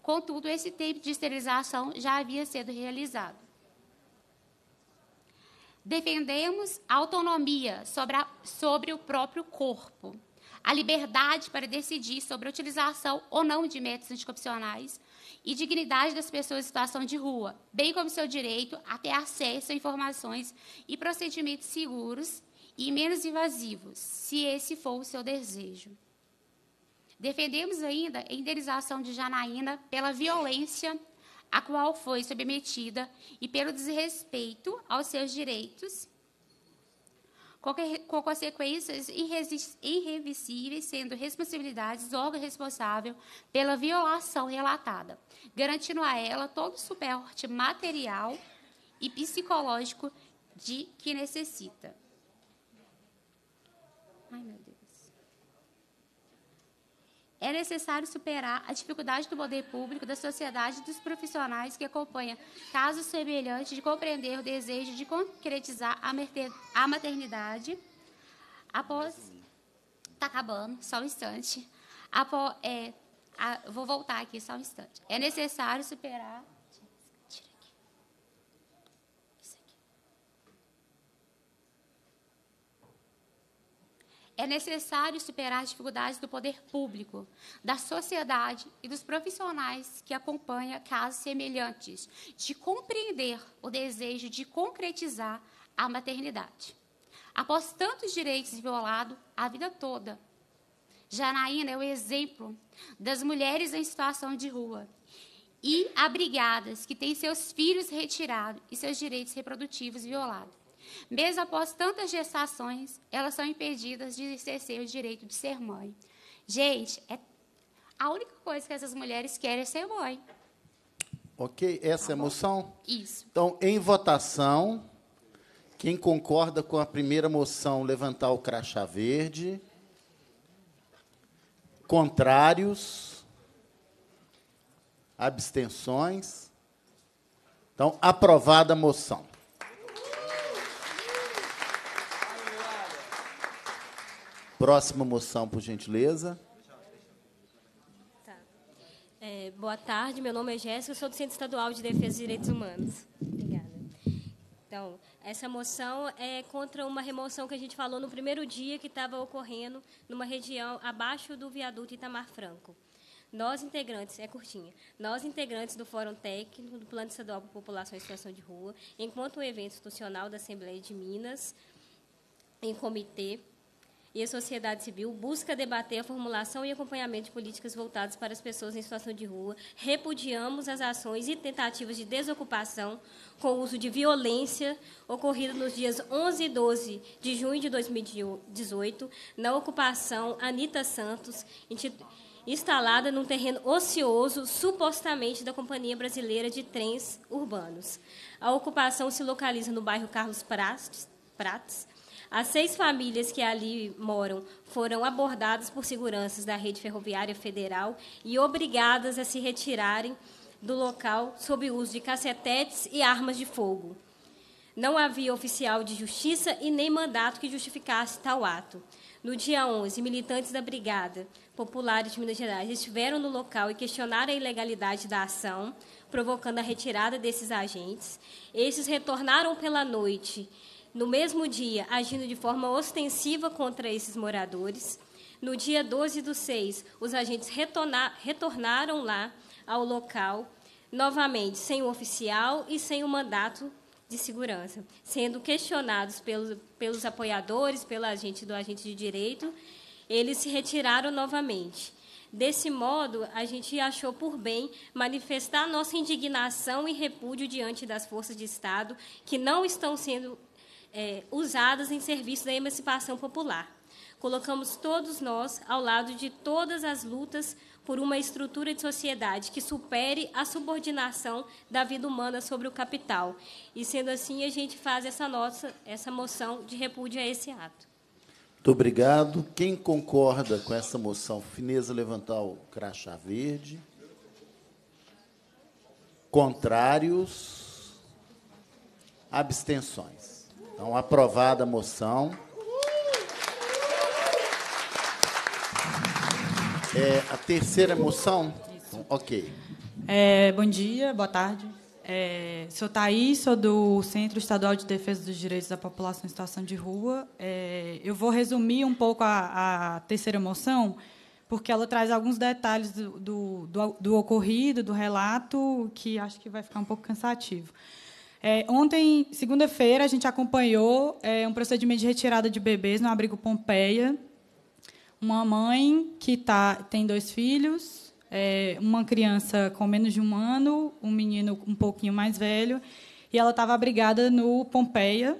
Contudo, esse tipo de esterilização já havia sido realizado. Defendemos a autonomia sobre, a, sobre o próprio corpo a liberdade para decidir sobre a utilização ou não de métodos anticoncepcionais e dignidade das pessoas em situação de rua, bem como seu direito a ter acesso a informações e procedimentos seguros e menos invasivos, se esse for o seu desejo. Defendemos ainda a indenização de Janaína pela violência a qual foi submetida e pelo desrespeito aos seus direitos com consequências irreversíveis, sendo responsabilidades do órgão responsável pela violação relatada, garantindo a ela todo o suporte material e psicológico de que necessita. Ai, meu Deus é necessário superar a dificuldade do poder público, da sociedade e dos profissionais que acompanham casos semelhantes de compreender o desejo de concretizar a maternidade. Após. Está acabando, só um instante. Após, é, a, vou voltar aqui só um instante. É necessário superar É necessário superar as dificuldades do poder público, da sociedade e dos profissionais que acompanham casos semelhantes, de compreender o desejo de concretizar a maternidade. Após tantos direitos violados a vida toda, Janaína é o exemplo das mulheres em situação de rua e abrigadas que têm seus filhos retirados e seus direitos reprodutivos violados. Mesmo após tantas gestações, elas são impedidas de exercer o direito de ser mãe. Gente, é a única coisa que essas mulheres querem é ser mãe. Ok, essa tá é a moção? Isso. Então, em votação, quem concorda com a primeira moção, levantar o crachá verde. Contrários. Abstenções. Então, aprovada a moção. Próxima moção, por gentileza. Tá. É, boa tarde, meu nome é Jéssica, sou do Centro Estadual de Defesa dos Direitos Humanos. Obrigada. Então, essa moção é contra uma remoção que a gente falou no primeiro dia que estava ocorrendo numa região abaixo do viaduto Itamar Franco. Nós, integrantes, é curtinha, nós, integrantes do Fórum Técnico do Plano Estadual para a População em Situação de Rua, enquanto o evento institucional da Assembleia de Minas, em comitê, e a sociedade civil busca debater a formulação e acompanhamento de políticas voltadas para as pessoas em situação de rua. Repudiamos as ações e tentativas de desocupação com o uso de violência ocorrida nos dias 11 e 12 de junho de 2018 na ocupação Anita Santos, instalada num terreno ocioso supostamente da Companhia Brasileira de Trens Urbanos. A ocupação se localiza no bairro Carlos Prates as seis famílias que ali moram foram abordadas por seguranças da rede ferroviária federal e obrigadas a se retirarem do local sob o uso de cacetetes e armas de fogo. Não havia oficial de justiça e nem mandato que justificasse tal ato. No dia 11, militantes da Brigada Populares de Minas Gerais estiveram no local e questionaram a ilegalidade da ação, provocando a retirada desses agentes. Esses retornaram pela noite no mesmo dia, agindo de forma ostensiva contra esses moradores. No dia 12 do 6, os agentes retornaram lá ao local, novamente sem o oficial e sem o mandato de segurança, sendo questionados pelos, pelos apoiadores, pela agente do agente de direito, eles se retiraram novamente. Desse modo, a gente achou por bem manifestar nossa indignação e repúdio diante das forças de Estado que não estão sendo é, usadas em serviço da emancipação popular. Colocamos todos nós ao lado de todas as lutas por uma estrutura de sociedade que supere a subordinação da vida humana sobre o capital. E, sendo assim, a gente faz essa, nossa, essa moção de repúdio a esse ato. Muito obrigado. Quem concorda com essa moção? Fineza levantar o crachá verde. Contrários? Abstenções. Então, aprovada a moção. É, a terceira moção? Então, ok. É, bom dia, boa tarde. É, sou Thaís, sou do Centro Estadual de Defesa dos Direitos da População em Situação de Rua. É, eu vou resumir um pouco a, a, terceira moção, porque ela traz alguns detalhes do, do, do, do ocorrido, do relato, que acho que vai ficar um pouco cansativo. É, ontem, segunda-feira, a gente acompanhou é, um procedimento de retirada de bebês no abrigo Pompeia. Uma mãe que tá, tem dois filhos, é, uma criança com menos de um ano, um menino um pouquinho mais velho, e ela estava abrigada no Pompeia,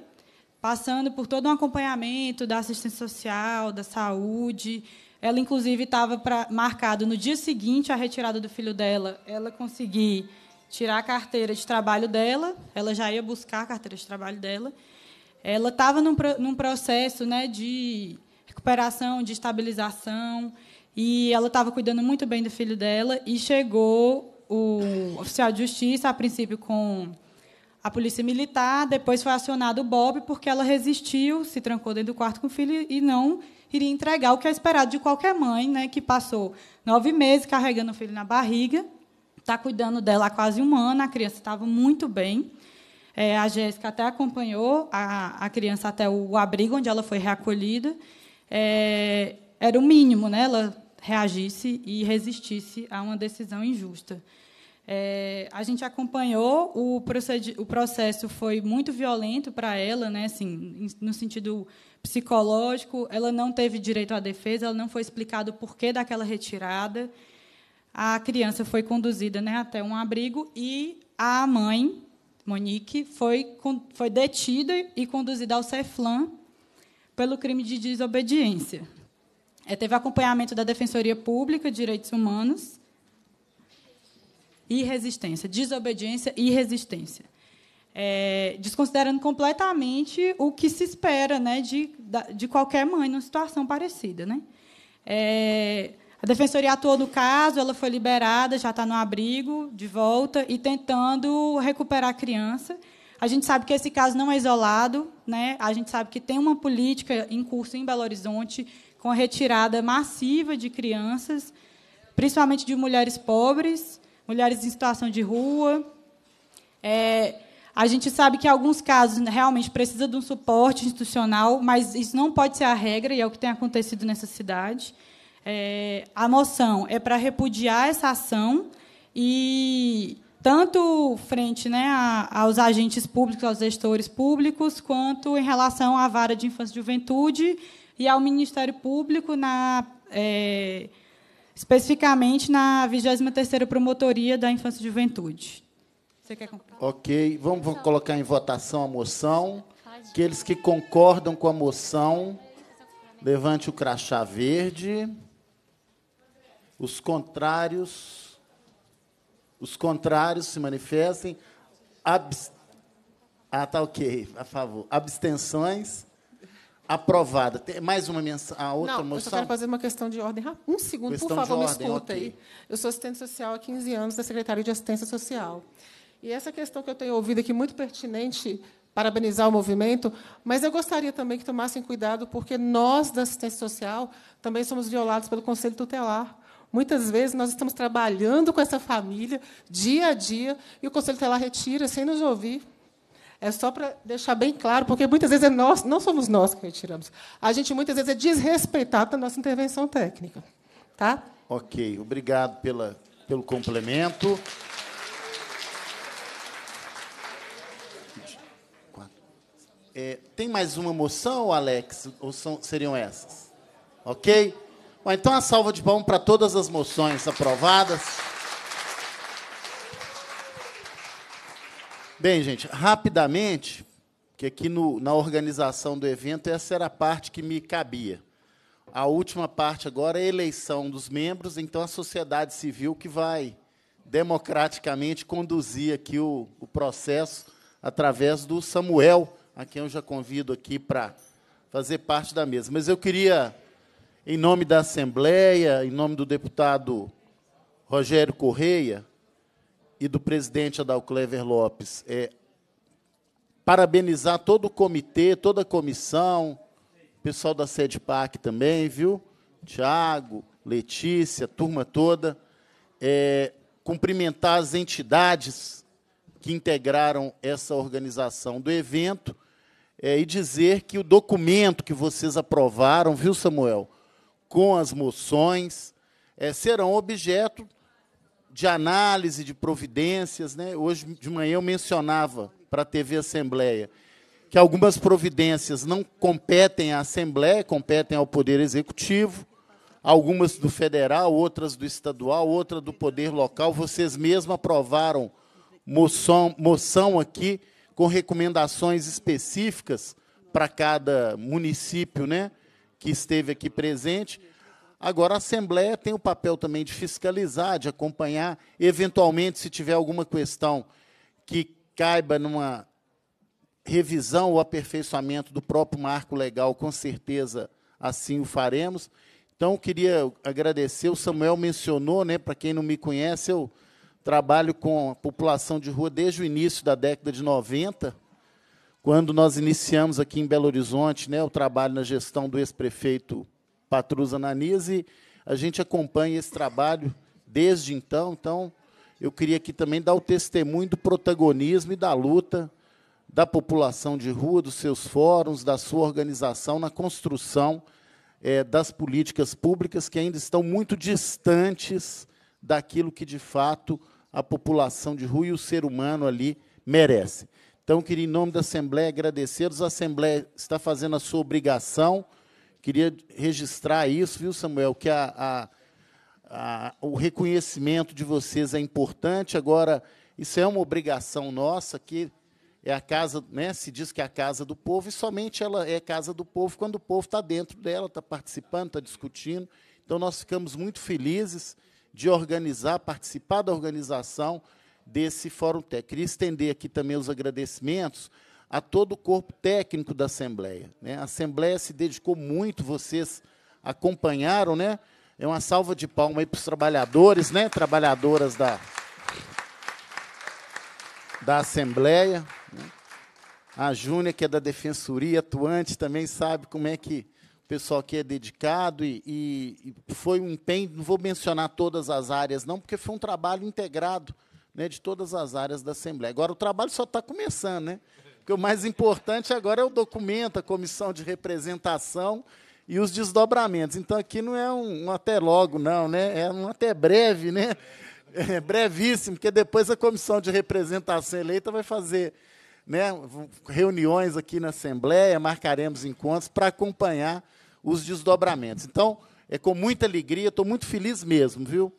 passando por todo um acompanhamento da assistência social, da saúde. Ela, inclusive, estava marcado no dia seguinte à retirada do filho dela, ela conseguir tirar a carteira de trabalho dela, ela já ia buscar a carteira de trabalho dela. Ela estava num, num processo né, de recuperação, de estabilização, e ela estava cuidando muito bem do filho dela, e chegou o oficial de justiça, a princípio com a polícia militar, depois foi acionado o Bob, porque ela resistiu, se trancou dentro do quarto com o filho e não iria entregar o que é esperado de qualquer mãe, né, que passou nove meses carregando o filho na barriga está cuidando dela há quase um ano. A criança estava muito bem. É, a Jéssica até acompanhou a, a criança até o abrigo onde ela foi reacolhida. É, era o mínimo, né? Ela reagisse e resistisse a uma decisão injusta. É, a gente acompanhou o, o, processo foi muito violento para ela, né? Assim, no sentido psicológico, ela não teve direito à defesa, ela não foi explicado o porquê daquela retirada a criança foi conduzida né, até um abrigo e a mãe, Monique, foi, foi detida e conduzida ao CEFLAN pelo crime de desobediência. É, teve acompanhamento da Defensoria Pública de Direitos Humanos e resistência, desobediência e resistência. É, desconsiderando completamente o que se espera né, de, de qualquer mãe numa situação parecida. Né? É, a defensoria atuou no caso, ela foi liberada, já está no abrigo, de volta, e tentando recuperar a criança. A gente sabe que esse caso não é isolado, né? a gente sabe que tem uma política em curso em Belo Horizonte com a retirada massiva de crianças, principalmente de mulheres pobres, mulheres em situação de rua. É, a gente sabe que alguns casos realmente precisa de um suporte institucional, mas isso não pode ser a regra e é o que tem acontecido nessa cidade. É, a moção é para repudiar essa ação e tanto frente né, a, aos agentes públicos, aos gestores públicos, quanto em relação à vara de infância e juventude e ao Ministério Público, na, é, especificamente na 23ª Promotoria da Infância e Juventude. Você quer Ok, vamos colocar em votação a moção. Aqueles que concordam com a moção, levante o crachá verde os contrários os contrários se manifestem abs... ah tá ok a favor abstenções aprovada Tem mais uma menção a outra não moção? eu quero fazer uma questão de ordem um segundo questão por favor me escuta okay. aí eu sou assistente social há 15 anos da secretaria de assistência social e essa questão que eu tenho ouvido aqui muito pertinente parabenizar o movimento, mas eu gostaria também que tomassem cuidado, porque nós da assistência social também somos violados pelo Conselho Tutelar. Muitas vezes nós estamos trabalhando com essa família dia a dia e o conselho lá retira sem nos ouvir. É só para deixar bem claro, porque muitas vezes é nós, não somos nós que retiramos. A gente muitas vezes é desrespeitado da nossa intervenção técnica, tá? Ok, obrigado pela, pelo complemento. É, tem mais uma moção, Alex? Ou são, seriam essas? Ok? Bom, então a salva de pão para todas as moções aprovadas. Bem, gente, rapidamente, que aqui no, na organização do evento essa era a parte que me cabia. A última parte agora é a eleição dos membros, então a sociedade civil que vai democraticamente conduzir aqui o, o processo através do Samuel, a quem eu já convido aqui para fazer parte da mesa. Mas eu queria em nome da Assembleia, em nome do deputado Rogério Correia e do presidente Clever Lopes, é, parabenizar todo o comitê, toda a comissão, pessoal da sede PAC também, viu? Tiago, Letícia, turma toda. É, cumprimentar as entidades que integraram essa organização do evento é, e dizer que o documento que vocês aprovaram, viu, Samuel? com as moções, é, serão objeto de análise, de providências. Né? Hoje de manhã eu mencionava para a TV Assembleia que algumas providências não competem à Assembleia, competem ao Poder Executivo, algumas do federal, outras do estadual, outra do poder local. Vocês mesmos aprovaram moção, moção aqui com recomendações específicas para cada município, né? que esteve aqui presente. Agora, a Assembleia tem o papel também de fiscalizar, de acompanhar, eventualmente, se tiver alguma questão que caiba numa revisão ou aperfeiçoamento do próprio marco legal, com certeza assim o faremos. Então, queria agradecer. O Samuel mencionou, né, para quem não me conhece, eu trabalho com a população de rua desde o início da década de 90. Quando nós iniciamos aqui em Belo Horizonte né, o trabalho na gestão do ex-prefeito Patrus e a gente acompanha esse trabalho desde então. Então, eu queria aqui também dar o testemunho do protagonismo e da luta da população de rua, dos seus fóruns, da sua organização na construção é, das políticas públicas que ainda estão muito distantes daquilo que, de fato, a população de rua e o ser humano ali merece. Então, queria, em nome da Assembleia, agradecer. A Assembleia está fazendo a sua obrigação. Queria registrar isso, viu, Samuel, que a, a, a, o reconhecimento de vocês é importante. Agora, isso é uma obrigação nossa, que é a casa, né, se diz que é a casa do povo, e somente ela é casa do povo quando o povo está dentro dela, está participando, está discutindo. Então, nós ficamos muito felizes de organizar, participar da organização desse Fórum Técnico. Queria estender aqui também os agradecimentos a todo o corpo técnico da Assembleia. Né? A Assembleia se dedicou muito, vocês acompanharam, né? É uma salva de palmas aí para os trabalhadores, né? Trabalhadoras da, da Assembleia. Né? A Júnia, que é da Defensoria atuante, também sabe como é que o pessoal aqui é dedicado e, e, e foi um empenho. Não vou mencionar todas as áreas, não, porque foi um trabalho integrado né, de todas as áreas da Assembleia. Agora, o trabalho só está começando, né? Porque o mais importante agora é o documento, a comissão de representação e os desdobramentos. Então, aqui não é um, um até logo, não, né? É um até breve, né? É brevíssimo, porque depois a comissão de representação eleita vai fazer né, reuniões aqui na Assembleia, marcaremos encontros para acompanhar os desdobramentos. Então, é com muita alegria, estou muito feliz mesmo, viu?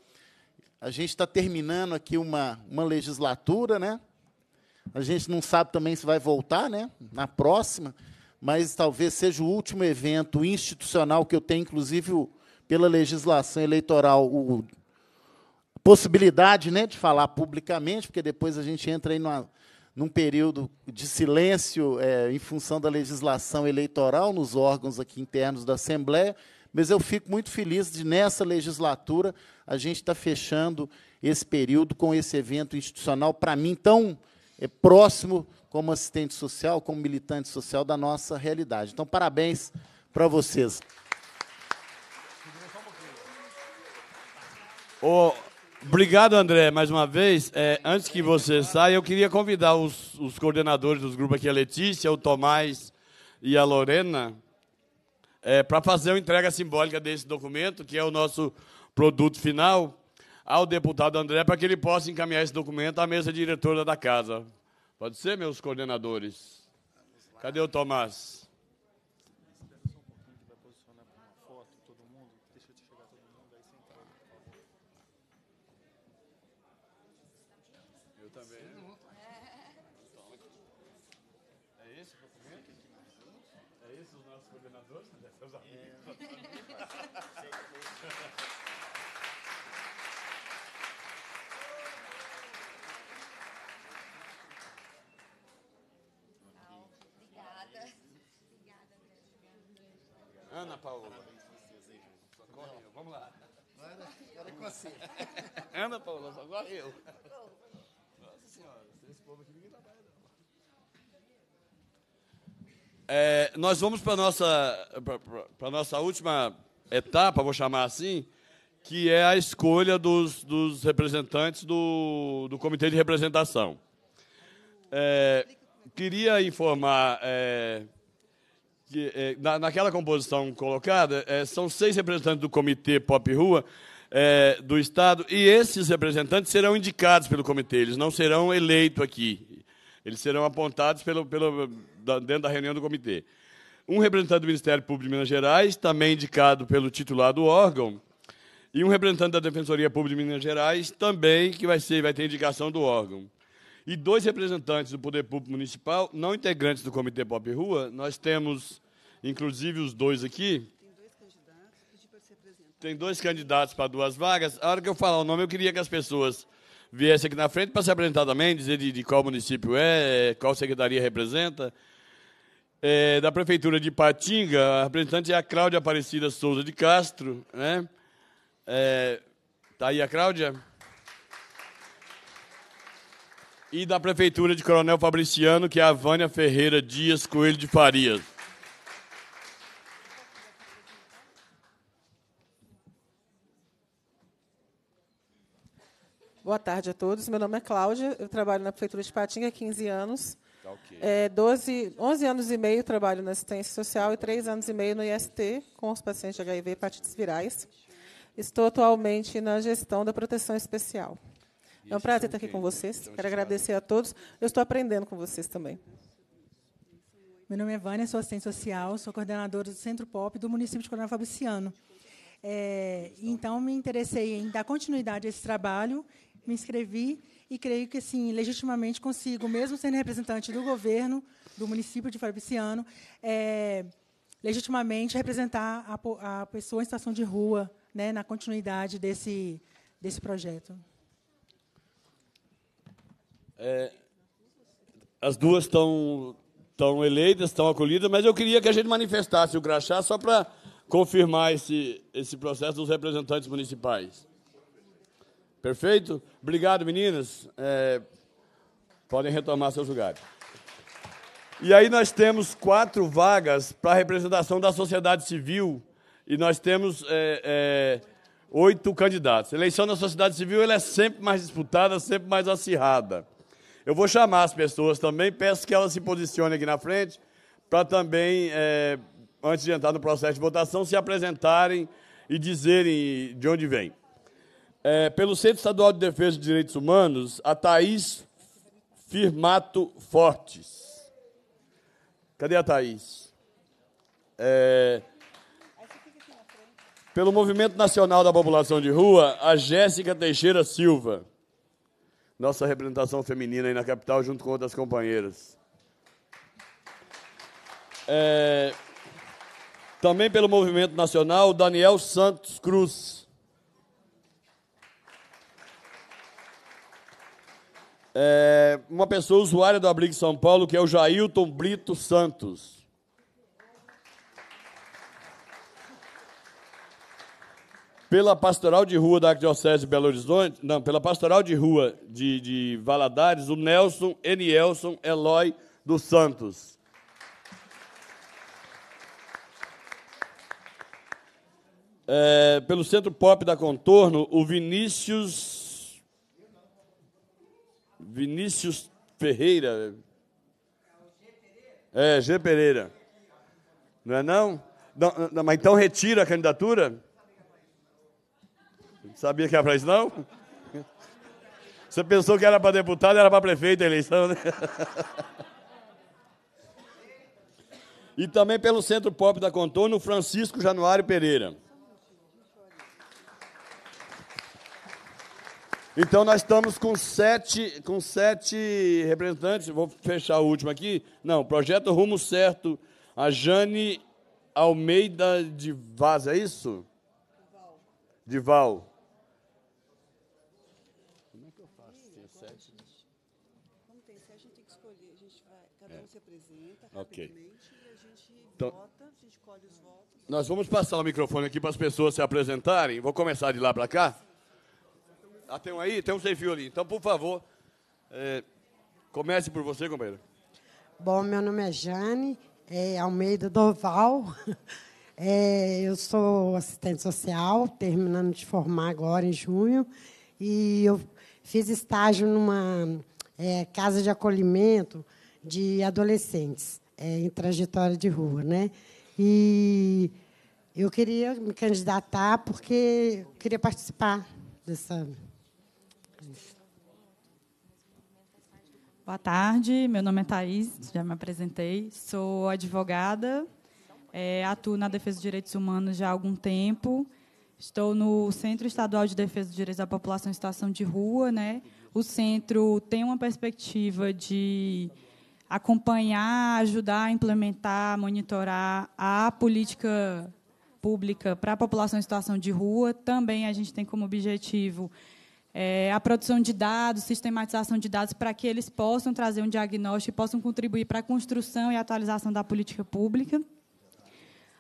A gente está terminando aqui uma, uma legislatura, né? A gente não sabe também se vai voltar, né? Na próxima, mas talvez seja o último evento institucional que eu tenho, inclusive pela legislação eleitoral, o, a possibilidade né, de falar publicamente, porque depois a gente entra aí numa, num período de silêncio é, em função da legislação eleitoral nos órgãos aqui internos da Assembleia mas eu fico muito feliz de, nessa legislatura, a gente estar tá fechando esse período com esse evento institucional, para mim, tão é, próximo como assistente social, como militante social da nossa realidade. Então, parabéns para vocês. Oh, obrigado, André, mais uma vez. É, antes que você saia, eu queria convidar os, os coordenadores dos grupos aqui, a Letícia, o Tomás e a Lorena, é, para fazer uma entrega simbólica desse documento, que é o nosso produto final, ao deputado André, para que ele possa encaminhar esse documento à mesa diretora da casa. Pode ser, meus coordenadores? Cadê o Tomás? o. Socorre vamos lá. Agora, agora é com você. Anda, Paula, socorre eu. Nossa Senhora, esse povo aqui ninguém trabalha, não. É, nós vamos para a nossa, nossa última etapa, vou chamar assim, que é a escolha dos, dos representantes do, do Comitê de Representação. É, queria informar é, que é, na, naquela composição colocada, é, são seis representantes do Comitê Pop Rua é, do Estado, e esses representantes serão indicados pelo comitê, eles não serão eleitos aqui. Eles serão apontados pelo, pelo, da, dentro da reunião do comitê. Um representante do Ministério Público de Minas Gerais, também indicado pelo titular do órgão, e um representante da Defensoria Pública de Minas Gerais, também que vai, ser, vai ter indicação do órgão e dois representantes do Poder Público Municipal, não integrantes do Comitê Pop Rua. Nós temos, inclusive, os dois aqui. Tem dois candidatos para duas vagas. A hora que eu falar o nome, eu queria que as pessoas viessem aqui na frente para se apresentar também, dizer de, de qual município é, qual secretaria representa. É, da Prefeitura de Patinga, a representante é a Cláudia Aparecida Souza de Castro. Né? É, tá aí a Cláudia? e da Prefeitura de Coronel Fabriciano, que é a Vânia Ferreira Dias Coelho de Farias. Boa tarde a todos. Meu nome é Cláudia, eu trabalho na Prefeitura de Patinga há 15 anos. Tá é, 12, 11 anos e meio trabalho na assistência social e 3 anos e meio no IST com os pacientes de HIV e hepatites virais. Estou atualmente na gestão da proteção especial. É um prazer estar aqui com vocês. Quero agradecer a todos. Eu estou aprendendo com vocês também. Meu nome é Vânia, sou assistente social, sou coordenadora do Centro Pop do município de Coronel Fabriciano. É, então, me interessei em dar continuidade a esse trabalho, me inscrevi e creio que, assim, legitimamente consigo, mesmo sendo representante do governo do município de Fabriciano, é, legitimamente representar a, a pessoa em situação de rua né, na continuidade desse, desse projeto. É, as duas estão estão eleitas, estão acolhidas, mas eu queria que a gente manifestasse o crachá só para confirmar esse, esse processo dos representantes municipais. Perfeito? Obrigado, meninas. É, podem retomar seus lugares. E aí nós temos quatro vagas para a representação da sociedade civil e nós temos é, é, oito candidatos. A eleição da sociedade civil ela é sempre mais disputada, sempre mais acirrada. Eu vou chamar as pessoas também, peço que elas se posicionem aqui na frente, para também, é, antes de entrar no processo de votação, se apresentarem e dizerem de onde vêm. É, pelo Centro Estadual de Defesa dos Direitos Humanos, a Thaís Firmato Fortes. Cadê a Thaís? É, pelo Movimento Nacional da População de Rua, a Jéssica Teixeira Silva nossa representação feminina aí na capital, junto com outras companheiras. É, também pelo Movimento Nacional, Daniel Santos Cruz. É, uma pessoa usuária do Abrigo São Paulo, que é o Jailton Brito Santos. pela pastoral de rua da Arquidiocese de Belo Horizonte, não, pela pastoral de rua de, de Valadares, o Nelson Enielson Eloy dos Santos. É, pelo Centro Pop da Contorno, o Vinícius. Vinícius Ferreira. É, G. Pereira. Não é não? não, não mas então retira a candidatura? Sabia que era para isso, não? Você pensou que era para deputado, era para prefeito a eleição, né? E também pelo Centro Pop da Contorno, Francisco Januário Pereira. Então nós estamos com sete, com sete representantes. Vou fechar o último aqui. Não, projeto Rumo Certo. A Jane Almeida de Vaz, é isso? Dival. Dival. Ok. Então, nós vamos passar o microfone aqui para as pessoas se apresentarem. Vou começar de lá para cá. Ah, tem um aí? Tem um sem fio ali. Então, por favor, é, comece por você, companheiro. Bom, meu nome é Jane é, Almeida Doval. É, eu sou assistente social, terminando de formar agora em junho. E eu fiz estágio numa é, casa de acolhimento de adolescentes é, em trajetória de rua, né? E eu queria me candidatar porque queria participar dessa. Boa tarde, meu nome é Thaís, já me apresentei. Sou advogada, é, atuo na defesa dos direitos humanos já há algum tempo. Estou no Centro Estadual de Defesa dos Direitos da População em Situação de Rua. Né? O centro tem uma perspectiva de acompanhar, ajudar a implementar, monitorar a política pública para a população em situação de rua. Também a gente tem como objetivo é, a produção de dados, sistematização de dados, para que eles possam trazer um diagnóstico e possam contribuir para a construção e atualização da política pública.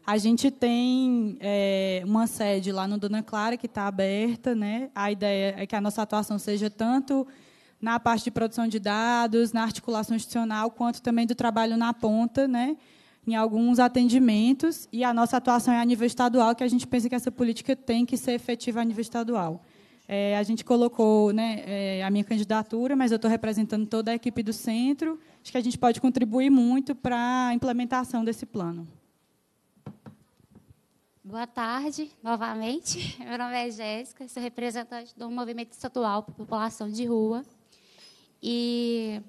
A gente tem é, uma sede lá no Dona Clara que está aberta, né? A ideia é que a nossa atuação seja tanto na parte de produção de dados, na articulação institucional, quanto também do trabalho na ponta, né? em alguns atendimentos, e a nossa atuação é a nível estadual, que a gente pensa que essa política tem que ser efetiva a nível estadual. É, a gente colocou né, é, a minha candidatura, mas eu estou representando toda a equipe do centro. Acho que a gente pode contribuir muito para a implementação desse plano. Boa tarde, novamente. Meu nome é Jéssica, sou representante do Movimento Estadual para População de Rua. E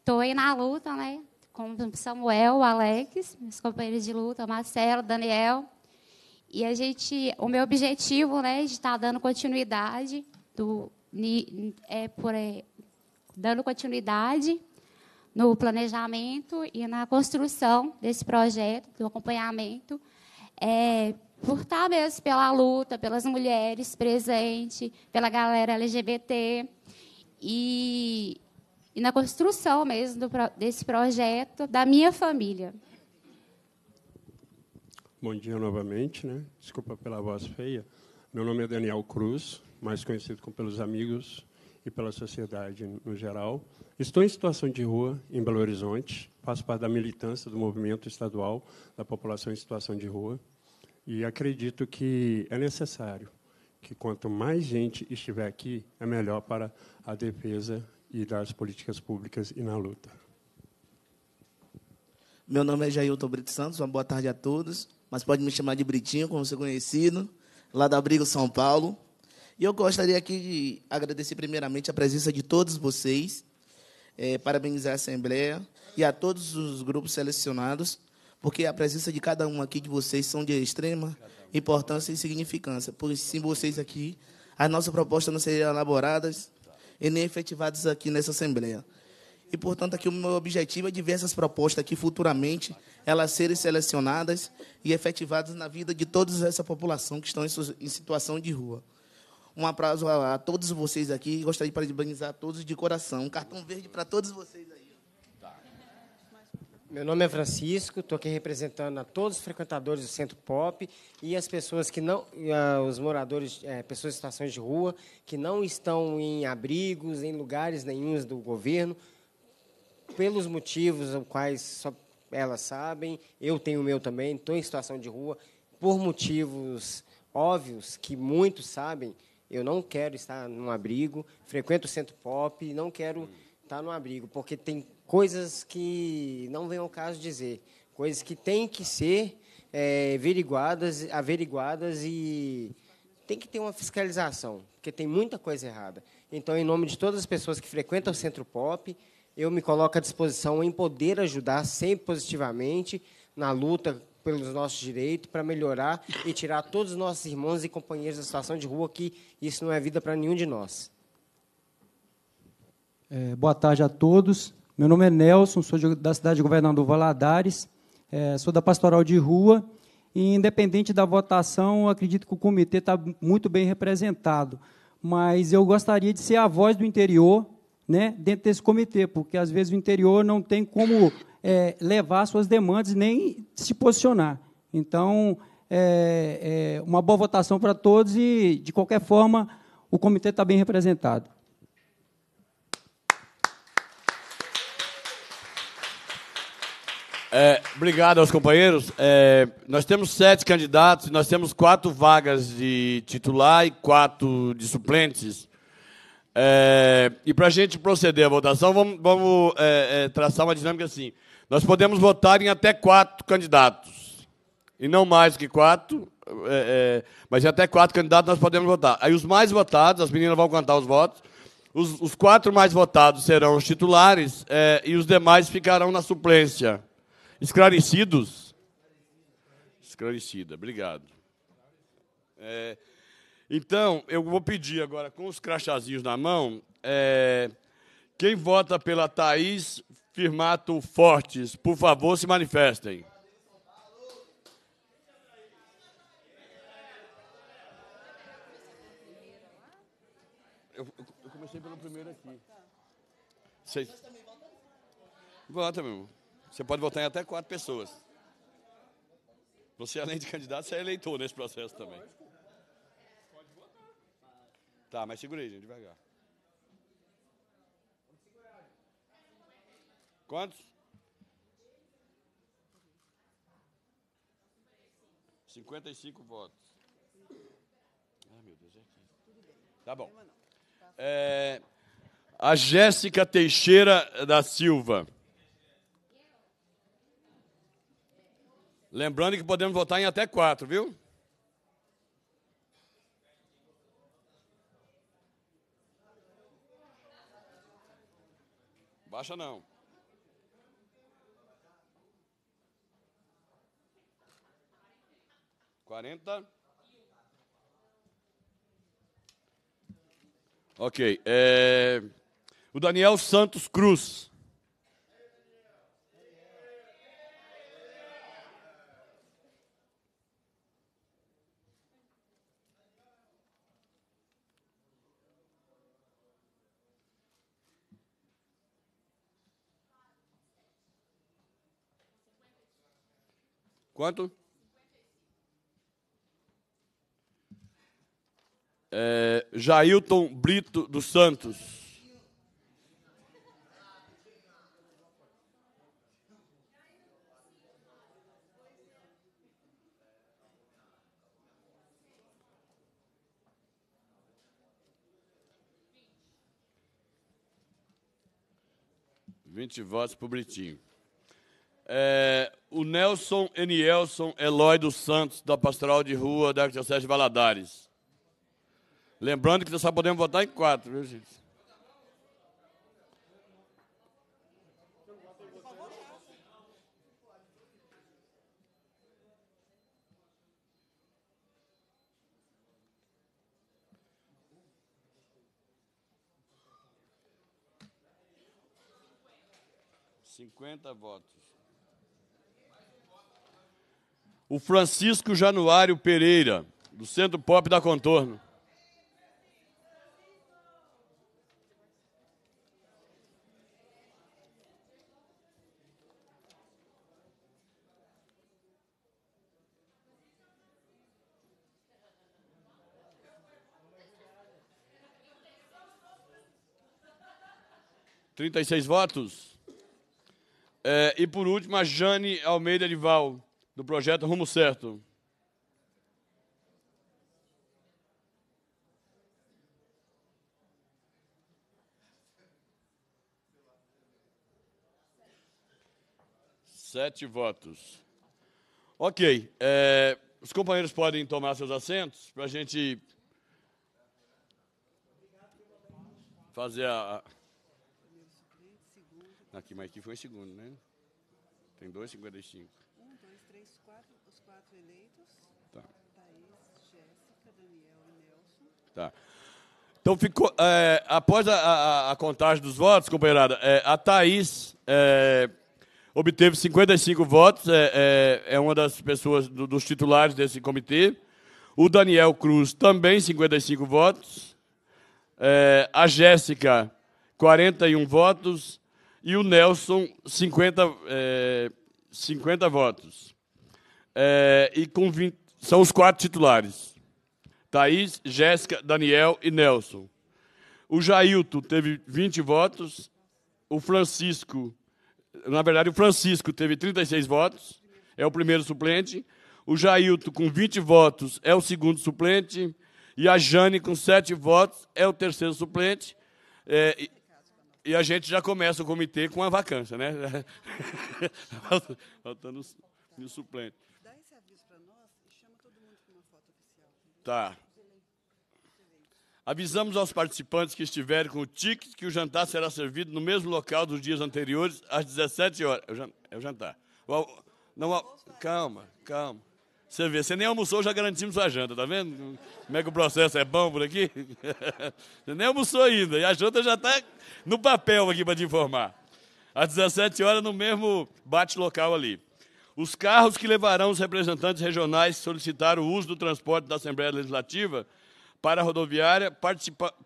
estou aí na luta, né? Com Samuel, Alex, meus companheiros de luta, Marcelo, Daniel. E a gente, o meu objetivo, né, de estar tá dando continuidade do é por é, dando continuidade no planejamento e na construção desse projeto, do acompanhamento, é, por estar tá mesmo pela luta, pelas mulheres presentes, pela galera LGBT e, e na construção mesmo do, desse projeto da minha família. Bom dia novamente, né? Desculpa pela voz feia. Meu nome é Daniel Cruz, mais conhecido como pelos amigos e pela sociedade no geral. Estou em situação de rua em Belo Horizonte, faço parte da militância do movimento estadual da população em situação de rua e acredito que é necessário que quanto mais gente estiver aqui, é melhor para a defesa e das políticas públicas e na luta. Meu nome é Jailton Brito Santos, uma boa tarde a todos, mas pode me chamar de Britinho, como você conhecido, lá da Abrigo São Paulo. E eu gostaria aqui de agradecer primeiramente a presença de todos vocês, é, parabenizar a Assembleia e a todos os grupos selecionados, porque a presença de cada um aqui de vocês são de extrema importância e significância. Por isso, sem vocês aqui, as nossas propostas não seriam elaboradas e nem efetivadas aqui nessa Assembleia. E, portanto, aqui o meu objetivo é diversas propostas que futuramente elas serem selecionadas e efetivadas na vida de toda essa população que estão em situação de rua. Um abraço a, todos vocês aqui. Gostaria de parabenizar todos de coração. Um cartão verde para todos vocês aí. Meu nome é Francisco, estou aqui representando a todos os frequentadores do Centro Pop e as pessoas que não, ah, os moradores, é, pessoas em situações de rua, que não estão em abrigos, em lugares nenhums do governo, pelos motivos os quais só elas sabem, eu tenho o meu também, estou em situação de rua, por motivos óbvios que muitos sabem, eu não quero estar num abrigo, frequento o Centro Pop, e não quero estar hum. tá num abrigo, porque tem coisas que não vem ao caso dizer, coisas que têm que ser é, averiguadas, averiguadas e tem que ter uma fiscalização, porque tem muita coisa errada. Então, em nome de todas as pessoas que frequentam o Centro Pop, eu me coloco à disposição em poder ajudar sempre positivamente na luta pelos nossos direitos, para melhorar e tirar todos os nossos irmãos e companheiros da situação de rua, que isso não é vida para nenhum de nós. É, boa tarde a todos. Meu nome é Nelson, sou de, da cidade de Governador Valadares, é, sou da Pastoral de Rua, e independente da votação, acredito que o comitê está muito bem representado, mas eu gostaria de ser a voz do interior né, dentro desse comitê, porque às vezes o interior não tem como é, levar suas demandas nem se posicionar. Então, é, é uma boa votação para todos e, de qualquer forma, o comitê está bem representado. É, obrigado aos companheiros. É, nós temos sete candidatos, nós temos quatro vagas de titular e quatro de suplentes. É, e para a gente proceder à votação, vamos, vamos é, é, traçar uma dinâmica assim. Nós podemos votar em até quatro candidatos. E não mais que quatro, é, mas em até quatro candidatos nós podemos votar. Aí os mais votados, as meninas vão contar os votos, os, os quatro mais votados serão os titulares e os demais ficarão na suplência esclarecidos? Esclarecida, obrigado. É, então, eu vou pedir agora, com os crachazinhos na mão, é, quem vota pela Thaís Firmato Fortes, por favor, se manifestem. Eu, eu comecei pelo primeiro aqui. Vocês... Vota, meu irmão. Você pode votar em até quatro pessoas. Você, além de candidato, você é eleitor nesse processo também. Tá, mas segura aí, gente, devagar. Quantos? 55 votos. Ah, meu Deus, é aqui. Tá bom. É, a Jéssica Teixeira da Silva. Lembrando que podemos votar em até quatro, viu? Baixa não. Quarenta. Ok. É... O Daniel Santos Cruz. Quanto? É, Jailton Brito dos Santos. Vinte votos para o Britinho. É, o Nelson Enielson Eloy dos Santos, da Pastoral de Rua da Arquidiocese de Valadares. Lembrando que nós só podemos votar em quatro, viu, gente? Cinquenta votos. o Francisco Januário Pereira, do Centro Pop da Contorno. Trinta e seis votos. É, e por último, a Jane Almeida de Val do projeto Rumo Certo. Sete votos. Ok. É, os companheiros podem tomar seus assentos para a gente fazer a. Aqui, mas aqui foi um segundo, né? Tem dois cinquenta e cinco. Tá. Então, ficou, é, após a, a, a, contagem dos votos, companheirada, é, a Thaís é, obteve 55 votos, é, é, é, uma das pessoas, do, dos titulares desse comitê. O Daniel Cruz também 55 votos. É, a Jéssica, 41 votos. E o Nelson, 50, 50 é, votos. e com 20, são os quatro titulares. Thaís, Jéssica, Daniel e Nelson. O Jailton teve 20 votos. O Francisco, na verdade, o Francisco teve 36 votos, é o primeiro suplente. O Jailton, com 20 votos, é o segundo suplente. E a Jane, com 7 votos, é o terceiro suplente. É, e, e a gente já começa o comitê com a vacância, né? Faltando o suplente. Tá. Avisamos aos participantes que estiverem com o ticket que o jantar será servido no mesmo local dos dias anteriores, às 17 horas. É o é jantar. não, calma, calma. Você vê, você nem almoçou, já garantimos a janta, tá vendo? Como é que o processo é bom por aqui? Você nem almoçou ainda, e a janta já está no papel aqui para te informar. Às 17 horas, no mesmo bate-local ali. Os carros que levarão os representantes regionais solicitar o uso do transporte da Assembleia Legislativa para a rodoviária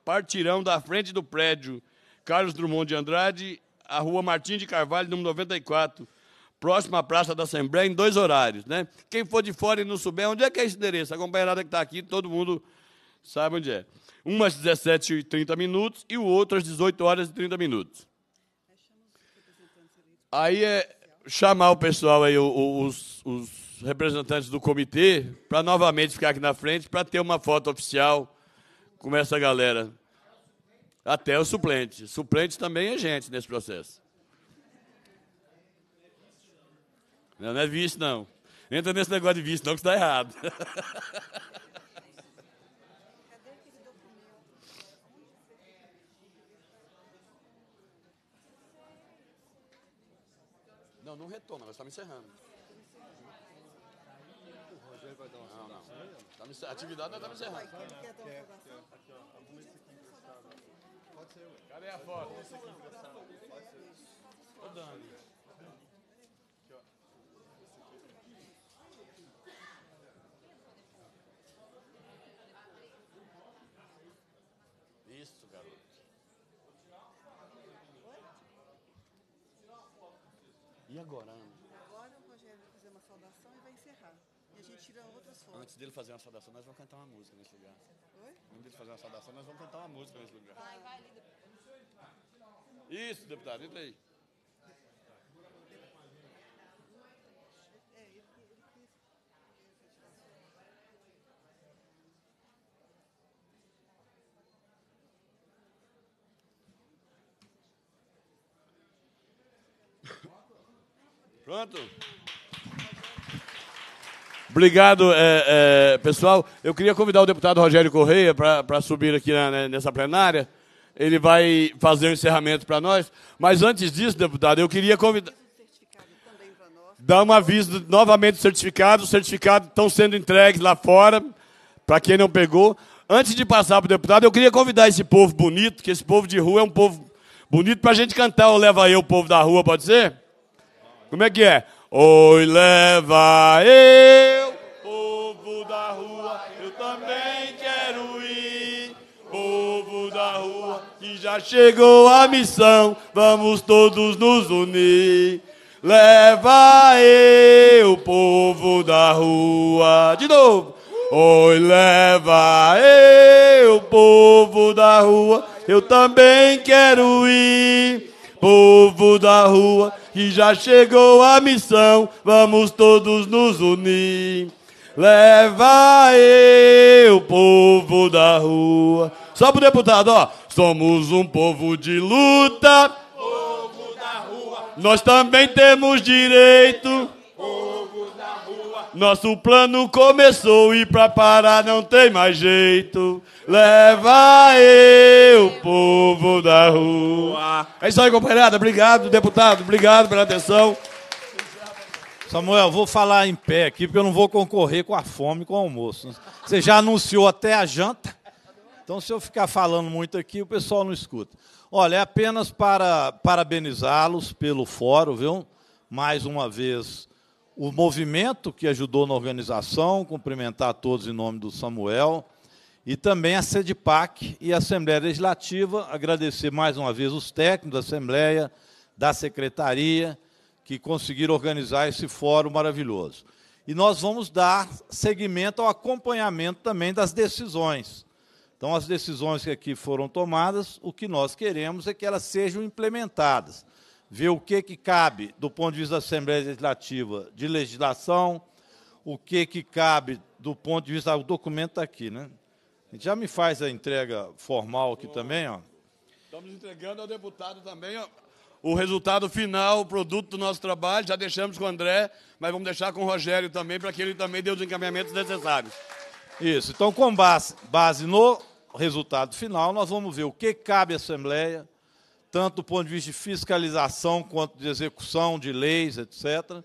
partirão da frente do prédio Carlos Drummond de Andrade à Rua Martim de Carvalho, número 94, próxima à Praça da Assembleia, em dois horários. Né? Quem for de fora e não souber, onde é que é esse endereço? A companheirada que está aqui, todo mundo sabe onde é. Um às 17 e 30 minutos e o outro às 18 horas e 30 minutos. Aí é, chamar o pessoal aí, os, os representantes do comitê, para novamente ficar aqui na frente, para ter uma foto oficial com essa galera. Até o suplente. Suplente também é gente nesse processo. Não, não é vice, não. Entra nesse negócio de vice, não, que está errado. Não, não retoma, nós tá estamos encerrando. não, não. Tá a atividade nós tá estamos encerrando. Cadê a foto? Pode ser. Ô, Dani. Gorano. Né? Agora o Rogério vai fazer uma saudação e vai encerrar. E a gente tira outras fotos. Antes dele fazer uma saudação, nós vamos cantar uma música nesse lugar. Oi? Antes dele fazer uma saudação, nós vamos cantar uma música nesse lugar. Vai, vai, ali. Isso, deputado, entra aí. Pronto. Obrigado, é, é, pessoal. Eu queria convidar o deputado Rogério Correia para subir aqui na, né, nessa plenária. Ele vai fazer o um encerramento para nós. Mas antes disso, deputado, eu queria convidar. Dar um aviso novamente do certificado. Os certificados estão sendo entregues lá fora, para quem não pegou. Antes de passar para o deputado, eu queria convidar esse povo bonito, que esse povo de rua é um povo bonito, para a gente cantar o Leva Eu, o povo da rua, pode ser? Como é que é? Oi, leva eu, povo da rua, eu também quero ir. Povo da rua, que já chegou a missão, vamos todos nos unir. Leva eu, povo da rua. De novo. Oi, leva eu, povo da rua, eu também quero ir. Povo da rua, que já chegou a missão, vamos todos nos unir. Leva eu, povo da rua. Só pro deputado, ó. Somos um povo de luta. Povo da rua. Nós também temos direito. Povo nosso plano começou e pra parar não tem mais jeito. Leva eu, povo da rua. É isso aí, companheirada. Obrigado, deputado. Obrigado pela atenção. Samuel, vou falar em pé aqui, porque eu não vou concorrer com a fome com o almoço. Você já anunciou até a janta. Então, se eu ficar falando muito aqui, o pessoal não escuta. Olha, é apenas para parabenizá-los pelo fórum, viu? Mais uma vez, o movimento que ajudou na organização, cumprimentar a todos em nome do Samuel, e também a SEDPAC e a Assembleia Legislativa, agradecer mais uma vez os técnicos da Assembleia, da Secretaria, que conseguiram organizar esse fórum maravilhoso. E nós vamos dar seguimento ao acompanhamento também das decisões. Então, as decisões que aqui foram tomadas, o que nós queremos é que elas sejam implementadas ver o que, que cabe do ponto de vista da Assembleia Legislativa de legislação, o que, que cabe do ponto de vista. O documento está aqui, né? A gente Já me faz a entrega formal aqui também, ó. Estamos entregando ao deputado também ó, o resultado final, o produto do nosso trabalho. Já deixamos com o André, mas vamos deixar com o Rogério também, para que ele também dê os encaminhamentos necessários. Isso. Então, com base, base no resultado final, nós vamos ver o que cabe à Assembleia, tanto do ponto de vista de fiscalização quanto de execução de leis, etc.,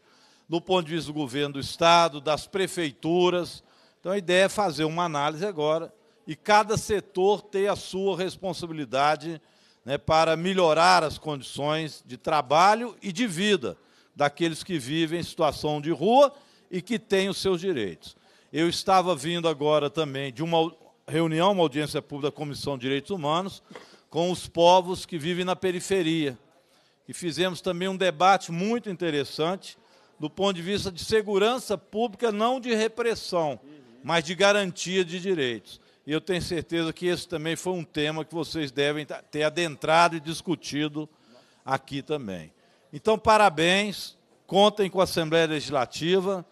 do ponto de vista do governo do Estado, das prefeituras. Então, a ideia é fazer uma análise agora e cada setor ter a sua responsabilidade né, para melhorar as condições de trabalho e de vida daqueles que vivem em situação de rua e que têm os seus direitos. Eu estava vindo agora também de uma reunião, uma audiência pública da Comissão de Direitos Humanos, com os povos que vivem na periferia. E fizemos também um debate muito interessante do ponto de vista de segurança pública, não de repressão, mas de garantia de direitos. E eu tenho certeza que esse também foi um tema que vocês devem ter adentrado e discutido aqui também. Então, parabéns, contem com a Assembleia Legislativa,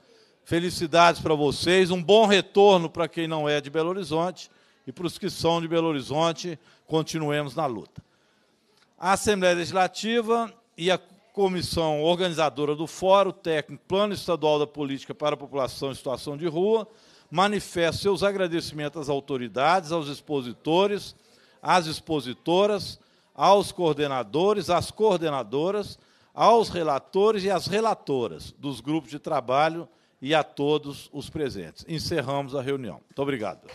felicidades para vocês, um bom retorno para quem não é de Belo Horizonte e para os que são de Belo Horizonte continuemos na luta. A Assembleia Legislativa e a comissão organizadora do Fórum Técnico Plano Estadual da Política para a População em Situação de Rua manifesta seus agradecimentos às autoridades, aos expositores, às expositoras, aos coordenadores, às coordenadoras, aos relatores e às relatoras dos grupos de trabalho e a todos os presentes. Encerramos a reunião. Muito obrigado.